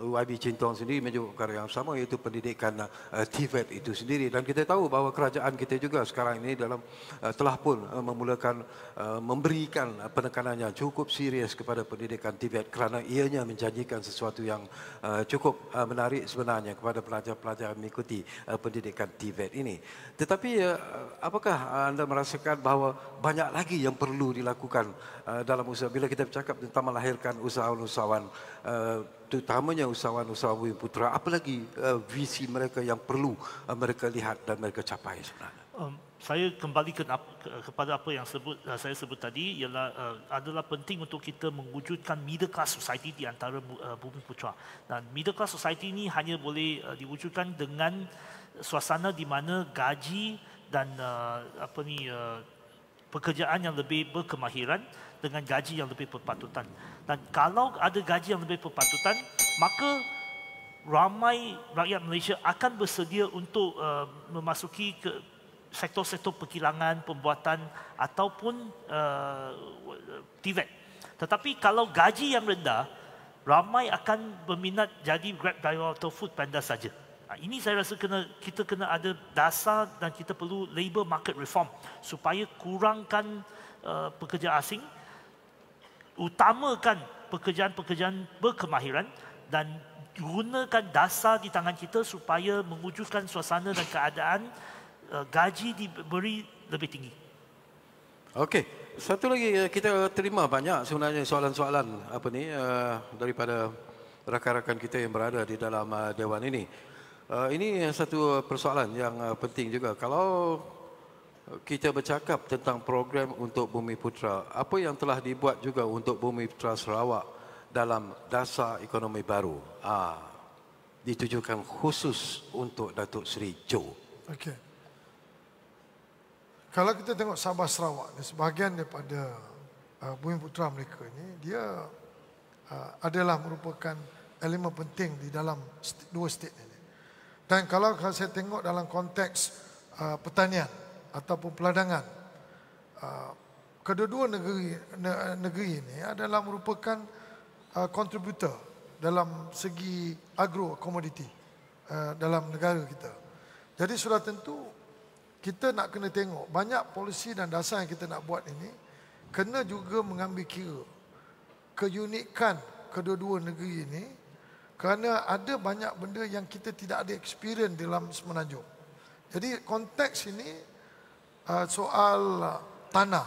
YB Cintong sendiri menyebut perkara yang sama iaitu pendidikan uh, TVET e itu sendiri dan kita tahu bahawa kerajaan kita juga sekarang ini dalam uh, telah pun uh, memulakan uh, memberikan uh, penekanan yang cukup serius kepada pendidikan TVET e kerana ianya menjanjikan sesuatu yang uh, cukup uh, menarik sebenarnya kepada pelajar-pelajar mengikuti uh, pendidikan TVET e ini tetapi uh, apakah uh, anda merasakan bahawa banyak lagi yang perlu dilakukan uh, dalam usaha bila kita bercakap tentang melahirkan usahawan-usahawan usaha Eh, terutamanya usahawan-usahawan Bumi Putra, apalagi uh, eh, visi mereka yang perlu eh, mereka lihat dan mereka capai sebenarnya? Um, saya kembali ke, ke, kepada apa yang sebut, uh, saya sebut tadi, ialah uh, adalah penting untuk kita mewujudkan middle class society di antara uh, Bumi Putra. Dan middle class society ini hanya boleh uh, diwujudkan dengan suasana di mana gaji dan uh, apa ni uh, pekerjaan yang lebih berkemahiran dengan gaji yang lebih berpatutan dan kalau ada gaji yang lebih perpatutan, maka ramai rakyat Malaysia akan bersedia untuk uh, memasuki ke sektor-sektor perkilangan, pembuatan ataupun uh, TVET. E Tetapi kalau gaji yang rendah, ramai akan berminat jadi grab driver atau food panda saja. Ha, ini saya rasa kena, kita kena ada dasar dan kita perlu labour market reform supaya kurangkan uh, pekerja asing utamakan pekerjaan-pekerjaan berkemahiran dan gunakan dasar di tangan kita supaya mengujukan suasana dan keadaan uh, gaji diberi lebih tinggi. Okey. Satu lagi eh, kita terima banyak sebenarnya soalan-soalan apa ni uh, daripada rakan-rakan kita yang berada di dalam uh, dewan ini. Uh, ini satu persoalan yang uh, penting juga. Kalau kita bercakap tentang program untuk Bumi Putra. Apa yang telah dibuat juga untuk Bumi Putra Sarawak dalam dasar ekonomi baru? Ah, ditujukan khusus untuk Datuk Seri Jo. Okey. Kalau kita tengok Sabah Sarawak ni sebahagian daripada uh, Bumi Putra mereka ini, dia uh, adalah merupakan elemen penting di dalam dua state ini. Dan kalau, kalau saya tengok dalam konteks uh, pertanian ataupun peladangan. Ah, kedua-dua negeri, negeri ini adalah merupakan kontributor ah, dalam segi agro komoditi ah, dalam negara kita. Jadi sudah tentu kita nak kena tengok banyak polisi dan dasar yang kita nak buat ini kena juga mengambil kira keunikan kedua-dua negeri ini kerana ada banyak benda yang kita tidak ada experience dalam semenanjung. Jadi konteks ini Ah, soal ah, tanah.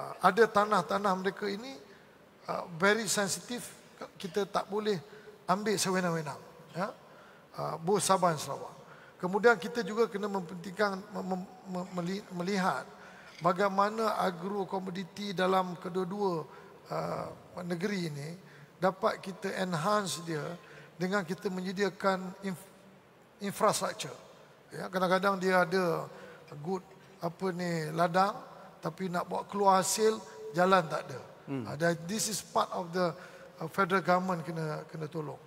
Ah, ada tanah-tanah mereka ini very sensitif Kita tak boleh ambil sewenang-wenang. Ya? Bos Sabah dan Sarawak. Kemudian kita juga kena mempentingkan, melihat bagaimana agro-komoditi dalam kedua-dua negeri ini dapat kita enhance dia dengan kita menyediakan infrastruktur. Ya, kadang-kadang dia ada good apa ni ladang tapi nak buat keluar hasil jalan tak ada. Ada hmm. Ah, this is part of the uh, federal government kena kena tolong.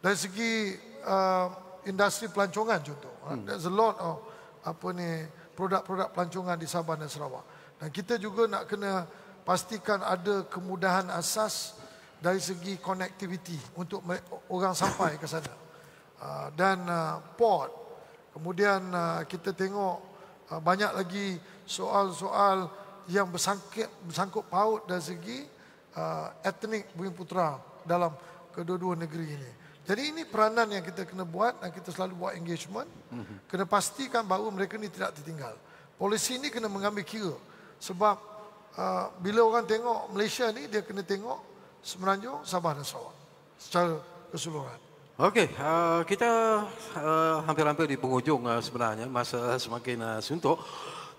Dari segi uh, industri pelancongan contoh, ah, hmm. there's a lot of apa ni produk-produk pelancongan di Sabah dan Sarawak. Dan kita juga nak kena pastikan ada kemudahan asas dari segi connectivity untuk orang sampai ke sana. Uh, dan uh, port. Kemudian kita tengok Ah, banyak lagi soal-soal yang bersangkut, bersangkut paut dari segi uh, etnik Bumi Putra dalam kedua-dua negeri ini. Jadi ini peranan yang kita kena buat dan kita selalu buat engagement. Mhm. Kena pastikan bahawa mereka ini tidak tertinggal. Polisi ini kena mengambil kira. Sebab uh, bila orang tengok Malaysia ni dia kena tengok Semenanjung, Sabah dan Sarawak. Secara keseluruhan. Okey, uh, kita uh, hampir-hampir di penghujung uh, sebenarnya masa semakin uh, suntuk.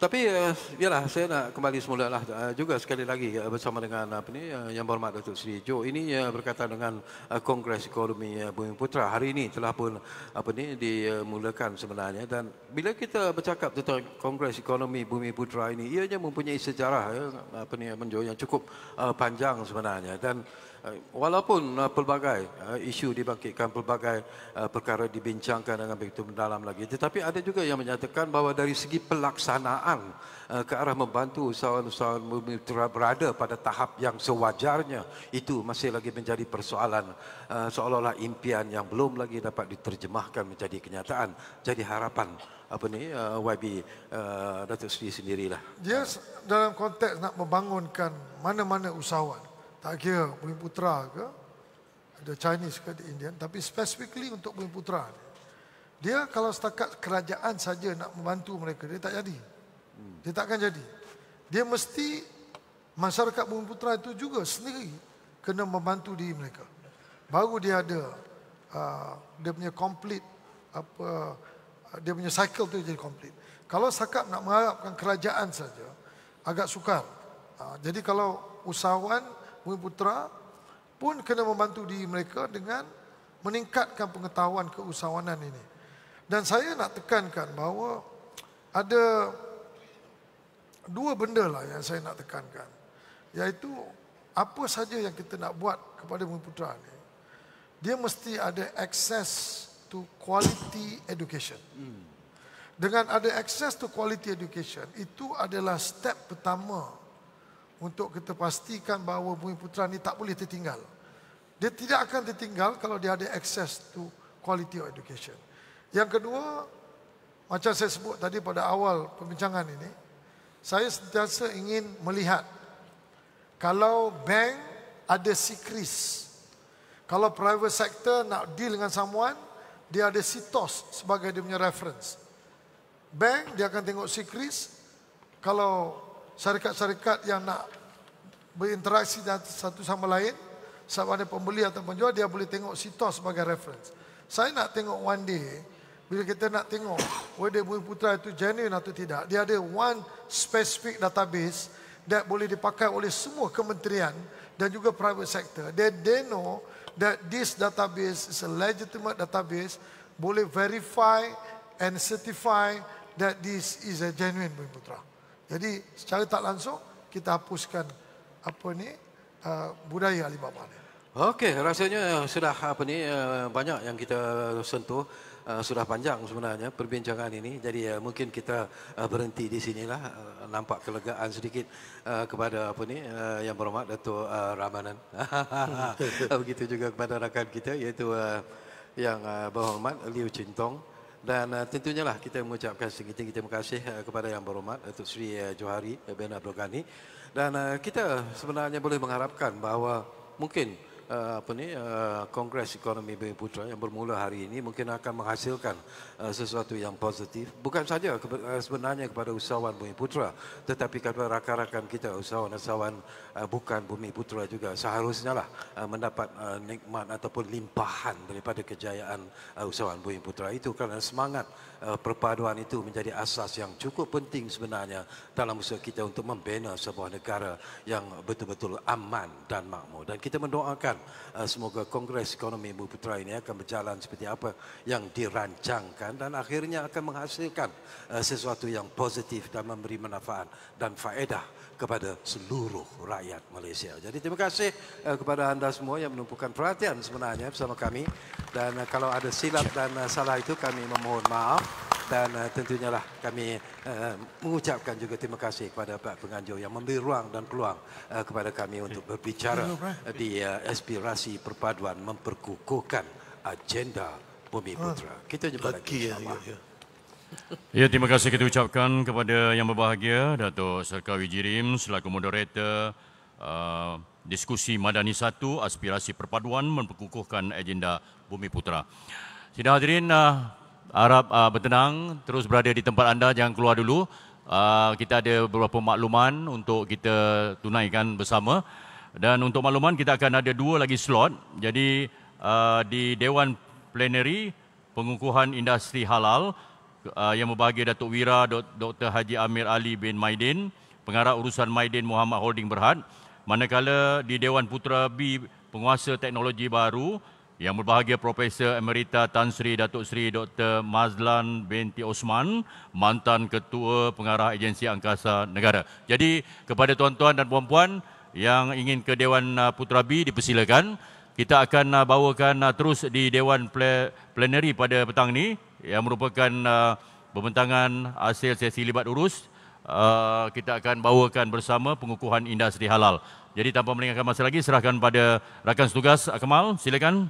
Tapi uh, yalah saya nak kembali semula lah uh, juga sekali lagi uh, bersama dengan apa ni uh, yang berhormat Datuk Seri Jo. ini uh, berkaitan dengan uh, Kongres Ekonomi uh, Bumi Putra hari ini telah pun apa ni dimulakan sebenarnya dan bila kita bercakap tentang Kongres Ekonomi Bumi Putra ini ianya mempunyai sejarah uh, apa ni yang cukup uh, panjang sebenarnya dan Eh, walaupun uh, pelbagai uh, isu dibangkitkan, pelbagai uh, perkara dibincangkan dengan begitu mendalam lagi. Tetapi ada juga yang menyatakan bahawa dari segi pelaksanaan uh, ke arah membantu usahawan-usahawan berada pada tahap yang sewajarnya, itu masih lagi menjadi persoalan uh, seolah-olah impian yang belum lagi dapat diterjemahkan menjadi kenyataan, jadi harapan apa ni uh, YB uh, Datuk Seri sendirilah. Dia dalam konteks nak membangunkan mana-mana usahawan, tak kira Bumi Putra ke Ada Chinese ke ada Indian Tapi specifically untuk Bumi Putra Dia kalau setakat kerajaan saja Nak membantu mereka dia tak jadi Dia takkan jadi Dia mesti masyarakat Bumi Putra itu juga Sendiri kena membantu diri mereka Baru dia ada uh, Dia punya complete apa uh, dia punya cycle tu jadi complete. Kalau sakap nak mengharapkan kerajaan saja agak sukar. Uh, jadi kalau usahawan bumi putera pun kena membantu di mereka dengan meningkatkan pengetahuan keusahawanan ini. Dan saya nak tekankan bahawa ada dua benda lah yang saya nak tekankan. Iaitu apa saja yang kita nak buat kepada bumi putera ini. Dia mesti ada access to quality education. Hmm. Dengan ada access to quality education, itu adalah step pertama untuk kita pastikan bahawa bumi putra ni tak boleh tertinggal. Dia tidak akan tertinggal kalau dia ada access to quality of education. Yang kedua, macam saya sebut tadi pada awal perbincangan ini, saya sentiasa ingin melihat kalau bank ada sikris, kalau private sector nak deal dengan samuan, dia ada sitos sebagai dia punya reference. Bank dia akan tengok sikris, kalau syarikat-syarikat yang nak berinteraksi satu sama lain, sama ada pembeli atau penjual, dia boleh tengok situs sebagai reference. Saya nak tengok one day, bila kita nak tengok whether Bumi Putra itu genuine atau tidak, dia ada one specific database that boleh dipakai oleh semua kementerian dan juga private sector. They, they know that this database is a legitimate database, boleh verify and certify that this is a genuine Bumi Putra. Jadi secara tak langsung kita hapuskan apa ni uh, budaya Alibaba ni. Okey, rasanya sudah apa ni uh, banyak yang kita sentuh. Uh, sudah panjang sebenarnya perbincangan ini jadi uh, mungkin kita uh, berhenti di sinilah uh, nampak kelegaan sedikit uh, kepada apa ni uh, yang berhormat Datuk uh, Ramanan begitu juga kepada rakan kita iaitu uh, yang uh, berhormat Liu Chintong dan uh, tentunya lah kita mengucapkan segitiga terima kasih uh, kepada Yang Berhormat Datuk Seri uh, Johari uh, bin Abdul Ghani. Dan uh, kita sebenarnya boleh mengharapkan bahawa mungkin uh, apa ni uh, eh, Kongres Ekonomi Bumi Putra yang bermula hari ini mungkin akan menghasilkan uh, sesuatu yang positif bukan saja sebenarnya kepada usahawan Bumi Putra tetapi kepada rakan-rakan kita usahawan-usahawan uh, bukan Bumi Putra juga seharusnya lah uh, mendapat uh, nikmat ataupun limpahan daripada kejayaan uh, usahawan Bumi Putra itu kerana semangat Eh, perpaduan itu menjadi asas yang cukup penting sebenarnya dalam usaha kita untuk membina sebuah negara yang betul-betul aman dan makmur. Dan kita mendoakan eh, semoga Kongres Ekonomi Ibu Putera ini akan berjalan seperti apa yang dirancangkan dan akhirnya akan menghasilkan eh, sesuatu yang positif dan memberi manfaat dan faedah kepada seluruh rakyat Malaysia. Jadi terima kasih eh, kepada anda semua yang menumpukan perhatian sebenarnya bersama kami dan eh, kalau ada silap dan eh, salah itu kami memohon maaf dan tentunya lah kami mengucapkan juga terima kasih kepada Pak Penganjur yang memberi ruang dan peluang kepada kami untuk berbicara di aspirasi perpaduan memperkukuhkan agenda Bumi ah. Putra. Kita jumpa lagi ya, insyaAllah. Ya, ya. Ya, terima kasih kita ucapkan kepada yang berbahagia Dato' serka wijirim selaku moderator uh, diskusi Madani 1 Aspirasi Perpaduan memperkukuhkan agenda Bumi Putra. Sidang hadirin, uh, harap uh, bertenang, terus berada di tempat anda, jangan keluar dulu. Uh, kita ada beberapa makluman untuk kita tunaikan bersama. Dan untuk makluman, kita akan ada dua lagi slot. Jadi, uh, di Dewan Plenary Pengukuhan Industri Halal, uh, yang berbahagia Datuk Wira Dr. Haji Amir Ali bin Maidin, pengarah urusan Maidin Muhammad Holding Berhad, manakala di Dewan Putra B penguasa teknologi baru yang berbahagia Profesor Emerita Tan Sri Datuk Sri Dr. Mazlan binti Osman, mantan ketua pengarah agensi angkasa negara. Jadi kepada tuan-tuan dan puan-puan yang ingin ke Dewan ah, Putra B dipersilakan kita akan ah, bawakan terus di Dewan Plenary pada petang ini yang merupakan pembentangan uh, hasil sesi libat urus uh, kita akan bawakan bersama pengukuhan indah industri halal. Jadi tanpa melengahkan masa lagi serahkan pada rakan setugas Akmal silakan.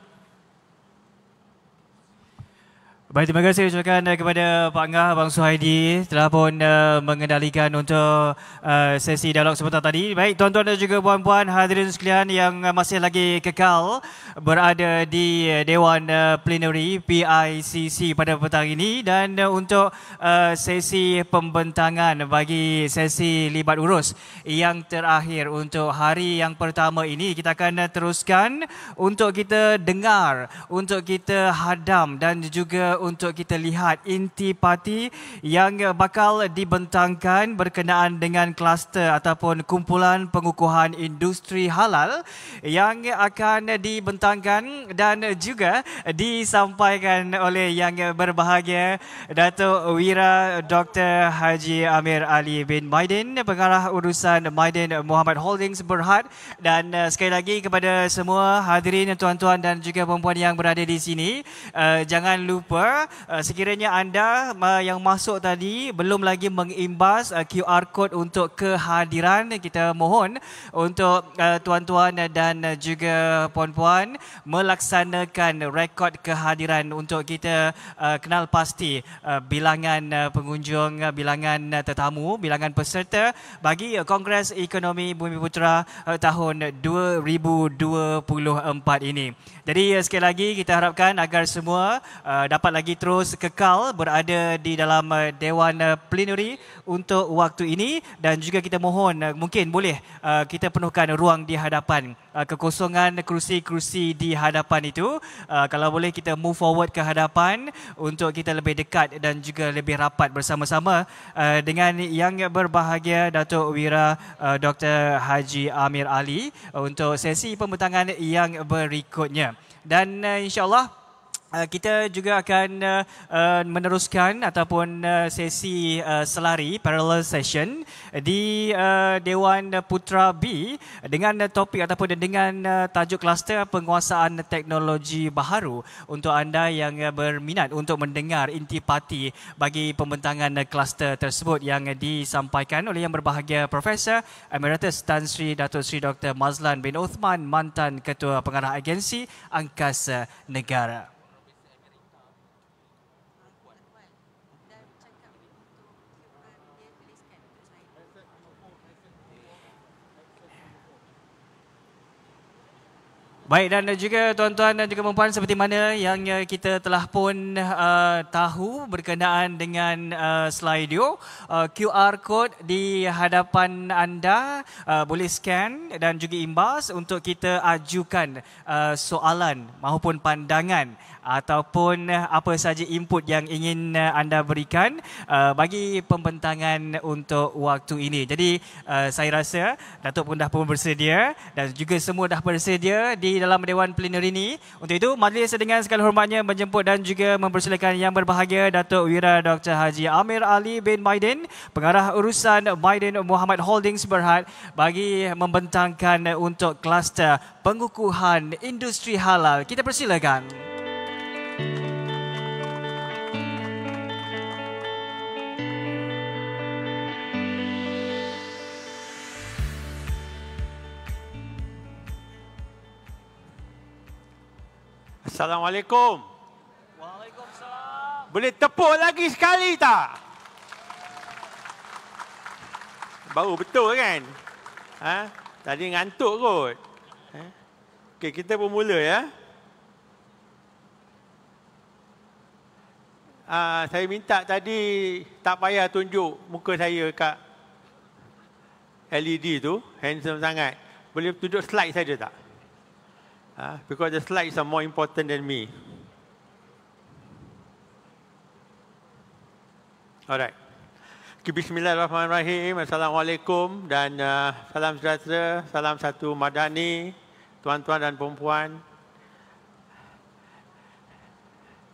Baik, terima kasih ucapkan eh, kepada Pak Ngah, Bang Suhaidi telah pun uh, mengendalikan untuk uh, sesi dialog sebentar tadi. Baik, tuan-tuan dan juga puan-puan hadirin sekalian yang masih lagi kekal berada di Dewan uh, Plenary PICC pada petang ini dan uh, untuk uh, sesi pembentangan bagi sesi libat urus yang terakhir untuk hari yang pertama ini kita akan teruskan untuk kita dengar, untuk kita hadam dan juga untuk kita lihat inti parti yang bakal dibentangkan berkenaan dengan kluster ataupun kumpulan pengukuhan industri halal yang akan dibentangkan dan juga disampaikan oleh yang berbahagia Datuk Wira Dr. Haji Amir Ali bin Maidin pengarah urusan Maidin Muhammad Holdings Berhad dan eh, sekali lagi kepada semua hadirin tuan-tuan dan juga perempuan yang berada di sini eh, jangan lupa uh, Eh, sekiranya anda eh, yang masuk tadi belum lagi mengimbas eh, QR code untuk kehadiran kita mohon untuk tuan-tuan dan juga puan-puan melaksanakan rekod kehadiran untuk kita kenal pasti bilangan pengunjung bilangan tetamu bilangan peserta bagi Kongres Ekonomi Bumi Putera tahun 2024 ini jadi eh, sekali lagi kita harapkan agar semua eh, dapat lagi terus kekal berada di dalam eh, Dewan Plenary untuk waktu ini dan juga kita mohon mungkin boleh kita penuhkan ruang di hadapan. Uh, kekosongan kerusi-kerusi di hadapan itu. Uh, kalau boleh kita move forward ke hadapan untuk kita lebih dekat dan juga lebih rapat bersama-sama uh, dengan yang berbahagia Datuk Wira Dr. Haji Amir Ali untuk sesi pembentangan yang berikutnya. Dan insyaAllah... Eh, kita juga akan eh, eh, meneruskan ataupun sesi selari parallel session di Dewan Putra B dengan topik ataupun dengan tajuk kluster penguasaan teknologi baharu untuk anda yang berminat untuk mendengar intipati bagi pembentangan kluster tersebut yang disampaikan oleh yang berbahagia Profesor Emeritus Tan Sri Datuk Sri Dr Mazlan bin Uthman mantan ketua pengarah agensi Angkasa Negara. Baik dan juga tuan-tuan dan juga puan-puan seperti mana yang kita telah pun uh, tahu berkenaan dengan uh, slideo uh, QR code di hadapan anda uh, boleh scan dan juga imbas untuk kita ajukan uh, soalan maupun pandangan ataupun eh, apa saja input yang ingin eh, anda berikan eh, bagi pembentangan untuk waktu ini. Jadi saya rasa Datuk pun dah pun bersedia dan juga semua dah bersedia di dalam Dewan Plenari ini. Untuk itu majlis dengan segala hormatnya menjemput dan juga mempersilakan yang berbahagia Datuk Wira Dr. Haji Amir Ali bin Maiden, pengarah urusan Maiden Muhammad Holdings Berhad bagi membentangkan untuk kluster pengukuhan industri halal. Kita persilakan. Assalamualaikum. Waalaikumsalam. Boleh tepuk lagi sekali tak? Baru betul kan? Ha? Tadi ngantuk kot. Ha? Okay, kita bermula ya. Uh, saya minta tadi tak payah tunjuk muka saya kat LED tu. Handsome sangat. Boleh tunjuk slide saja tak? Uh, because the slides are more important than me. Alright. Okay, Bismillahirrahmanirrahim. Assalamualaikum dan uh, salam sejahtera. Salam satu madani. Tuan-tuan dan perempuan.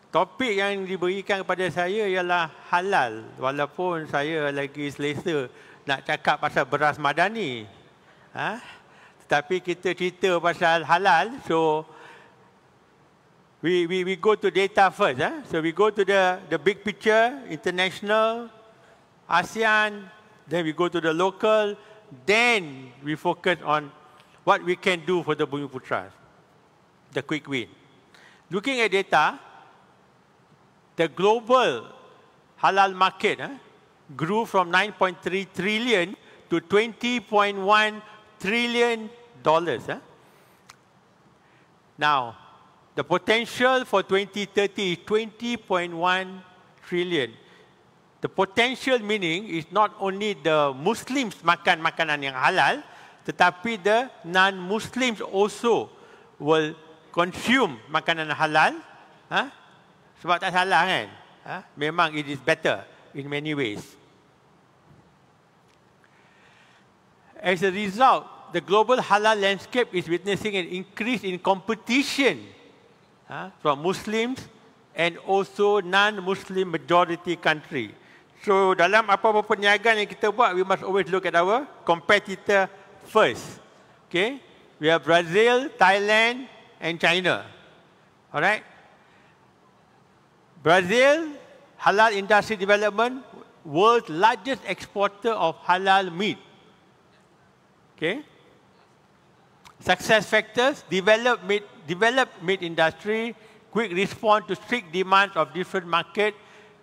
topik yang diberikan kepada saya ialah halal walaupun saya lagi selesa nak cakap pasal beras madani ha? tetapi kita cerita pasal halal so we we we go to data first eh? so we go to the the big picture international ASEAN then we go to the local then we focus on what we can do for the Bumiputra the quick win looking at data the global halal market eh, grew from 9.3 trillion to 20.1 trillion dollars. Eh? Now, the potential for 2030 is 20.1 trillion. The potential meaning is not only the Muslims makan makanan yang halal, tetapi the non-Muslims also will consume makanan halal. Huh? Eh. Sebab tak salah kan? Ha? Memang it is better in many ways. As a result, the global halal landscape is witnessing an increase in competition ha, from Muslims and also non-Muslim majority country. So dalam apa-apa perniagaan yang kita buat, we must always look at our competitor first. Okay? We have Brazil, Thailand and China. Alright? Brazil, halal industry development, world's largest exporter of halal meat. Okay? Success factors, develop meat, develop meat industry, quick response to strict demands of different market.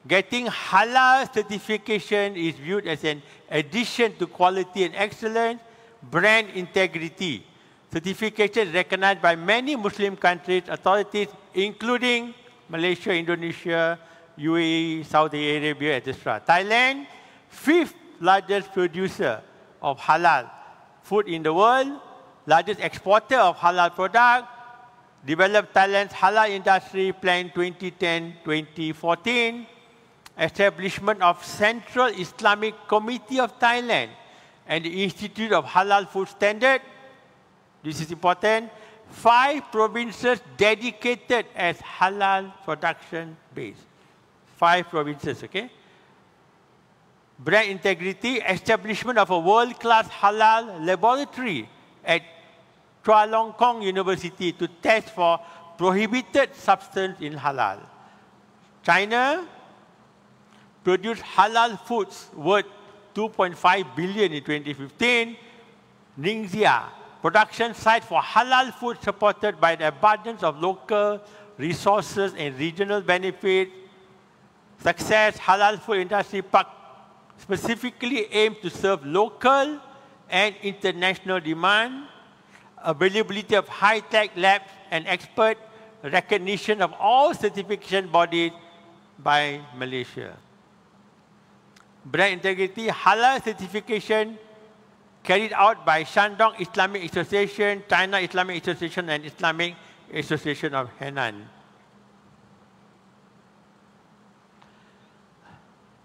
Getting halal certification is viewed as an addition to quality and excellence, brand integrity. Certification recognized by many Muslim countries, authorities, including Malaysia, Indonesia, UAE, Saudi Arabia, etc. Thailand, fifth largest producer of halal food in the world, largest exporter of halal product, developed Thailand's halal industry plan 2010-2014, establishment of Central Islamic Committee of Thailand and the Institute of Halal Food Standard. This is important. five provinces dedicated as halal production base. Five provinces, okay? Brand integrity, establishment of a world class halal laboratory at Chua Long Kong University to test for prohibited substance in halal. China produced halal foods worth 2.5 billion in 2015. Ningxia production site for halal food supported by the abundance of local resources and regional benefit. Success Halal Food Industry Park specifically aims to serve local and international demand, availability of high-tech labs and expert recognition of all certification bodies by Malaysia. Brand integrity, halal certification carried out by Shandong Islamic Association, China Islamic Association, and Islamic Association of Henan.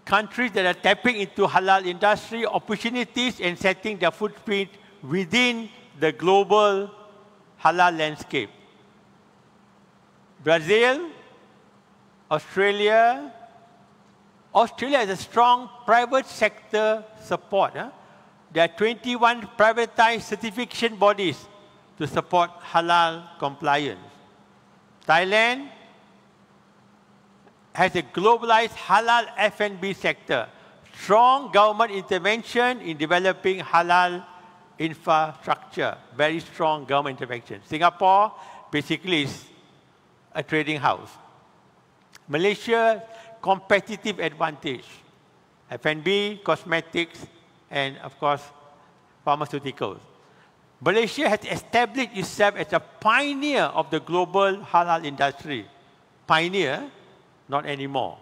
Countries that are tapping into halal industry opportunities and setting their footprint within the global halal landscape. Brazil, Australia, Australia has a strong private sector support. Huh? there are 21 privatized certification bodies to support halal compliance. Thailand has a globalized halal F&B sector, strong government intervention in developing halal infrastructure, very strong government intervention. Singapore basically is a trading house. Malaysia, competitive advantage. F&B, cosmetics, and of course, pharmaceuticals. Malaysia has established itself as a pioneer of the global halal industry. Pioneer, not anymore.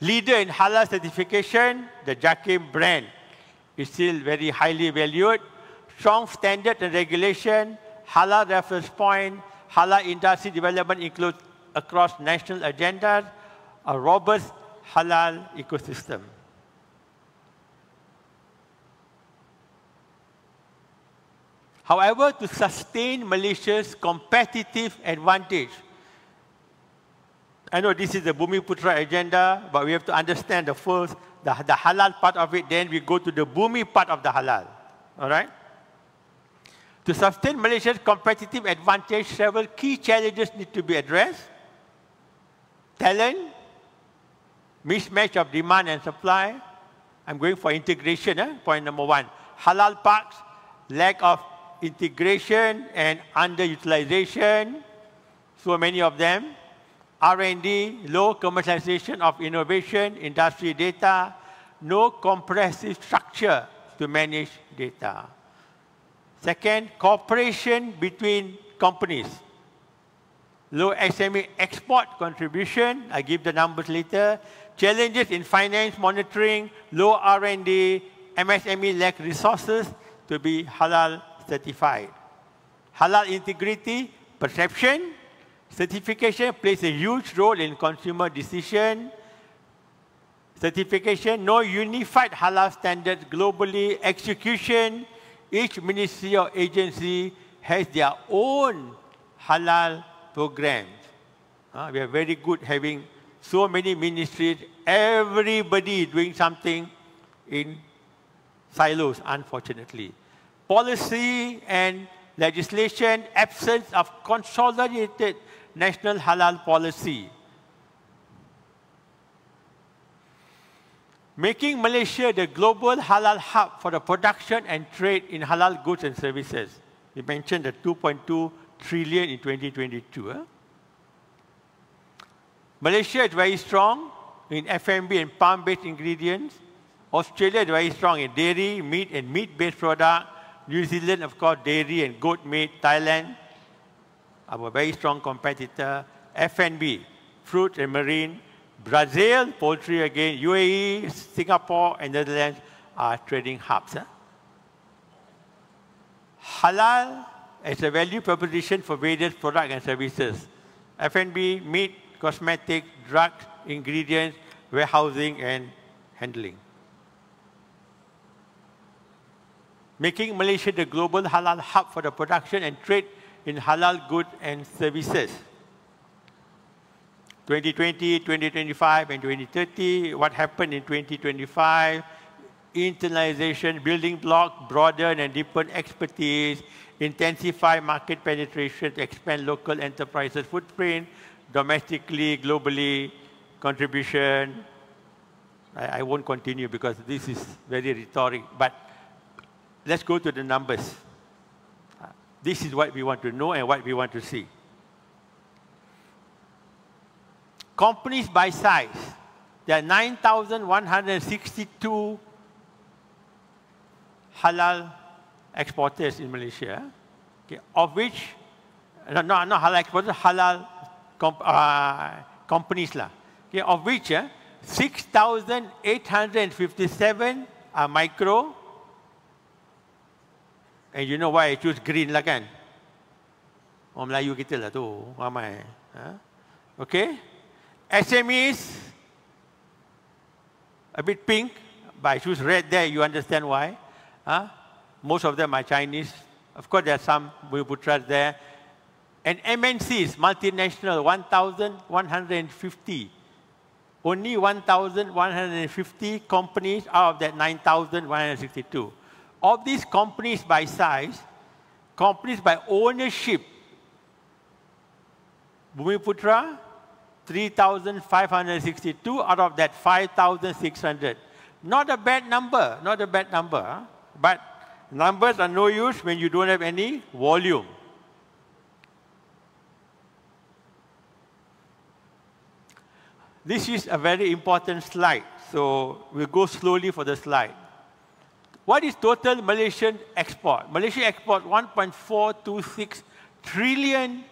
Leader in halal certification, the Jakim brand is still very highly valued. Strong standards and regulation, halal reference point, halal industry development includes across national agendas, a robust halal ecosystem. However, to sustain Malaysia's competitive advantage, I know this is the Bumiputra agenda, but we have to understand the first, the, the halal part of it, then we go to the Bumi part of the halal. All right? To sustain Malaysia's competitive advantage, several key challenges need to be addressed. Talent, mismatch of demand and supply. I'm going for integration, eh? point number one. Halal parks, lack of integration and underutilization, so many of them, R&D, low commercialization of innovation, industry data, no comprehensive structure to manage data. Second, cooperation between companies. Low SME export contribution, I give the numbers later. Challenges in finance monitoring, low R&D, MSME lack resources to be halal certified. Halal integrity, perception, certification plays a huge role in consumer decision. Certification, no unified halal standards globally. Execution, each ministry or agency has their own halal programs. Uh, ah, we are very good having so many ministries, everybody doing something in silos, unfortunately policy and legislation, absence of consolidated national halal policy. Making Malaysia the global halal hub for the production and trade in halal goods and services. We mentioned the 2.2 trillion in 2022. Malaysia is very strong in FMB and palm-based ingredients. Australia is very strong in dairy, meat, and meat-based products. New Zealand, of course, dairy and goat meat. Thailand, our very strong competitor. F&B, fruit and marine. Brazil, poultry again. UAE, Singapore, and Netherlands are trading hubs. Huh? Halal as a value proposition for various products and services. F&B, meat, cosmetic, drugs, ingredients, warehousing, and handling. making Malaysia the global halal hub for the production and trade in halal goods and services. 2020, 2025, and 2030, what happened in 2025, internalization, building block, broaden and deepen expertise, intensify market penetration to expand local enterprises footprint, domestically, globally, contribution. I, I won't continue because this is very rhetoric, but Let's go to the numbers. This is what we want to know and what we want to see. Companies by size. There are 9,162 halal exporters in Malaysia, okay, of which, no, no, not halal exporters, halal comp uh, companies, lah, okay, of which uh, 6,857 are micro, and you know why I choose green lah kan? Orang oh, Melayu kita lah tu, ramai. Ha? Okay? SMEs, a bit pink, but I choose red there, you understand why. Huh? Most of them are Chinese. Of course, there are some Bhumiputras there. And MNCs, multinational, 1,150. Only 1,150 companies out of that 9,162. Of these companies by size, companies by ownership, Bhumiputra, 3,562 out of that 5,600. Not a bad number, not a bad number. Huh? But numbers are no use when you don't have any volume. This is a very important slide, so we'll go slowly for the slide. What is total Malaysian export? Malaysia export $1.426 trillion.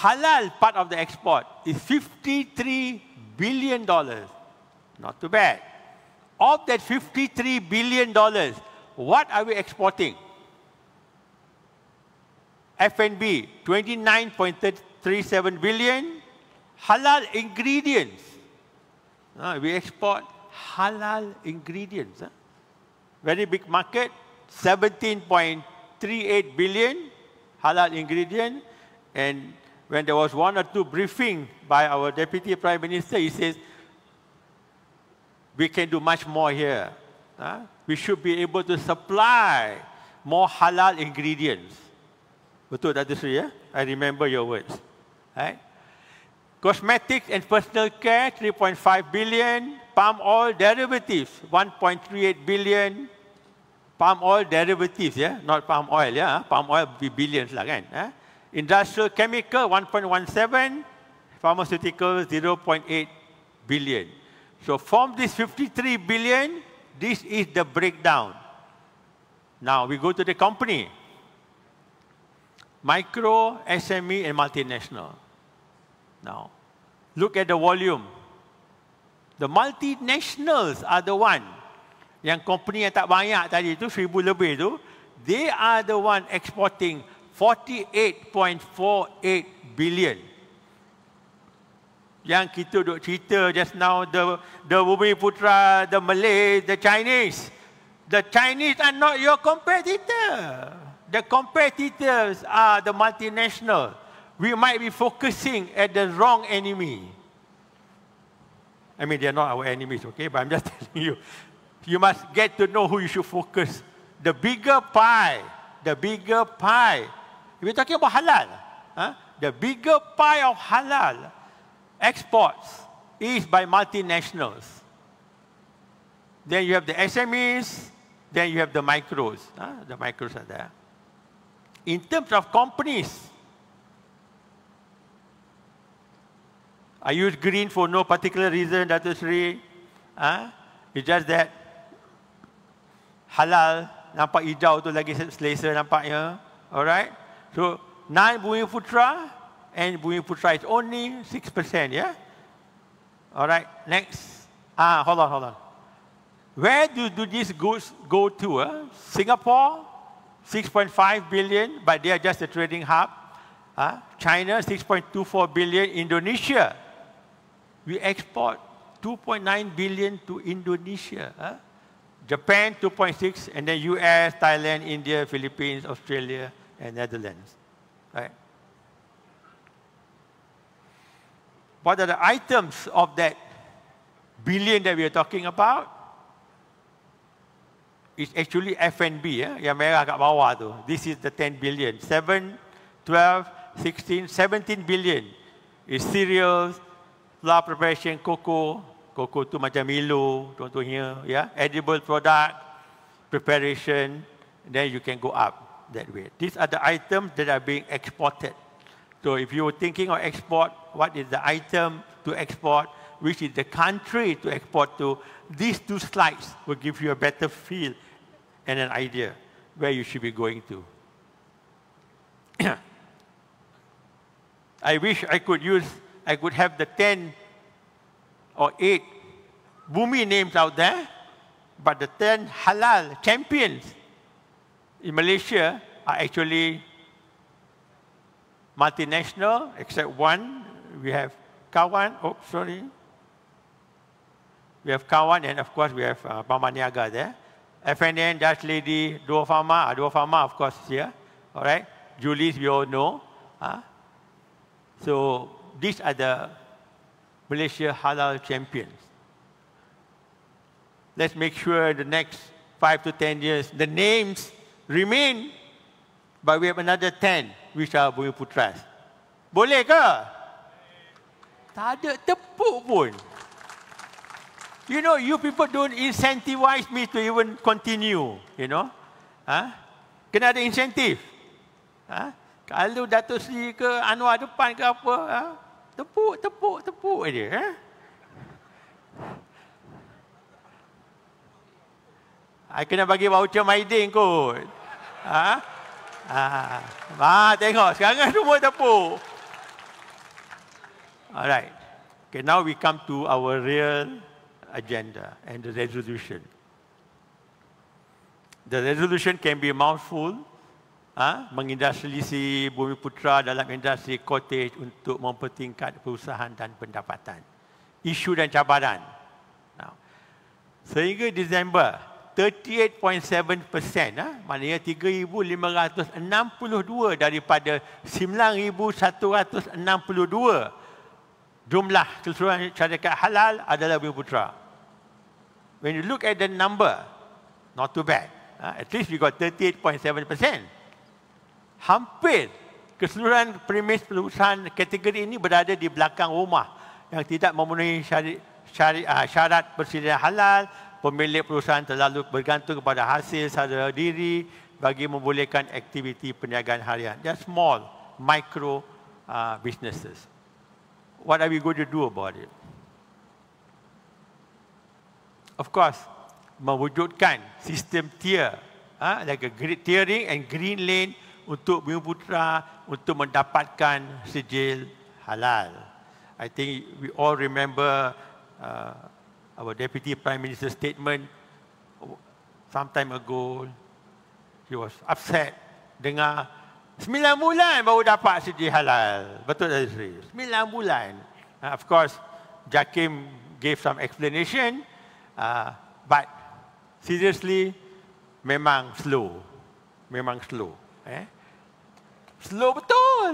Halal part of the export is $53 billion. Not too bad. Of that $53 billion, what are we exporting? F&B, 29.37 billion. Halal ingredients. Uh, we export halal ingredients. Huh? Very big market, 17.38 billion halal ingredient. And when there was one or two briefing by our Deputy Prime Minister, he says, we can do much more here. Huh? We should be able to supply more halal ingredients. Betul Dr. Sri, ya? I remember your words. Right? Cosmetics and personal care, 3.5 billion palm oil derivatives, 1.38 billion. Palm oil derivatives, yeah? Not palm oil, yeah? Palm oil be billions lah kan? Eh? Industrial chemical, 1.17. Pharmaceutical, 0.8 billion. So from this 53 billion, this is the breakdown. Now we go to the company. Micro, SME, and multinational. Now, look at the volume. The multinationals are the one yang company yang tak banyak tadi tu seribu lebih tu, they are the one exporting 48.48 billion. Yang kita duk cerita just now the the Bumi Putra, the Malay, the Chinese. The Chinese are not your competitor. The competitors are the multinational. We might be focusing at the wrong enemy. I mean, they are not our enemies, okay? But I'm just telling you, you must get to know who you should focus. The bigger pie, the bigger pie. we're talking about halal, huh? the bigger pie of halal exports is by multinationals. Then you have the SMEs, then you have the micros. Huh? The micros are there. In terms of companies, I use green for no particular reason, Dato Sri. huh? Ha? it's just that halal nampak hijau tu lagi selesa nampaknya. Alright. So nine bumi putra and bumi putra is only 6%. Yeah. Alright. Next. Ah, hold on, hold on. Where do, do these goods go to? Eh? Singapore, 6.5 billion, but they are just a trading hub. Huh? Ah, China, 6.24 billion. Indonesia, We export 2.9 billion to Indonesia. Huh? Japan 2.6, and then US, Thailand, India, Philippines, Australia, and Netherlands. Right? What are the items of that billion that we are talking about? It's actually F&B, merah kat bawah tu. This is the 10 billion. 7, 12, 16, 17 billion is cereals, flour preparation, cocoa, cocoa tu macam Milo contohnya, yeah, edible product preparation, then you can go up that way. These are the items that are being exported. So if you're thinking of export, what is the item to export, which is the country to export to, these two slides will give you a better feel and an idea where you should be going to. I wish I could use I could have the 10 or 8 Bumi names out there, but the 10 halal champions in Malaysia are actually multinational, except one. We have Kawan, oh, sorry. We have Kawan, and of course, we have uh, there. FNN, Dutch Lady, Duo Pharma, ah, Duo Pharma, of course, here. All right? Julie's, we all know. Huh? Ah. So these are the Malaysia halal champions. Let's make sure the next five to ten years the names remain, but we have another ten which are Bumi Putras. Boleh ke? Tak ada tepuk pun. You know, you people don't incentivize me to even continue. You know? Ha? Kena ada insentif. Ha? Kalau Dato' Sri ke Anwar depan ke apa, ha? Tepuk, tepuk, tepuk aja. Ha? Eh? I kena bagi voucher Maiden kot. Ha? Ha. Ma, ha, ha. tengok sekarang semua tepuk. Alright. Okay, now we come to our real agenda and the resolution. The resolution can be a mouthful, ha, selisih bumi putra dalam industri cottage untuk mempertingkat perusahaan dan pendapatan. Isu dan cabaran. Now, sehingga Disember, 38.7%, persen, ha, maknanya 3,562 daripada 9,162 jumlah keseluruhan syarikat halal adalah bumi putra. When you look at the number, not too bad. Ha? At least we got 38.7% hampir keseluruhan premis perusahaan kategori ini berada di belakang rumah yang tidak memenuhi syari, syari, uh, syarat persediaan halal, pemilik perusahaan terlalu bergantung kepada hasil sadar diri bagi membolehkan aktiviti perniagaan harian. They are small, micro uh, businesses. What are we going to do about it? Of course, mewujudkan sistem tier, uh, like a grid tiering and green lane untuk Bumi Putra untuk mendapatkan sijil halal. I think we all remember uh, our Deputy Prime Minister statement some time ago. He was upset dengan Sembilan bulan baru dapat sijil halal. Betul tak, Sri? Sembilan bulan. Uh, of course, Jakim gave some explanation. Uh, but seriously, memang slow. Memang slow. Eh? Slow betul.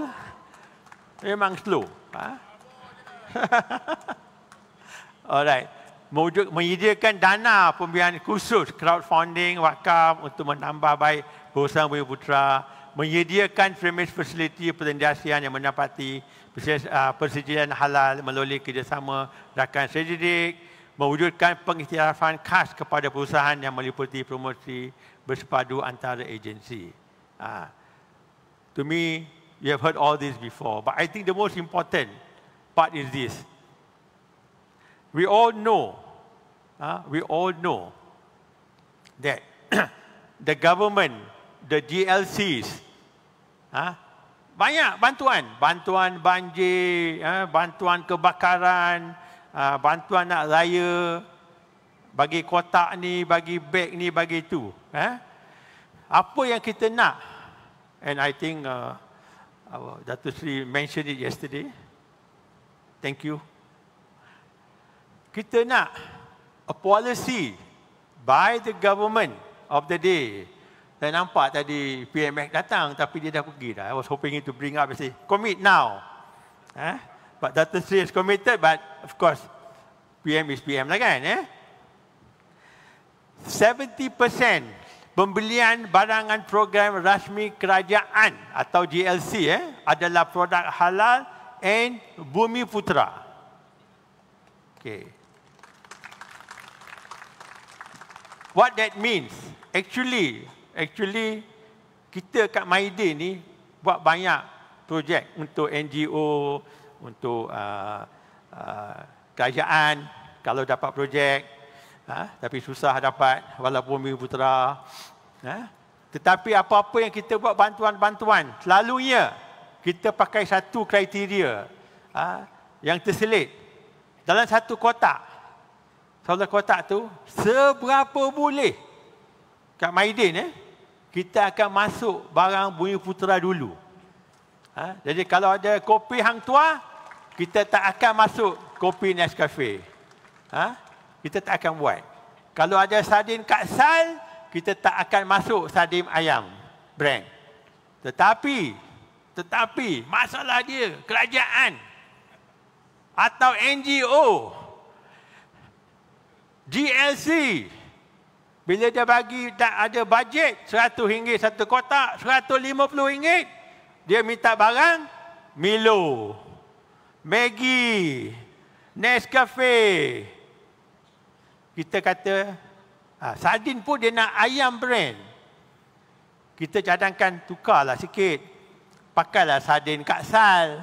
Memang slow. Ha? Alright. Mewujud, menyediakan dana pembiayaan khusus crowdfunding, wakaf untuk menambah baik perusahaan Bumi Putra. Menyediakan premis fasiliti pertendiasian yang mendapati ah, persediaan halal melalui kerjasama rakan strategik. Mewujudkan pengiktirafan khas kepada perusahaan yang meliputi promosi bersepadu antara agensi. Ah. To me, you have heard all this before, but I think the most important part is this. We all know, ah, we all know that the government, the GLCs, ah, banyak bantuan. Bantuan banjir, ah, bantuan kebakaran, ah, bantuan nak raya, bagi kotak ni, bagi beg ni, bagi tu. Eh? Apa yang kita nak? And I think uh, our Datuk Sri mentioned it yesterday. Thank you. Kita nak a policy by the government of the day. Saya nampak tadi PMX datang tapi dia dah pergi dah. I was hoping it to bring up and say, commit now. Eh? But Datuk Sri is committed but of course PM is PM lah kan. Eh? 70% pembelian barangan program rasmi kerajaan atau GLC eh, adalah produk halal and bumi putra. Okay. What that means? Actually, actually kita kat Maide ni buat banyak projek untuk NGO, untuk uh, uh, kerajaan kalau dapat projek ha? tapi susah dapat walaupun bumi putera ha? tetapi apa-apa yang kita buat bantuan-bantuan selalunya kita pakai satu kriteria ha? yang terselit dalam satu kotak satu kotak tu seberapa boleh kat Maidin eh kita akan masuk barang bumi putera dulu ha? jadi kalau ada kopi hang tua kita tak akan masuk kopi Nescafe. Ha? kita tak akan buat. Kalau ada sardin kat sal, kita tak akan masuk sardin ayam brand. Tetapi, tetapi masalah dia kerajaan atau NGO GLC bila dia bagi tak ada bajet RM100 satu kotak, RM150 dia minta barang Milo, Maggie, Nescafe, kita kata ha, sardin pun dia nak ayam brand. Kita cadangkan tukarlah sikit. Pakailah sardin kat sal.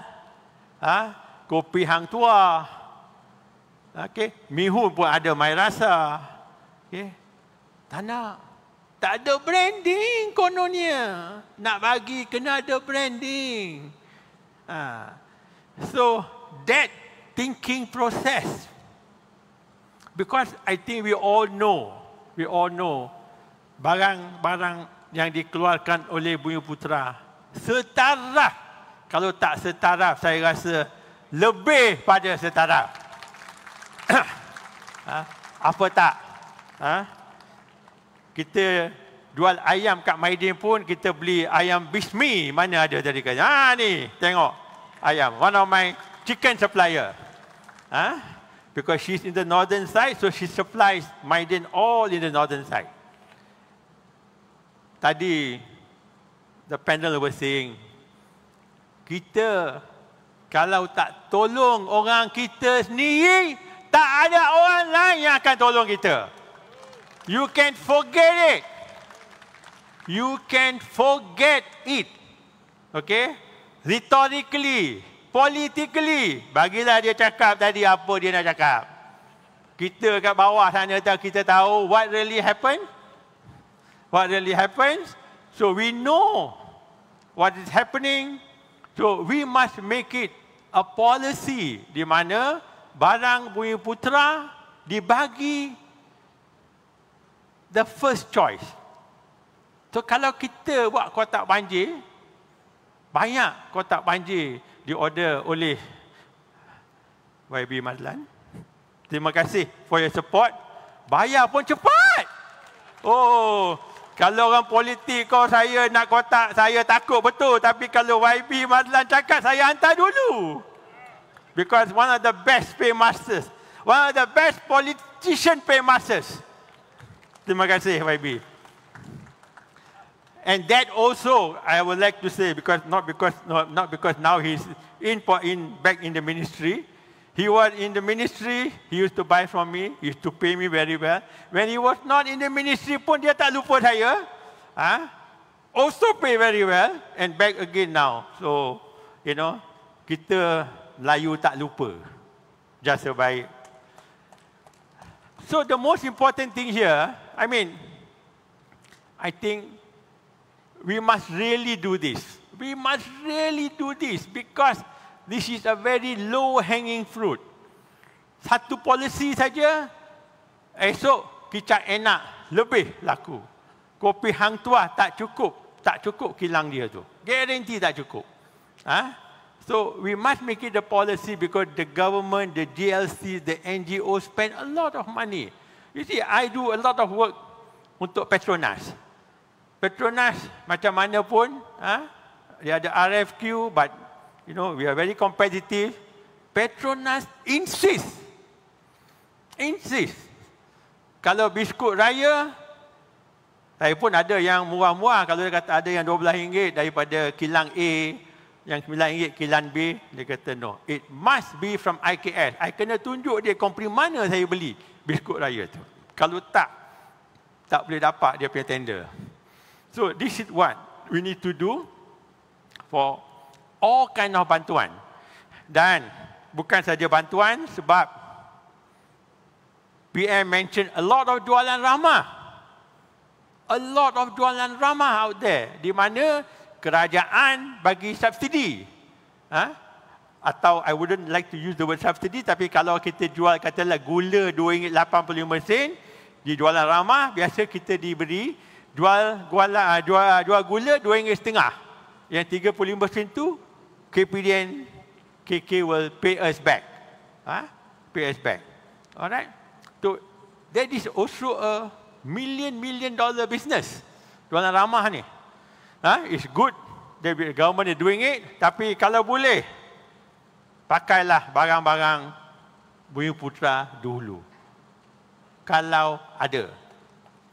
Ha, kopi hang tua. Ha, okay, mihu pun ada mai rasa. Okey. Tak nak. Tak ada branding kononnya. Nak bagi kena ada branding. Ha. So that thinking process because I think we all know, we all know, barang-barang yang dikeluarkan oleh Bumi Putra setara. Kalau tak setara, saya rasa lebih pada setara. ha? Apa tak? Ha? Kita jual ayam kat Maidin pun, kita beli ayam Bismi. Mana ada tadi kan? Ha, ni, tengok. Ayam. One of my chicken supplier. Ha? because she's in the northern side, so she supplies Maiden all in the northern side. Tadi, the panel was saying, kita kalau tak tolong orang kita sendiri, tak ada orang lain yang akan tolong kita. You can forget it. You can forget it. Okay? Rhetorically, politically bagilah dia cakap tadi apa dia nak cakap kita kat bawah sana tahu kita tahu what really happen what really happens so we know what is happening so we must make it a policy di mana barang bumi putra dibagi the first choice so kalau kita buat kotak banjir banyak kotak banjir diorder oleh YB Madlan. Terima kasih for your support. Bayar pun cepat. Oh, kalau orang politik kau saya nak kotak, saya takut betul. Tapi kalau YB Madlan cakap, saya hantar dulu. Because one of the best paymasters. One of the best politician paymasters. Terima kasih YB. Terima kasih YB. And that also, I would like to say, because not because, not, not because now he's in, in, back in the ministry, he was in the ministry, he used to buy from me, he used to pay me very well. When he was not in the ministry pun dia tak lupa saya. Huh? Ah, also pay very well and back again now. So, you know, kita Melayu tak lupa. Jasa baik. So the most important thing here, I mean, I think we must really do this. We must really do this because this is a very low hanging fruit. Satu polisi saja, esok kicap enak, lebih laku. Kopi hang tua tak cukup, tak cukup kilang dia tu. Guarantee tak cukup. Ah, ha? So we must make it a policy because the government, the DLC, the NGO spend a lot of money. You see, I do a lot of work untuk Petronas. Petronas macam mana pun ha, dia ada RFQ but you know we are very competitive Petronas insist insist kalau biskut raya saya pun ada yang murah-murah kalau dia kata ada yang RM12 daripada kilang A yang RM9 kilang B dia kata no it must be from IKS I kena tunjuk dia company mana saya beli biskut raya tu kalau tak tak boleh dapat dia punya tender So this is what we need to do for all kind of bantuan. Dan bukan saja bantuan sebab PM mentioned a lot of jualan ramah. A lot of jualan ramah out there. Di mana kerajaan bagi subsidi. Ha? Atau I wouldn't like to use the word subsidi. Tapi kalau kita jual katalah gula RM2.85 sen. Di jualan ramah biasa kita diberi lah, ah, ah, jual gula jual jual gula 2 ringgit setengah. Yang 35% tu KPDN KK will pay us back. Ha? Pay us back. Alright. So that is also a million million dollar business. Jualan ramah ni. Ha? It's good the government is doing it tapi kalau boleh pakailah barang-barang Bumi Putra dulu. Kalau ada.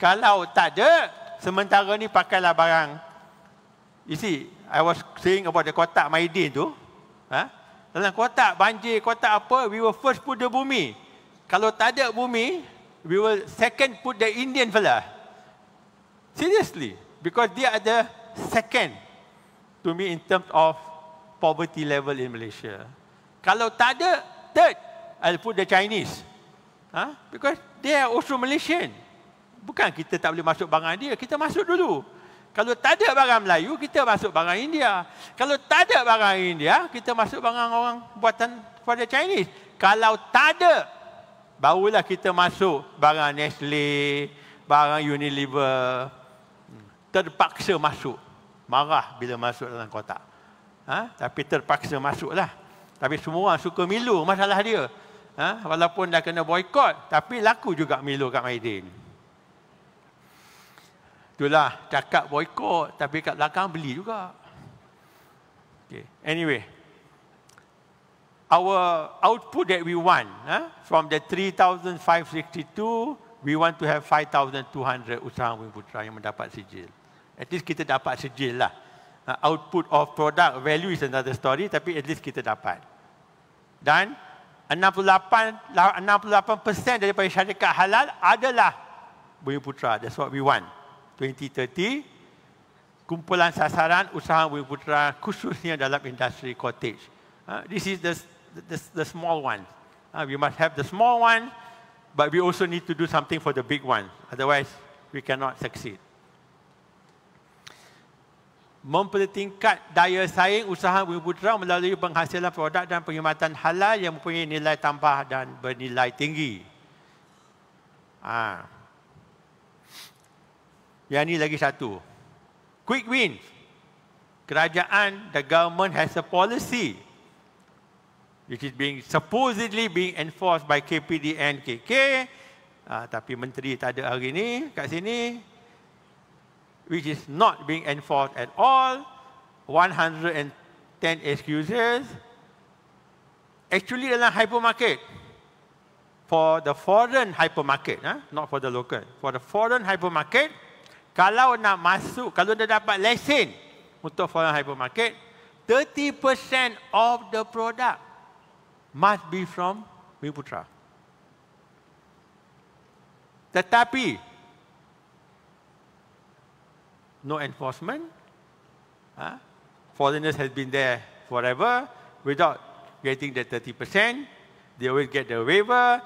Kalau tak ada, sementara ni pakailah barang. You see, I was saying about the kotak Maidin tu. Ha? Dalam kotak banjir, kotak apa, we will first put the bumi. Kalau tak ada bumi, we will second put the Indian fella. Seriously, because they are the second to me in terms of poverty level in Malaysia. Kalau tak ada, third, I'll put the Chinese. Ha? Because they are also Malaysian. Bukan kita tak boleh masuk barang India, kita masuk dulu. Kalau tak ada barang Melayu, kita masuk barang India. Kalau tak ada barang India, kita masuk barang orang buatan kepada Chinese. Kalau tak ada, barulah kita masuk barang Nestle, barang Unilever. Hmm. Terpaksa masuk. Marah bila masuk dalam kotak. Ha? Tapi terpaksa masuklah. Tapi semua orang suka Milo, masalah dia. Ha? Walaupun dah kena boykot, tapi laku juga Milo kat Maidin. Itulah cakap boykot tapi kat belakang beli juga. Okay. Anyway, our output that we want huh, ha, from the 3,562, we want to have 5,200 usaha Bumi Putra yang mendapat sijil. At least kita dapat sijil lah. Ha, output of product value is another story tapi at least kita dapat. Dan 68, 68% daripada syarikat halal adalah Bumi Putra. That's what we want. 2030 kumpulan sasaran usaha Wira Putera khususnya dalam industri cottage. Uh, this is the, the, the small one. Uh, we must have the small one but we also need to do something for the big one. Otherwise, we cannot succeed. Mempertingkat daya saing usaha Bumi Putera melalui penghasilan produk dan perkhidmatan halal yang mempunyai nilai tambah dan bernilai tinggi. Ah. Yang ni lagi satu. Quick win. Kerajaan, the government has a policy which is being supposedly being enforced by KPDN KK. Uh, ah, tapi menteri tak ada hari ini kat sini. Which is not being enforced at all. 110 excuses. Actually dalam hypermarket. For the foreign hypermarket. Huh? Ah, not for the local. For the foreign hypermarket kalau nak masuk, kalau dia dapat lesen untuk foreign hypermarket, 30% of the product must be from Bumi Tetapi, no enforcement. Ha? Foreigners have been there forever without getting the 30%. They always get the waiver.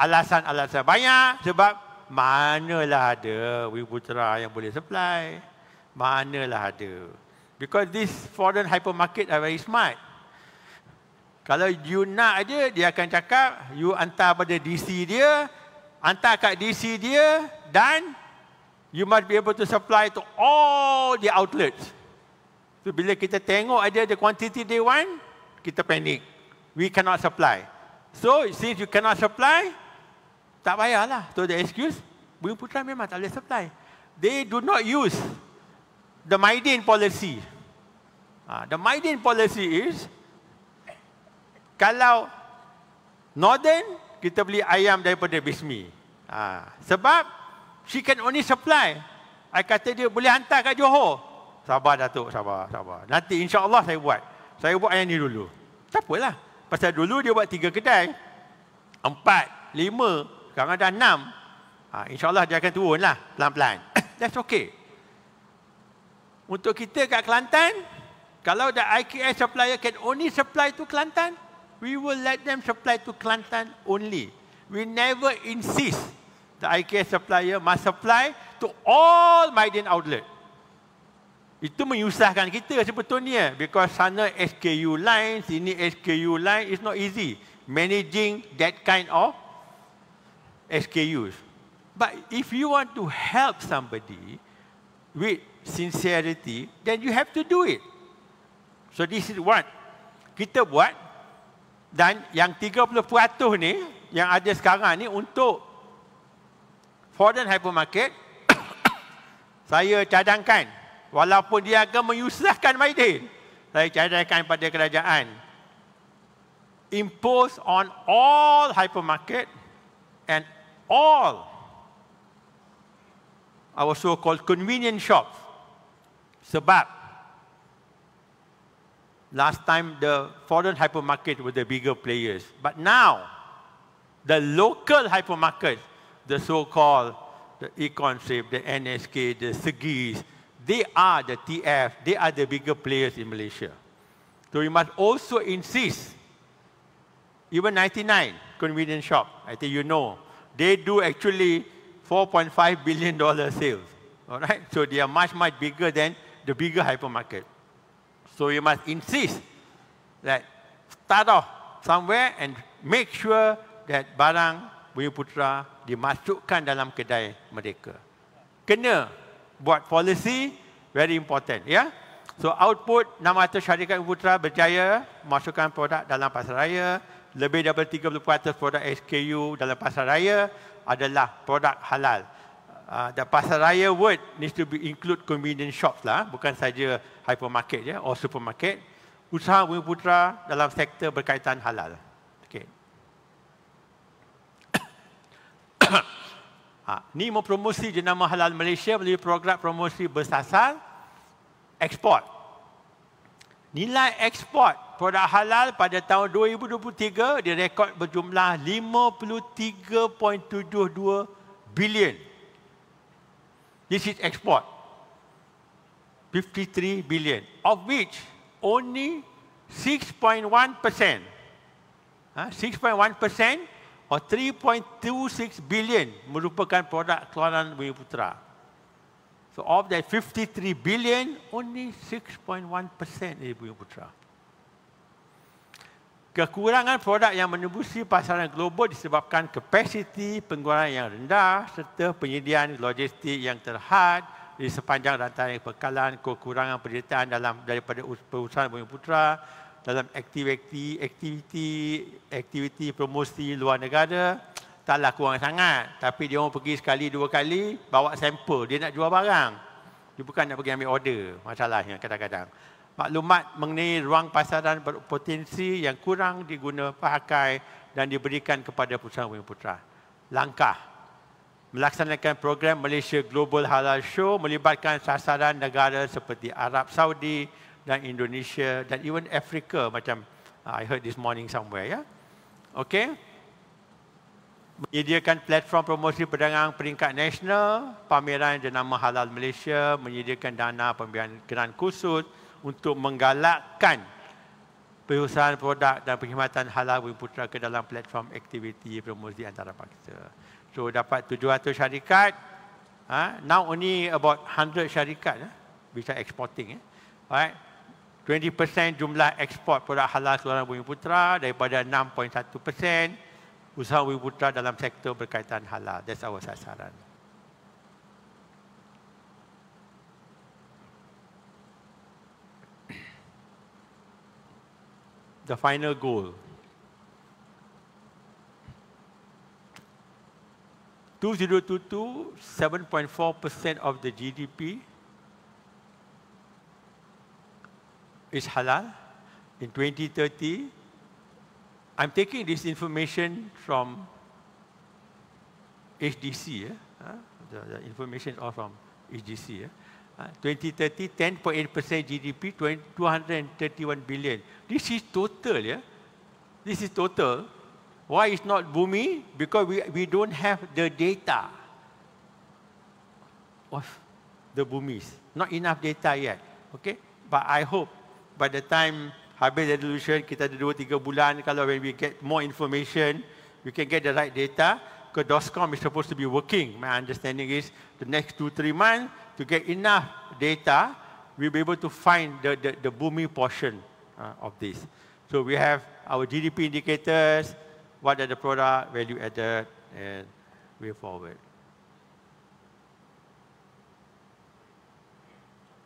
Alasan-alasan banyak sebab manalah ada Wee Putra yang boleh supply. Manalah ada. Because this foreign hypermarket are very smart. Kalau you nak aja, dia akan cakap, you hantar pada DC dia, hantar kat DC dia, dan you must be able to supply to all the outlets. So, bila kita tengok aja the quantity they want, kita panic. We cannot supply. So, since you cannot supply, tak payah lah, to the excuse Bumi Putra memang tak boleh supply. They do not use the Maidin policy. Ah, the Maidin policy is kalau Northern, kita beli ayam daripada Bismi. Ah, sebab she can only supply. I kata dia boleh hantar kat Johor. Sabar Datuk, sabar, sabar. Nanti insya Allah saya buat. Saya buat ayam ni dulu. Tak apalah. Pasal dulu dia buat tiga kedai. Empat, lima. Sekarang dah enam. Ha, InsyaAllah dia akan turun lah pelan-pelan. That's okay. Untuk kita kat Kelantan, kalau the IKS supplier can only supply to Kelantan, we will let them supply to Kelantan only. We never insist the IKS supplier must supply to all Maiden outlet. Itu menyusahkan kita sebetulnya because sana SKU line, sini SKU line it's not easy. Managing that kind of SKUs. But if you want to help somebody with sincerity, then you have to do it. So this is what kita buat dan yang 30% ni yang ada sekarang ni untuk Fordham Hypermarket saya cadangkan walaupun dia akan menyusahkan Maidin saya cadangkan pada kerajaan impose on all hypermarket and all our so-called convenience shops, Sebab. Last time, the foreign hypermarket were the bigger players. But now, the local hypermarket, the so-called the e-concept, the NSK, the Segis, they are the TF, they are the bigger players in Malaysia. So we must also insist, even 99 convenience shop, I think you know, they do actually 4.5 billion dollar sales. All right, so they are much much bigger than the bigger hypermarket. So you must insist that start off somewhere and make sure that barang Bumi Putra dimasukkan dalam kedai mereka. Kena buat policy very important, Yeah? So output nama syarikat Putra berjaya masukkan produk dalam pasaraya lebih daripada 30% produk SKU dalam pasar raya adalah produk halal. Ah, dan uh, pasar raya word needs to be include convenience shops lah, bukan saja hypermarket ya, or supermarket. Usaha Bumi Putra dalam sektor berkaitan halal. Okay. ha, ah, ni mau promosi jenama halal Malaysia melalui program promosi bersasar ekspor. Nilai ekspor produk halal pada tahun 2023 direkod berjumlah 53.72 bilion. This is export. 53 billion. Of which only 6.1 percent. 6.1 ha, or 3.26 billion merupakan produk keluaran Bumi Putera. So of that 53 billion, only 6.1% dari Bumi Putra. Kekurangan produk yang menembusi pasaran global disebabkan kapasiti pengguna yang rendah serta penyediaan logistik yang terhad di sepanjang rantai pekalan kekurangan penyertaan dalam daripada perusahaan Bumi Putra dalam aktiviti aktiviti aktiviti promosi luar negara taklah kurang sangat. Tapi dia orang pergi sekali dua kali bawa sampel. Dia nak jual barang. Dia bukan nak pergi ambil order. Masalahnya kadang-kadang. Maklumat mengenai ruang pasaran berpotensi yang kurang diguna pakai dan diberikan kepada perusahaan Bumi Putra. Langkah. Melaksanakan program Malaysia Global Halal Show melibatkan sasaran negara seperti Arab Saudi dan Indonesia dan even Afrika macam ah, I heard this morning somewhere. ya. Yeah? Okay menyediakan platform promosi perdagangan peringkat nasional, pameran jenama halal Malaysia menyediakan dana pembiayaan geran khusus untuk menggalakkan perusahaan produk dan perkhidmatan halal Bumi Putra ke dalam platform aktiviti promosi antarabangsa. So dapat 700 syarikat. Ha? Now only about 100 syarikat ha? bisa exporting. Eh? Right? 20% jumlah ekspor produk halal seluruh Bumi Putra daripada 6.1% usaha putra dalam sektor berkaitan halal. That's our sasaran. The final goal. Two zero two two seven point four percent of the GDP is halal. In twenty thirty, I'm taking this information from HDC, eh? uh, the, the, information are from HDC. Eh? Uh, 2030, 10.8% GDP, 20, 231 billion. This is total, yeah? This is total. Why it's not booming? Because we, we don't have the data of the boomies. Not enough data yet, okay? But I hope by the time Habis resolution kita ada 2-3 bulan kalau when we get more information, we can get the right data. Ke DOSCOM is supposed to be working. My understanding is the next 2-3 months to get enough data, we'll be able to find the the, the booming portion uh, of this. So we have our GDP indicators, what are the product, value added, and way forward.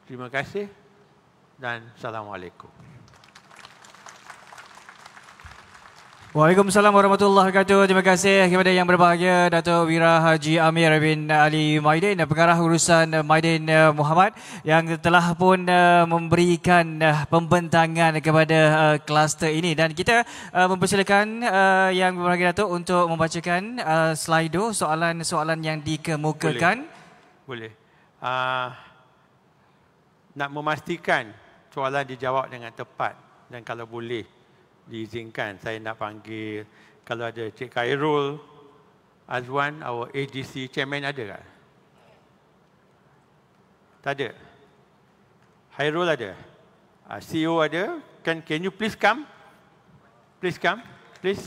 Terima kasih dan Assalamualaikum. Waalaikumsalam warahmatullahi wabarakatuh. Terima kasih kepada yang berbahagia Datuk Wira Haji Amir bin Ali Maidin pengarah urusan Maidin eh, Muhammad yang telah pun eh, memberikan eh, pembentangan kepada kluster ini dan kita mempersilakan yang berbahagia Datuk untuk membacakan slido soalan-soalan yang dikemukakan. Boleh. Boleh. Uh, nak memastikan soalan dijawab dengan tepat dan kalau boleh diizinkan saya nak panggil kalau ada Cik Khairul Azwan, our AGC chairman ada tak? Tak ada. Khairul ada. Uh, ah, CEO ada. Can, can you please come? Please come. Please.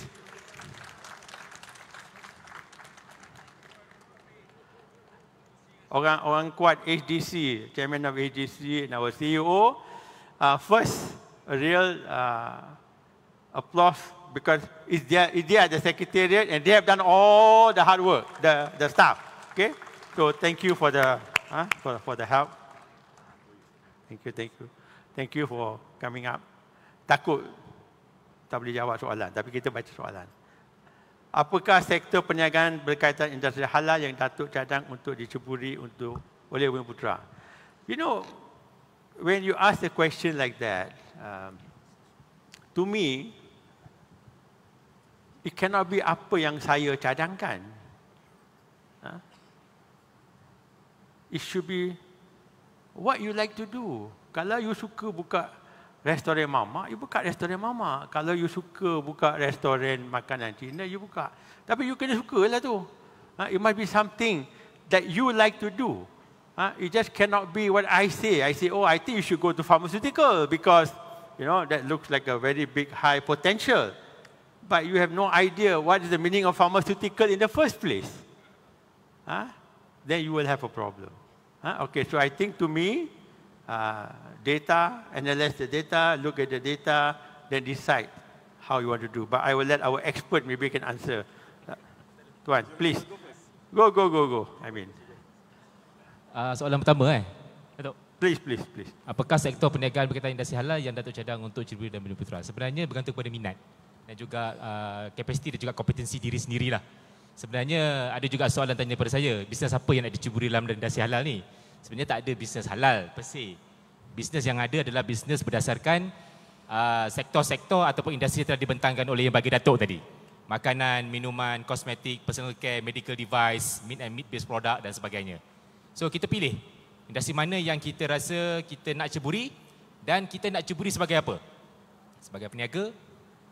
Orang orang kuat HDC, Chairman of HDC and our CEO. Uh, ah, first, real uh, applause because it's their, it's their the secretariat and they have done all the hard work, the, the staff. Okay? So thank you for the, uh, for, for the help. Thank you, thank you. Thank you for coming up. Takut tak boleh jawab soalan, tapi kita baca soalan. Apakah sektor perniagaan berkaitan industri halal yang Datuk cadang untuk dicuburi untuk oleh Wim Putra? You know, when you ask a question like that, um, to me, It cannot be apa yang saya cadangkan. Ha? It should be what you like to do. Kalau you suka buka restoran mama, you buka restoran mama. Kalau you suka buka restoran makanan Cina, you buka. Tapi you kena suka lah tu. Ha? It must be something that you like to do. Ha? It just cannot be what I say. I say, oh, I think you should go to pharmaceutical because, you know, that looks like a very big high potential but you have no idea what is the meaning of pharmaceutical in the first place, huh? then you will have a problem. Huh? Okay, so I think to me, uh, data, analyze the data, look at the data, then decide how you want to do. But I will let our expert maybe can answer. Uh, Tuan, please. Go, go, go, go. I mean. Uh, soalan pertama eh. Datuk. Please, please, please. Apakah sektor perniagaan berkaitan industri halal yang Datuk cadang untuk Ciri dan Bini Putra? Sebenarnya bergantung kepada minat dan juga uh, kapasiti dan juga kompetensi diri sendirilah. Sebenarnya ada juga soalan tanya pada saya, bisnes apa yang nak dicuburi dalam rendasi halal ni? Sebenarnya tak ada bisnes halal per se. Bisnes yang ada adalah bisnes berdasarkan sektor uh, sektor-sektor ataupun industri telah dibentangkan oleh yang bagi Datuk tadi. Makanan, minuman, kosmetik, personal care, medical device, meat and meat based product dan sebagainya. So kita pilih industri mana yang kita rasa kita nak ceburi dan kita nak ceburi sebagai apa? Sebagai peniaga,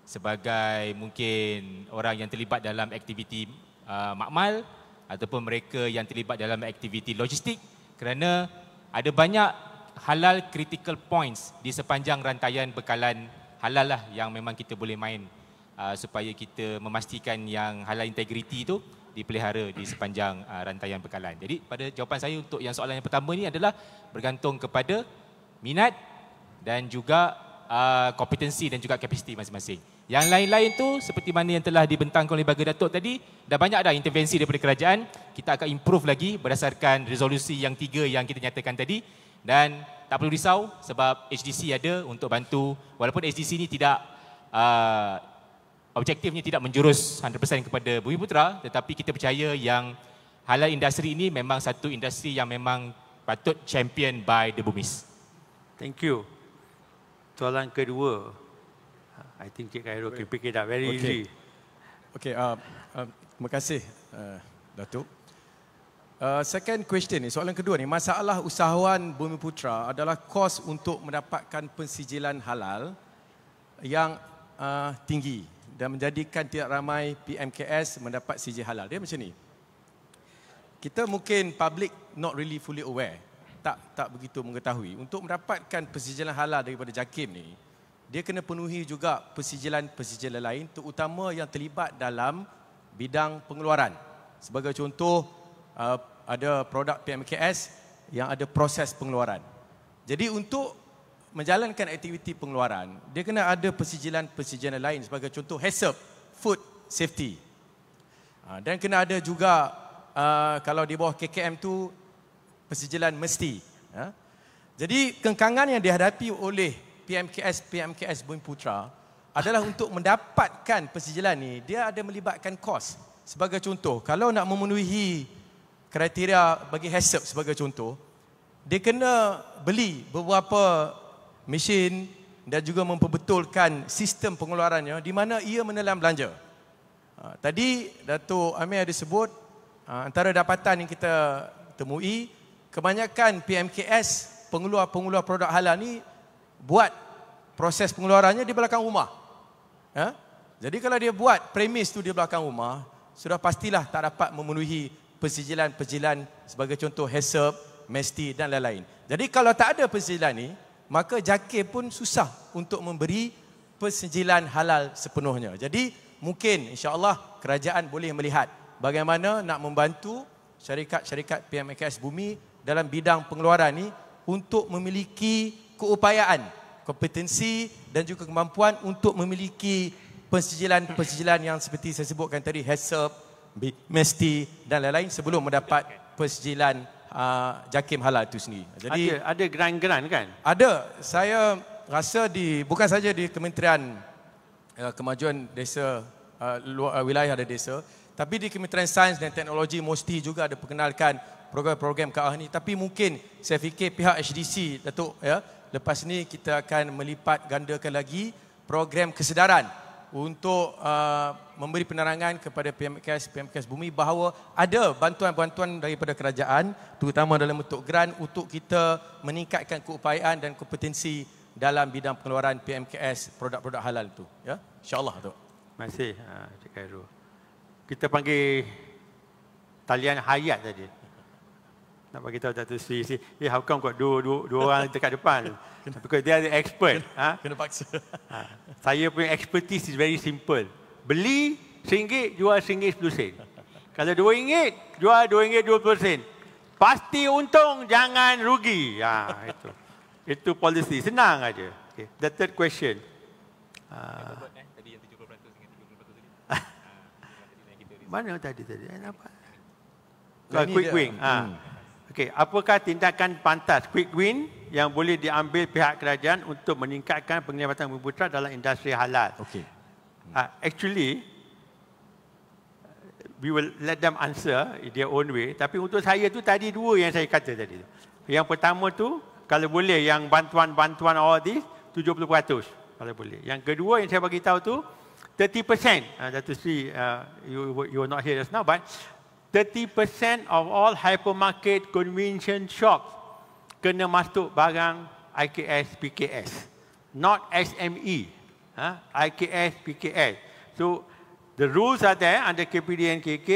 sebagai mungkin orang yang terlibat dalam aktiviti uh, makmal ataupun mereka yang terlibat dalam aktiviti logistik kerana ada banyak halal critical points di sepanjang rantaian bekalan halal lah yang memang kita boleh main uh, supaya kita memastikan yang halal integriti itu dipelihara di sepanjang uh, rantaian bekalan. Jadi pada jawapan saya untuk yang soalan yang pertama ini adalah bergantung kepada minat dan juga uh, kompetensi dan juga kapasiti masing-masing. Yang lain-lain tu seperti mana yang telah dibentangkan oleh Baga Datuk tadi, dah banyak dah intervensi daripada kerajaan. Kita akan improve lagi berdasarkan resolusi yang tiga yang kita nyatakan tadi. Dan tak perlu risau sebab HDC ada untuk bantu. Walaupun HDC ni tidak uh, objektifnya tidak menjurus 100% kepada Bumi Putra tetapi kita percaya yang halal industri ini memang satu industri yang memang patut champion by the Bumis. Thank you. Soalan kedua, I think Cik Khairul okay. can pick it up very okay. easily. Okay, uh, um, terima kasih uh, Datuk. Uh, second question ni, soalan kedua ni, masalah usahawan Bumi Putra adalah kos untuk mendapatkan pensijilan halal yang uh, tinggi dan menjadikan tidak ramai PMKS mendapat sijil halal. Dia macam ni. Kita mungkin public not really fully aware, tak tak begitu mengetahui. Untuk mendapatkan persijilan halal daripada JAKIM ni, dia kena penuhi juga persijilan-persijilan lain terutama yang terlibat dalam bidang pengeluaran. Sebagai contoh uh, ada produk PMKS yang ada proses pengeluaran. Jadi untuk menjalankan aktiviti pengeluaran, dia kena ada persijilan-persijilan lain sebagai contoh HACCP, food safety. Uh, dan kena ada juga uh, kalau di bawah KKM tu persijilan mesti. Jadi kengkangan yang dihadapi oleh PMKS PMKS Bumi Putra adalah untuk mendapatkan persijilan ni dia ada melibatkan kos. Sebagai contoh, kalau nak memenuhi kriteria bagi HACCP sebagai contoh, dia kena beli beberapa mesin dan juga memperbetulkan sistem pengeluarannya di mana ia menelan belanja. Ha, tadi Datuk Amir ada sebut ha, antara dapatan yang kita temui kebanyakan PMKS pengeluar-pengeluar produk halal ni buat proses pengeluarannya di belakang rumah. Ya? Jadi kalau dia buat premis tu di belakang rumah, sudah pastilah tak dapat memenuhi persijilan-persijilan sebagai contoh HACCP, MESTI dan lain-lain. Jadi kalau tak ada persijilan ni, maka JAKIR pun susah untuk memberi persijilan halal sepenuhnya. Jadi mungkin insya-Allah kerajaan boleh melihat bagaimana nak membantu syarikat-syarikat PMKS bumi dalam bidang pengeluaran ni untuk memiliki keupayaan, kompetensi dan juga kemampuan untuk memiliki persijilan-persijilan yang seperti saya sebutkan tadi HACCP, MESTI dan lain-lain sebelum mendapat persijilan uh, JAKIM halal itu sendiri. Jadi ada, ada geran-geran kan? Ada. Saya rasa di bukan saja di Kementerian uh, Kemajuan Desa uh, luar, uh, wilayah ada desa, tapi di Kementerian Sains dan Teknologi mesti juga ada perkenalkan program-program KAH ini. Tapi mungkin saya fikir pihak HDC Datuk ya, Lepas ni kita akan melipat gandakan lagi program kesedaran untuk uh, memberi penerangan kepada PMKS PMKS Bumi bahawa ada bantuan-bantuan daripada kerajaan terutama dalam bentuk grant untuk kita meningkatkan keupayaan dan kompetensi dalam bidang pengeluaran PMKS produk-produk halal tu ya insyaallah tu. Terima kasih uh, Cik Khairul. Kita panggil talian hayat tadi nak bagi tahu Dato Sri si, hey, eh, how come kau dua dua dua orang dekat depan? Tapi kau dia expert. Kena, ha? kena paksa. Ha? Saya punya expertise is very simple. Beli singgit jual singgit 10 Kalau dua ringgit jual dua ringgit 20 Pasti untung jangan rugi. Ha, itu. itu policy senang aja. Okay. The third question. Uh, Mana tadi tadi? Eh, nampak? Kau quick wing. Ha. Hmm. Okey, apakah tindakan pantas quick win yang boleh diambil pihak kerajaan untuk meningkatkan penglibatan bumi putra dalam industri halal? Okey. Uh, actually, we will let them answer in their own way. Tapi untuk saya tu tadi dua yang saya kata tadi. Yang pertama tu kalau boleh yang bantuan-bantuan all this 70% kalau boleh. Yang kedua yang saya bagi tahu tu 30%. Uh, ah, Datuk Sri, uh, ah, you, you are not here just now but 30% of all hypermarket convention shops kena masuk barang IKS PKS not SME huh? Ha? IKS PKS so the rules are there under KPD and KK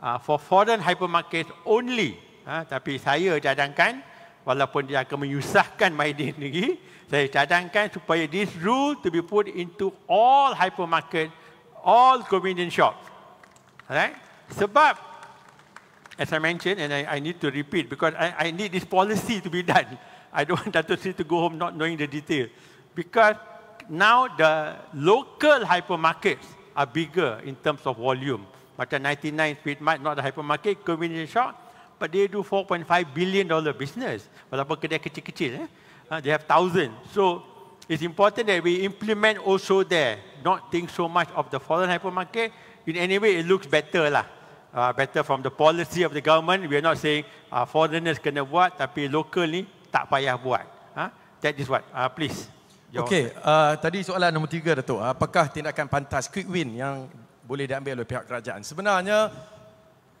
uh, for foreign hypermarket only huh? Ha? tapi saya cadangkan walaupun dia akan menyusahkan Maidin lagi saya cadangkan supaya this rule to be put into all hypermarket all convenience shops right sebab, as I mentioned, and I, I need to repeat, because I, I need this policy to be done. I don't want Dato' Sri to go home not knowing the detail. Because now the local hypermarkets are bigger in terms of volume. Like 99 Speedmart, not the hypermarket, convenience shop, but they do $4.5 billion dollar business. Walaupun kedai kecil-kecil, eh? Uh, they have thousands. So it's important that we implement also there, not think so much of the foreign hypermarket. In any way, it looks better lah uh, better from the policy of the government. We are not saying uh, foreigners kena what. tapi local ni tak payah buat. Huh? Ha? That is what. Uh, please. Okay. Uh, tadi soalan nomor tiga, Dato. Uh, apakah tindakan pantas quick win yang boleh diambil oleh pihak kerajaan? Sebenarnya,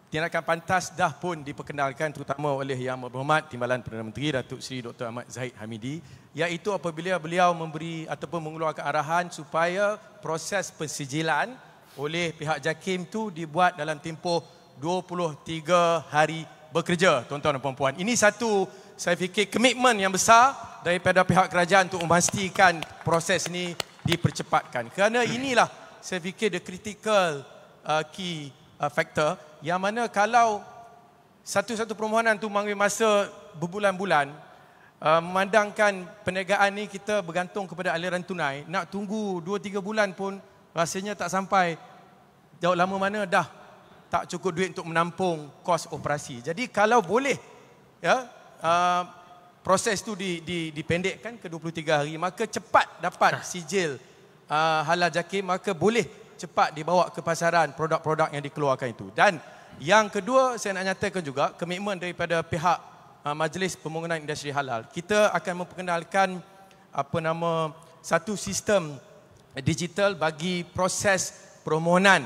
tindakan pantas dah pun diperkenalkan terutama oleh Yang Berhormat Timbalan Perdana Menteri Datuk Seri Dr. Ahmad Zahid Hamidi iaitu apabila beliau memberi ataupun mengeluarkan arahan supaya proses persijilan oleh pihak JAKIM tu dibuat dalam tempoh 23 hari bekerja tuan-tuan dan puan-puan. Ini satu saya fikir komitmen yang besar daripada pihak kerajaan untuk memastikan proses ini dipercepatkan. Kerana inilah saya fikir the critical uh, key uh, factor yang mana kalau satu-satu permohonan tu mengambil masa berbulan-bulan uh, memandangkan perniagaan ni kita bergantung kepada aliran tunai nak tunggu 2 3 bulan pun rasanya tak sampai jauh lama mana dah tak cukup duit untuk menampung kos operasi. Jadi kalau boleh ya uh, proses tu di, di, dipendekkan ke 23 hari maka cepat dapat sijil uh, halal jakim maka boleh cepat dibawa ke pasaran produk-produk yang dikeluarkan itu. Dan yang kedua saya nak nyatakan juga komitmen daripada pihak uh, Majlis Pembangunan Industri Halal. Kita akan memperkenalkan apa nama satu sistem digital bagi proses permohonan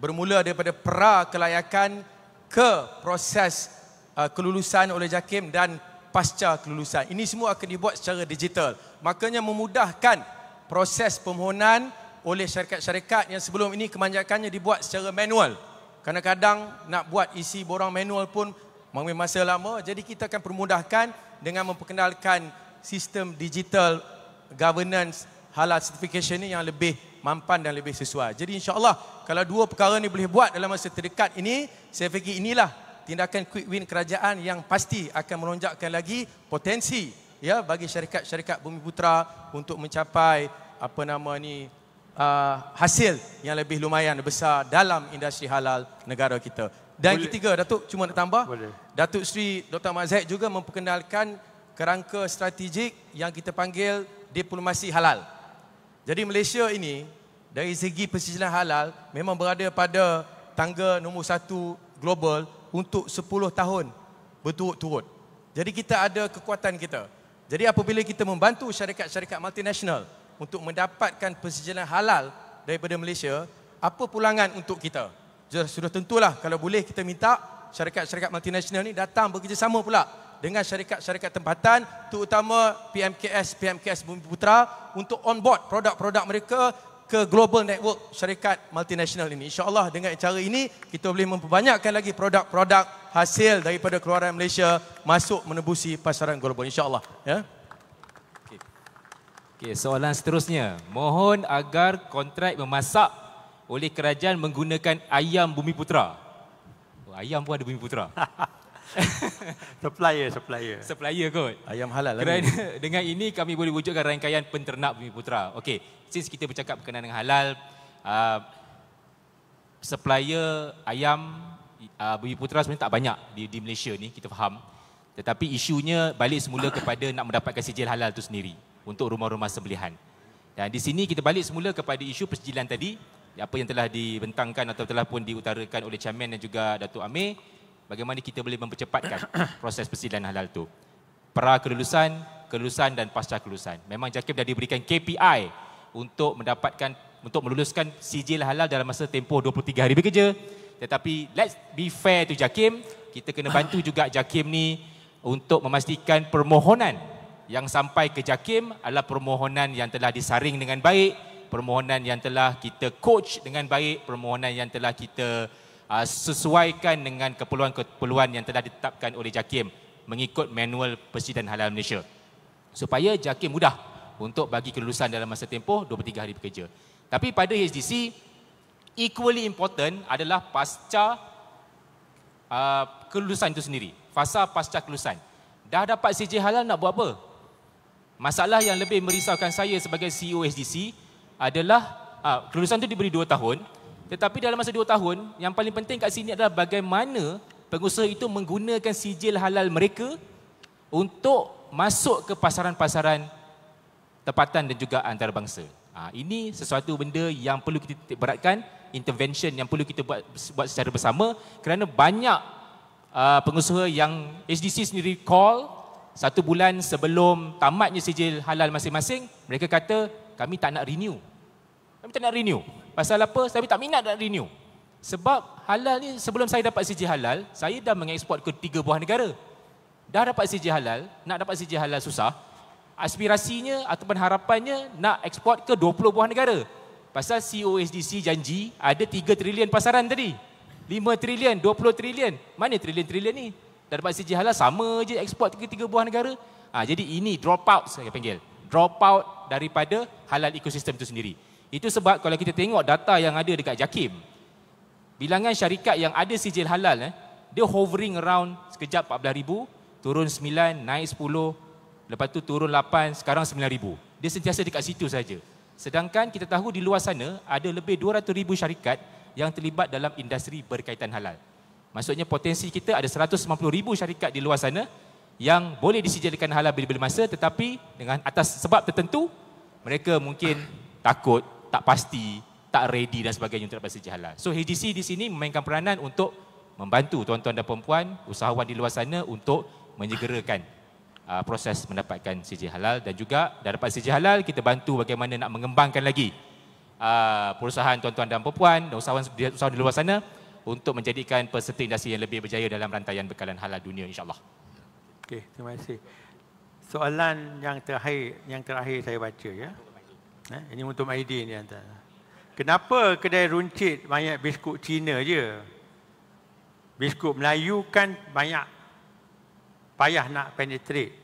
bermula daripada pra kelayakan ke proses uh, kelulusan oleh JAKIM dan pasca kelulusan. Ini semua akan dibuat secara digital. Makanya memudahkan proses permohonan oleh syarikat-syarikat yang sebelum ini kemanjakannya dibuat secara manual. Kadang-kadang nak buat isi borang manual pun mengambil masa lama. Jadi kita akan permudahkan dengan memperkenalkan sistem digital governance halal certification ni yang lebih mampan dan lebih sesuai. Jadi insyaAllah kalau dua perkara ni boleh buat dalam masa terdekat ini, saya fikir inilah tindakan quick win kerajaan yang pasti akan melonjakkan lagi potensi ya bagi syarikat-syarikat Bumi Putra untuk mencapai apa nama ni uh, hasil yang lebih lumayan besar dalam industri halal negara kita. Dan boleh. ketiga Datuk cuma nak tambah. Boleh. Datuk Sri Dr. Mazhaid juga memperkenalkan kerangka strategik yang kita panggil diplomasi halal. Jadi Malaysia ini dari segi persijilan halal memang berada pada tangga nombor satu global untuk 10 tahun berturut-turut. Jadi kita ada kekuatan kita. Jadi apabila kita membantu syarikat-syarikat multinasional untuk mendapatkan persijilan halal daripada Malaysia, apa pulangan untuk kita? Sudah tentulah kalau boleh kita minta syarikat-syarikat multinasional ini datang bekerjasama pula dengan syarikat-syarikat tempatan terutama PMKS PMKS Bumi Putra untuk onboard produk-produk mereka ke global network syarikat multinasional ini. Insya Allah dengan cara ini kita boleh memperbanyakkan lagi produk-produk hasil daripada keluaran Malaysia masuk menebusi pasaran global insyaAllah. Ya? Okay. Okay, soalan seterusnya. Mohon agar kontrak memasak oleh kerajaan menggunakan ayam bumi putra. Oh, ayam pun ada bumi putra. supplier, supplier. Supplier kot. Ayam halal lah. Kerana ini. dengan ini kami boleh wujudkan rangkaian penternak Bumi Putra. Okey, since kita bercakap berkenaan dengan halal, uh, supplier ayam uh, Bumi Putra sebenarnya tak banyak di, di Malaysia ni, kita faham. Tetapi isunya balik semula kepada nak mendapatkan sijil halal tu sendiri untuk rumah-rumah sembelihan. Dan di sini kita balik semula kepada isu persijilan tadi apa yang telah dibentangkan atau telah pun diutarakan oleh Chairman dan juga Datuk Amir bagaimana kita boleh mempercepatkan proses persidangan halal tu. Pra kelulusan, kelulusan dan pasca kelulusan. Memang JAKIM dah diberikan KPI untuk mendapatkan untuk meluluskan sijil halal dalam masa tempoh 23 hari bekerja. Tetapi let's be fair to JAKIM, kita kena bantu juga JAKIM ni untuk memastikan permohonan yang sampai ke JAKIM adalah permohonan yang telah disaring dengan baik, permohonan yang telah kita coach dengan baik, permohonan yang telah kita Ah, sesuaikan dengan keperluan-keperluan yang telah ditetapkan oleh JAKIM mengikut manual Presiden Halal Malaysia. Supaya JAKIM mudah untuk bagi kelulusan dalam masa tempoh 23 hari bekerja. Tapi pada HDC, equally important adalah pasca uh, kelulusan itu sendiri. Fasa pasca kelulusan. Dah dapat CJ Halal nak buat apa? Masalah yang lebih merisaukan saya sebagai CEO HDC adalah uh, kelulusan itu diberi 2 tahun tetapi dalam masa dua tahun, yang paling penting kat sini adalah bagaimana pengusaha itu menggunakan sijil halal mereka untuk masuk ke pasaran-pasaran tempatan dan juga antarabangsa. Ha, ini sesuatu benda yang perlu kita titik beratkan, intervention yang perlu kita buat, buat secara bersama kerana banyak uh, pengusaha yang HDC sendiri call satu bulan sebelum tamatnya sijil halal masing-masing, mereka kata kami tak nak renew. Kami tak nak renew. Pasal apa? Tapi tak minat nak renew. Sebab halal ni sebelum saya dapat CJ halal, saya dah mengeksport ke tiga buah negara. Dah dapat CJ halal, nak dapat CJ halal susah. Aspirasinya ataupun harapannya nak ekspor ke 20 buah negara. Pasal COSDC janji ada 3 trilion pasaran tadi. 5 trilion, 20 trilion. Mana trilion-trilion ni? Dah dapat CJ halal sama je ekspor ke tiga buah negara. Ha, jadi ini drop out saya panggil. Drop out daripada halal ekosistem itu sendiri. Itu sebab kalau kita tengok data yang ada dekat JAKIM, bilangan syarikat yang ada sijil halal, eh, dia hovering around sekejap ribu turun 9, naik 10, lepas tu turun 8, sekarang ribu Dia sentiasa dekat situ saja. Sedangkan kita tahu di luar sana ada lebih 200 ribu syarikat yang terlibat dalam industri berkaitan halal. Maksudnya potensi kita ada ribu syarikat di luar sana yang boleh disijilkan halal bila-bila masa tetapi dengan atas sebab tertentu mereka mungkin takut tak pasti, tak ready dan sebagainya untuk dapat siji halal. So HGC di sini memainkan peranan untuk membantu tuan-tuan dan perempuan, usahawan di luar sana untuk menyegerakan uh, proses mendapatkan siji halal dan juga dah dapat siji halal, kita bantu bagaimana nak mengembangkan lagi uh, perusahaan tuan-tuan dan perempuan dan usahawan, usahawan di luar sana untuk menjadikan peserta industri yang lebih berjaya dalam rantaian bekalan halal dunia insyaAllah. Okay, terima kasih. Soalan yang terakhir yang terakhir saya baca ya. Eh, ini untuk Maidin ni, tanya. Kenapa kedai runcit banyak biskut Cina je? Biskut Melayu kan banyak payah nak penetrate.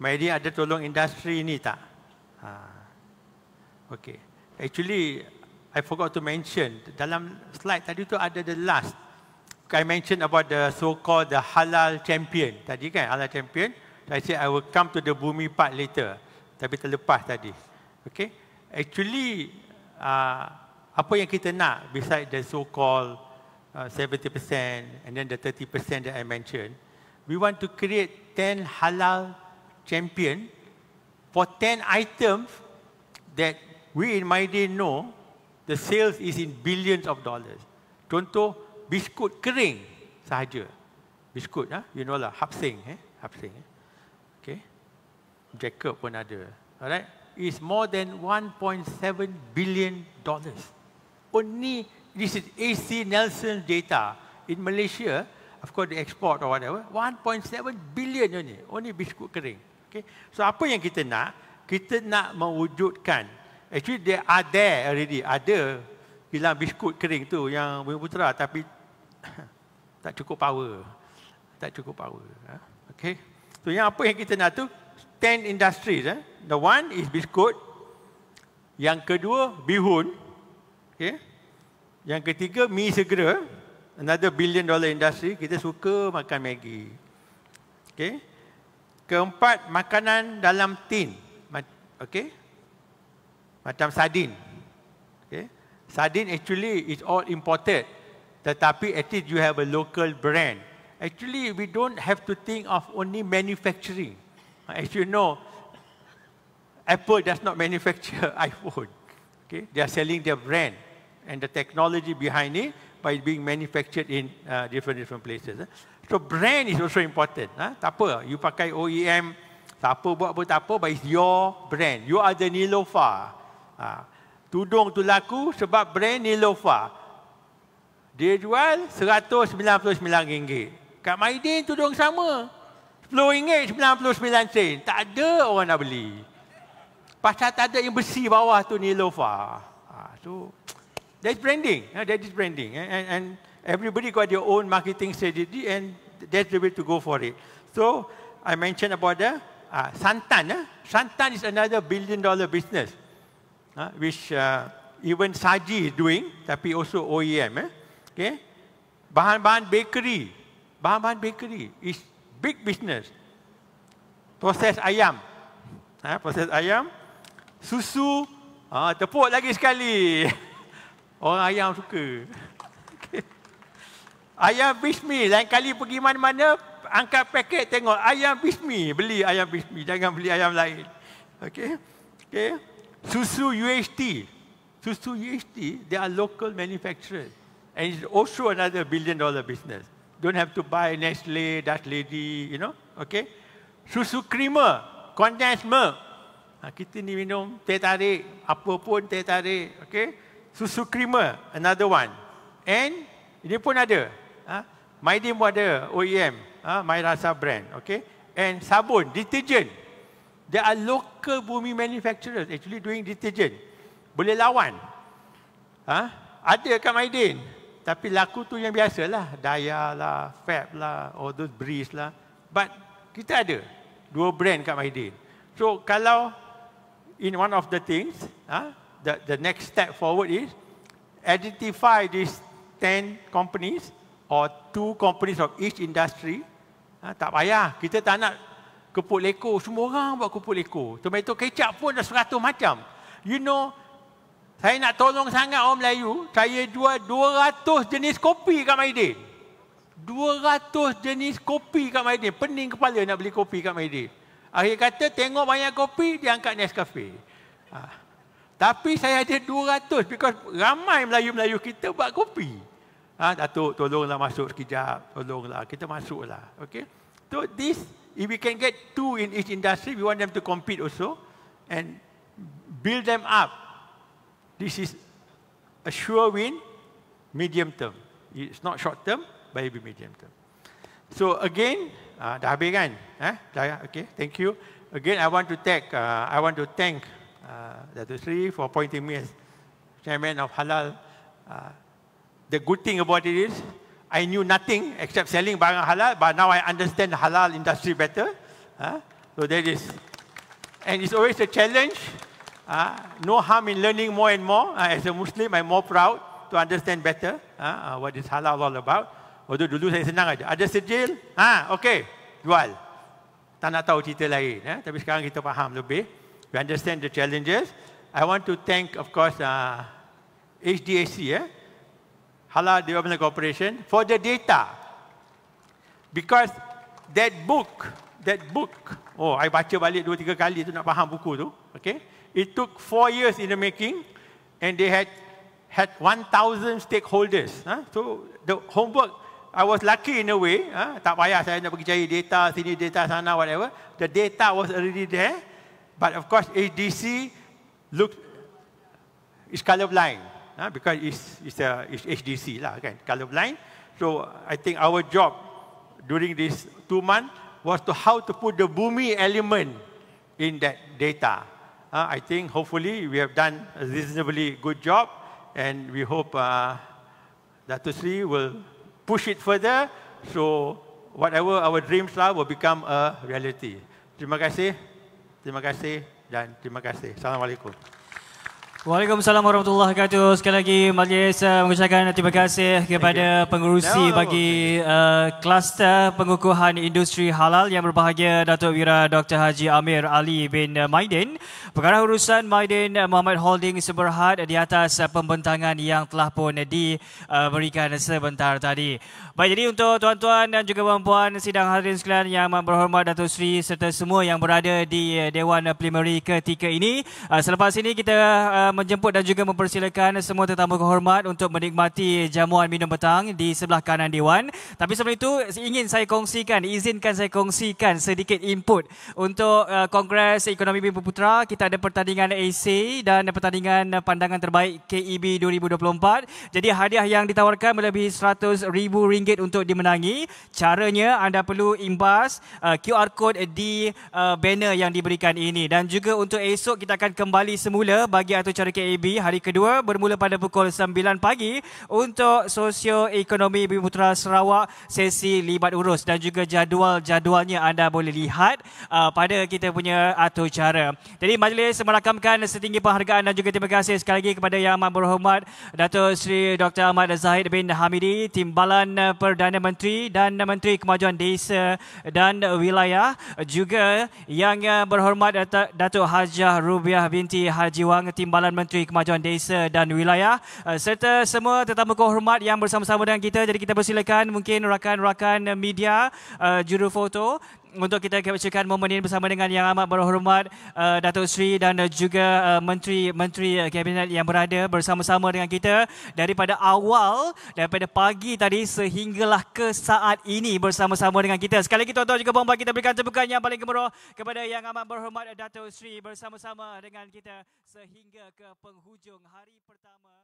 Maidin ada tolong industri ni tak? Ha. Okay. Actually, I forgot to mention. Dalam slide tadi tu ada the last. I mentioned about the so-called the halal champion. Tadi kan halal champion. I said I will come to the bumi part later. Tapi terlepas tadi. Okay actually uh, apa yang kita nak beside the so called uh, 70% and then the 30% that I mentioned we want to create 10 halal champion for 10 items that we in my day know the sales is in billions of dollars contoh biskut kering sahaja biskut ah huh? you know lah hapsing eh hapsing eh? okay jacket pun ada alright is more than 1.7 billion dollars. Only this is AC Nelson data in Malaysia. Of course, the export or whatever, 1.7 billion only, only biskut kering. Okay, so apa yang kita nak? Kita nak mewujudkan. Actually, there are there already. Ada hilang biskut kering tu yang Bumi Putera, tapi tak cukup power. Tak cukup power. Ha? Okay. So yang apa yang kita nak tu? ten industries. Eh? The one is biskut. Yang kedua, bihun. Okay. Yang ketiga, mie segera. Another billion dollar industry. Kita suka makan Maggi. Okay. Keempat, makanan dalam tin. Okay. Macam sardin. Okay. Sardin actually is all imported. Tetapi at least you have a local brand. Actually, we don't have to think of only manufacturing. As you know, Apple does not manufacture iPhone. Okay? They are selling their brand and the technology behind it by being manufactured in uh, different different places. Eh? So brand is also important. Eh? Tak apa, you pakai OEM, tak apa buat apa, tak apa, but it's your brand. You are the Nilofa. Ah, tudung tu laku sebab brand Nilofa. Dia jual RM199. Kat Maidin tudung sama. RM10.99 sen. Tak ada orang nak beli. Pasal tak ada yang besi bawah tu Nilofa. Ha, so, that's branding. Ha, that is branding. And, and everybody got their own marketing strategy and that's the way to go for it. So, I mentioned about the uh, Santan. Eh? Santan is another billion dollar business. Uh, which uh, even Saji is doing, tapi also OEM. Eh? Okay? Bahan-bahan bakery. Bahan-bahan bakery is big business. Proses ayam. Ha, proses ayam. Susu. Ha, tepuk lagi sekali. Orang ayam suka. Okay. Ayam bismi. Lain kali pergi mana-mana, angkat paket tengok. Ayam bismi. Beli ayam bismi. Jangan beli ayam lain. Okay. Okay. Susu UHT. Susu UHT, they are local manufacturers. And it's also another billion dollar business don't have to buy Nestle, Dutch Lady, you know, okay? Susu krimer, condensed milk. Ha, kita ni minum teh tarik, apa pun teh tarik, okay? Susu krimer, another one. And, ini pun ada. Ha? Mydim pun ada, OEM, ha? My Rasa brand, okay? And sabun, detergent. There are local bumi manufacturers actually doing detergent. Boleh lawan. Ha? Ada kat Maidin? Tapi laku tu yang biasa lah. Daya lah, Fab lah, all those breeze lah. But kita ada dua brand kat Mahidin. So kalau in one of the things, ah, the, the next step forward is identify these ten companies or two companies of each industry. Ah, tak payah. Kita tak nak keput leko. Semua orang buat keput leko. Tomato kecap pun dah 100 macam. You know, saya nak tolong sangat orang Melayu. Saya jual 200 jenis kopi kat Maidin. 200 jenis kopi kat Maidin. Pening kepala nak beli kopi kat Maidin. Akhir kata tengok banyak kopi, dia angkat Nescafe. Ha. Tapi saya ada 200 because ramai Melayu-Melayu kita buat kopi. Ha, Datuk, tolonglah masuk sekejap. Tolonglah, kita masuklah. Okay. So this, if we can get two in each industry, we want them to compete also and build them up. This is a sure win, medium term. It's not short term, but it'll be medium term. So again, uh, dah habis kan? Eh? okay, thank you. Again, I want to thank, uh, I want to thank uh, Dato Sri for appointing me as chairman of Halal. Uh, the good thing about it is, I knew nothing except selling barang halal, but now I understand the halal industry better. Huh? So that is, and it's always a challenge uh, no harm in learning more and more. Uh, as a Muslim, I'm more proud to understand better uh, uh, what is halal all about. Although dulu saya senang aja. Ada sejil? Ha, uh, okay. Jual. Tak nak tahu cerita lain. Eh? Tapi sekarang kita faham lebih. We understand the challenges. I want to thank, of course, uh, HDAC, eh? Halal Development Corporation, for the data. Because that book, that book, oh, I baca balik dua tiga kali tu nak faham buku tu, okay? It took four years in the making, and they had had 1,000 stakeholders. Huh? So the homework, I was lucky in a way. Huh? Tak payah saya nak pergi cari data sini, data sana, whatever. The data was already there. But of course, ADC looked, is colorblind. Huh? Because it's, it's, a, it's HDC, lah, kan? colorblind. So I think our job during this two months was to how to put the boomy element in that data uh, I think hopefully we have done a reasonably good job and we hope uh, Dato Sri will push it further so whatever our dreams are will become a reality. Terima kasih. Terima kasih dan terima kasih. Assalamualaikum. Waalaikumsalam warahmatullahi wabarakatuh. Sekali lagi majlis uh, mengucapkan terima kasih kepada pengurusi bagi uh, kluster uh, pengukuhan industri halal yang berbahagia Datuk Wira Dr. Haji Amir Ali bin Maidin. Pengarah urusan Maidin Muhammad Holding Seberhad di atas pembentangan yang telah pun diberikan uh, sebentar tadi. Baik, jadi untuk tuan-tuan dan juga puan-puan sidang hadirin sekalian yang berhormat Datuk Sri serta semua yang berada di Dewan Primary ketika ini. Uh, selepas ini kita uh, menjemput dan juga mempersilakan semua tetamu kehormat untuk menikmati jamuan minum petang di sebelah kanan Dewan. Tapi sebelum itu, ingin saya kongsikan, izinkan saya kongsikan sedikit input untuk uh, Kongres Ekonomi Bimbu Putra. Kita ada pertandingan AC dan pertandingan pandangan terbaik KEB 2024. Jadi hadiah yang ditawarkan melebihi RM100,000 untuk dimenangi. Caranya anda perlu imbas uh, QR code di uh, banner yang diberikan ini. Dan juga untuk esok kita akan kembali semula bagi atur. Pancar KAB hari kedua bermula pada pukul 9 pagi untuk Sosioekonomi Bumi Putera Sarawak sesi libat urus dan juga jadual-jadualnya anda boleh lihat uh, pada kita punya atur cara. Jadi majlis merakamkan setinggi penghargaan dan juga terima kasih sekali lagi kepada Yang Amat Berhormat Datuk Sri Dr. Ahmad Zahid bin Hamidi, Timbalan Perdana Menteri dan Menteri Kemajuan Desa dan Wilayah juga Yang Berhormat Datuk Hajah Rubiah binti Haji Wang Timbalan Perdana Menteri Kemajuan Desa dan Wilayah eh, serta semua tetamu kehormat yang bersama-sama dengan kita. Jadi kita persilakan mungkin rakan-rakan media uh, juru foto untuk kita kebersihkan momen ini bersama dengan yang amat berhormat uh, Datuk Sri dan eh, juga uh, eh, menteri-menteri kabinet yang berada bersama-sama dengan kita daripada awal daripada pagi tadi sehinggalah ke saat ini bersama-sama dengan kita. Sekali lagi tuan-tuan juga puan kita berikan tepukan yang paling gemuruh kepada yang amat berhormat Datuk Sri bersama-sama dengan kita sehingga ke penghujung hari pertama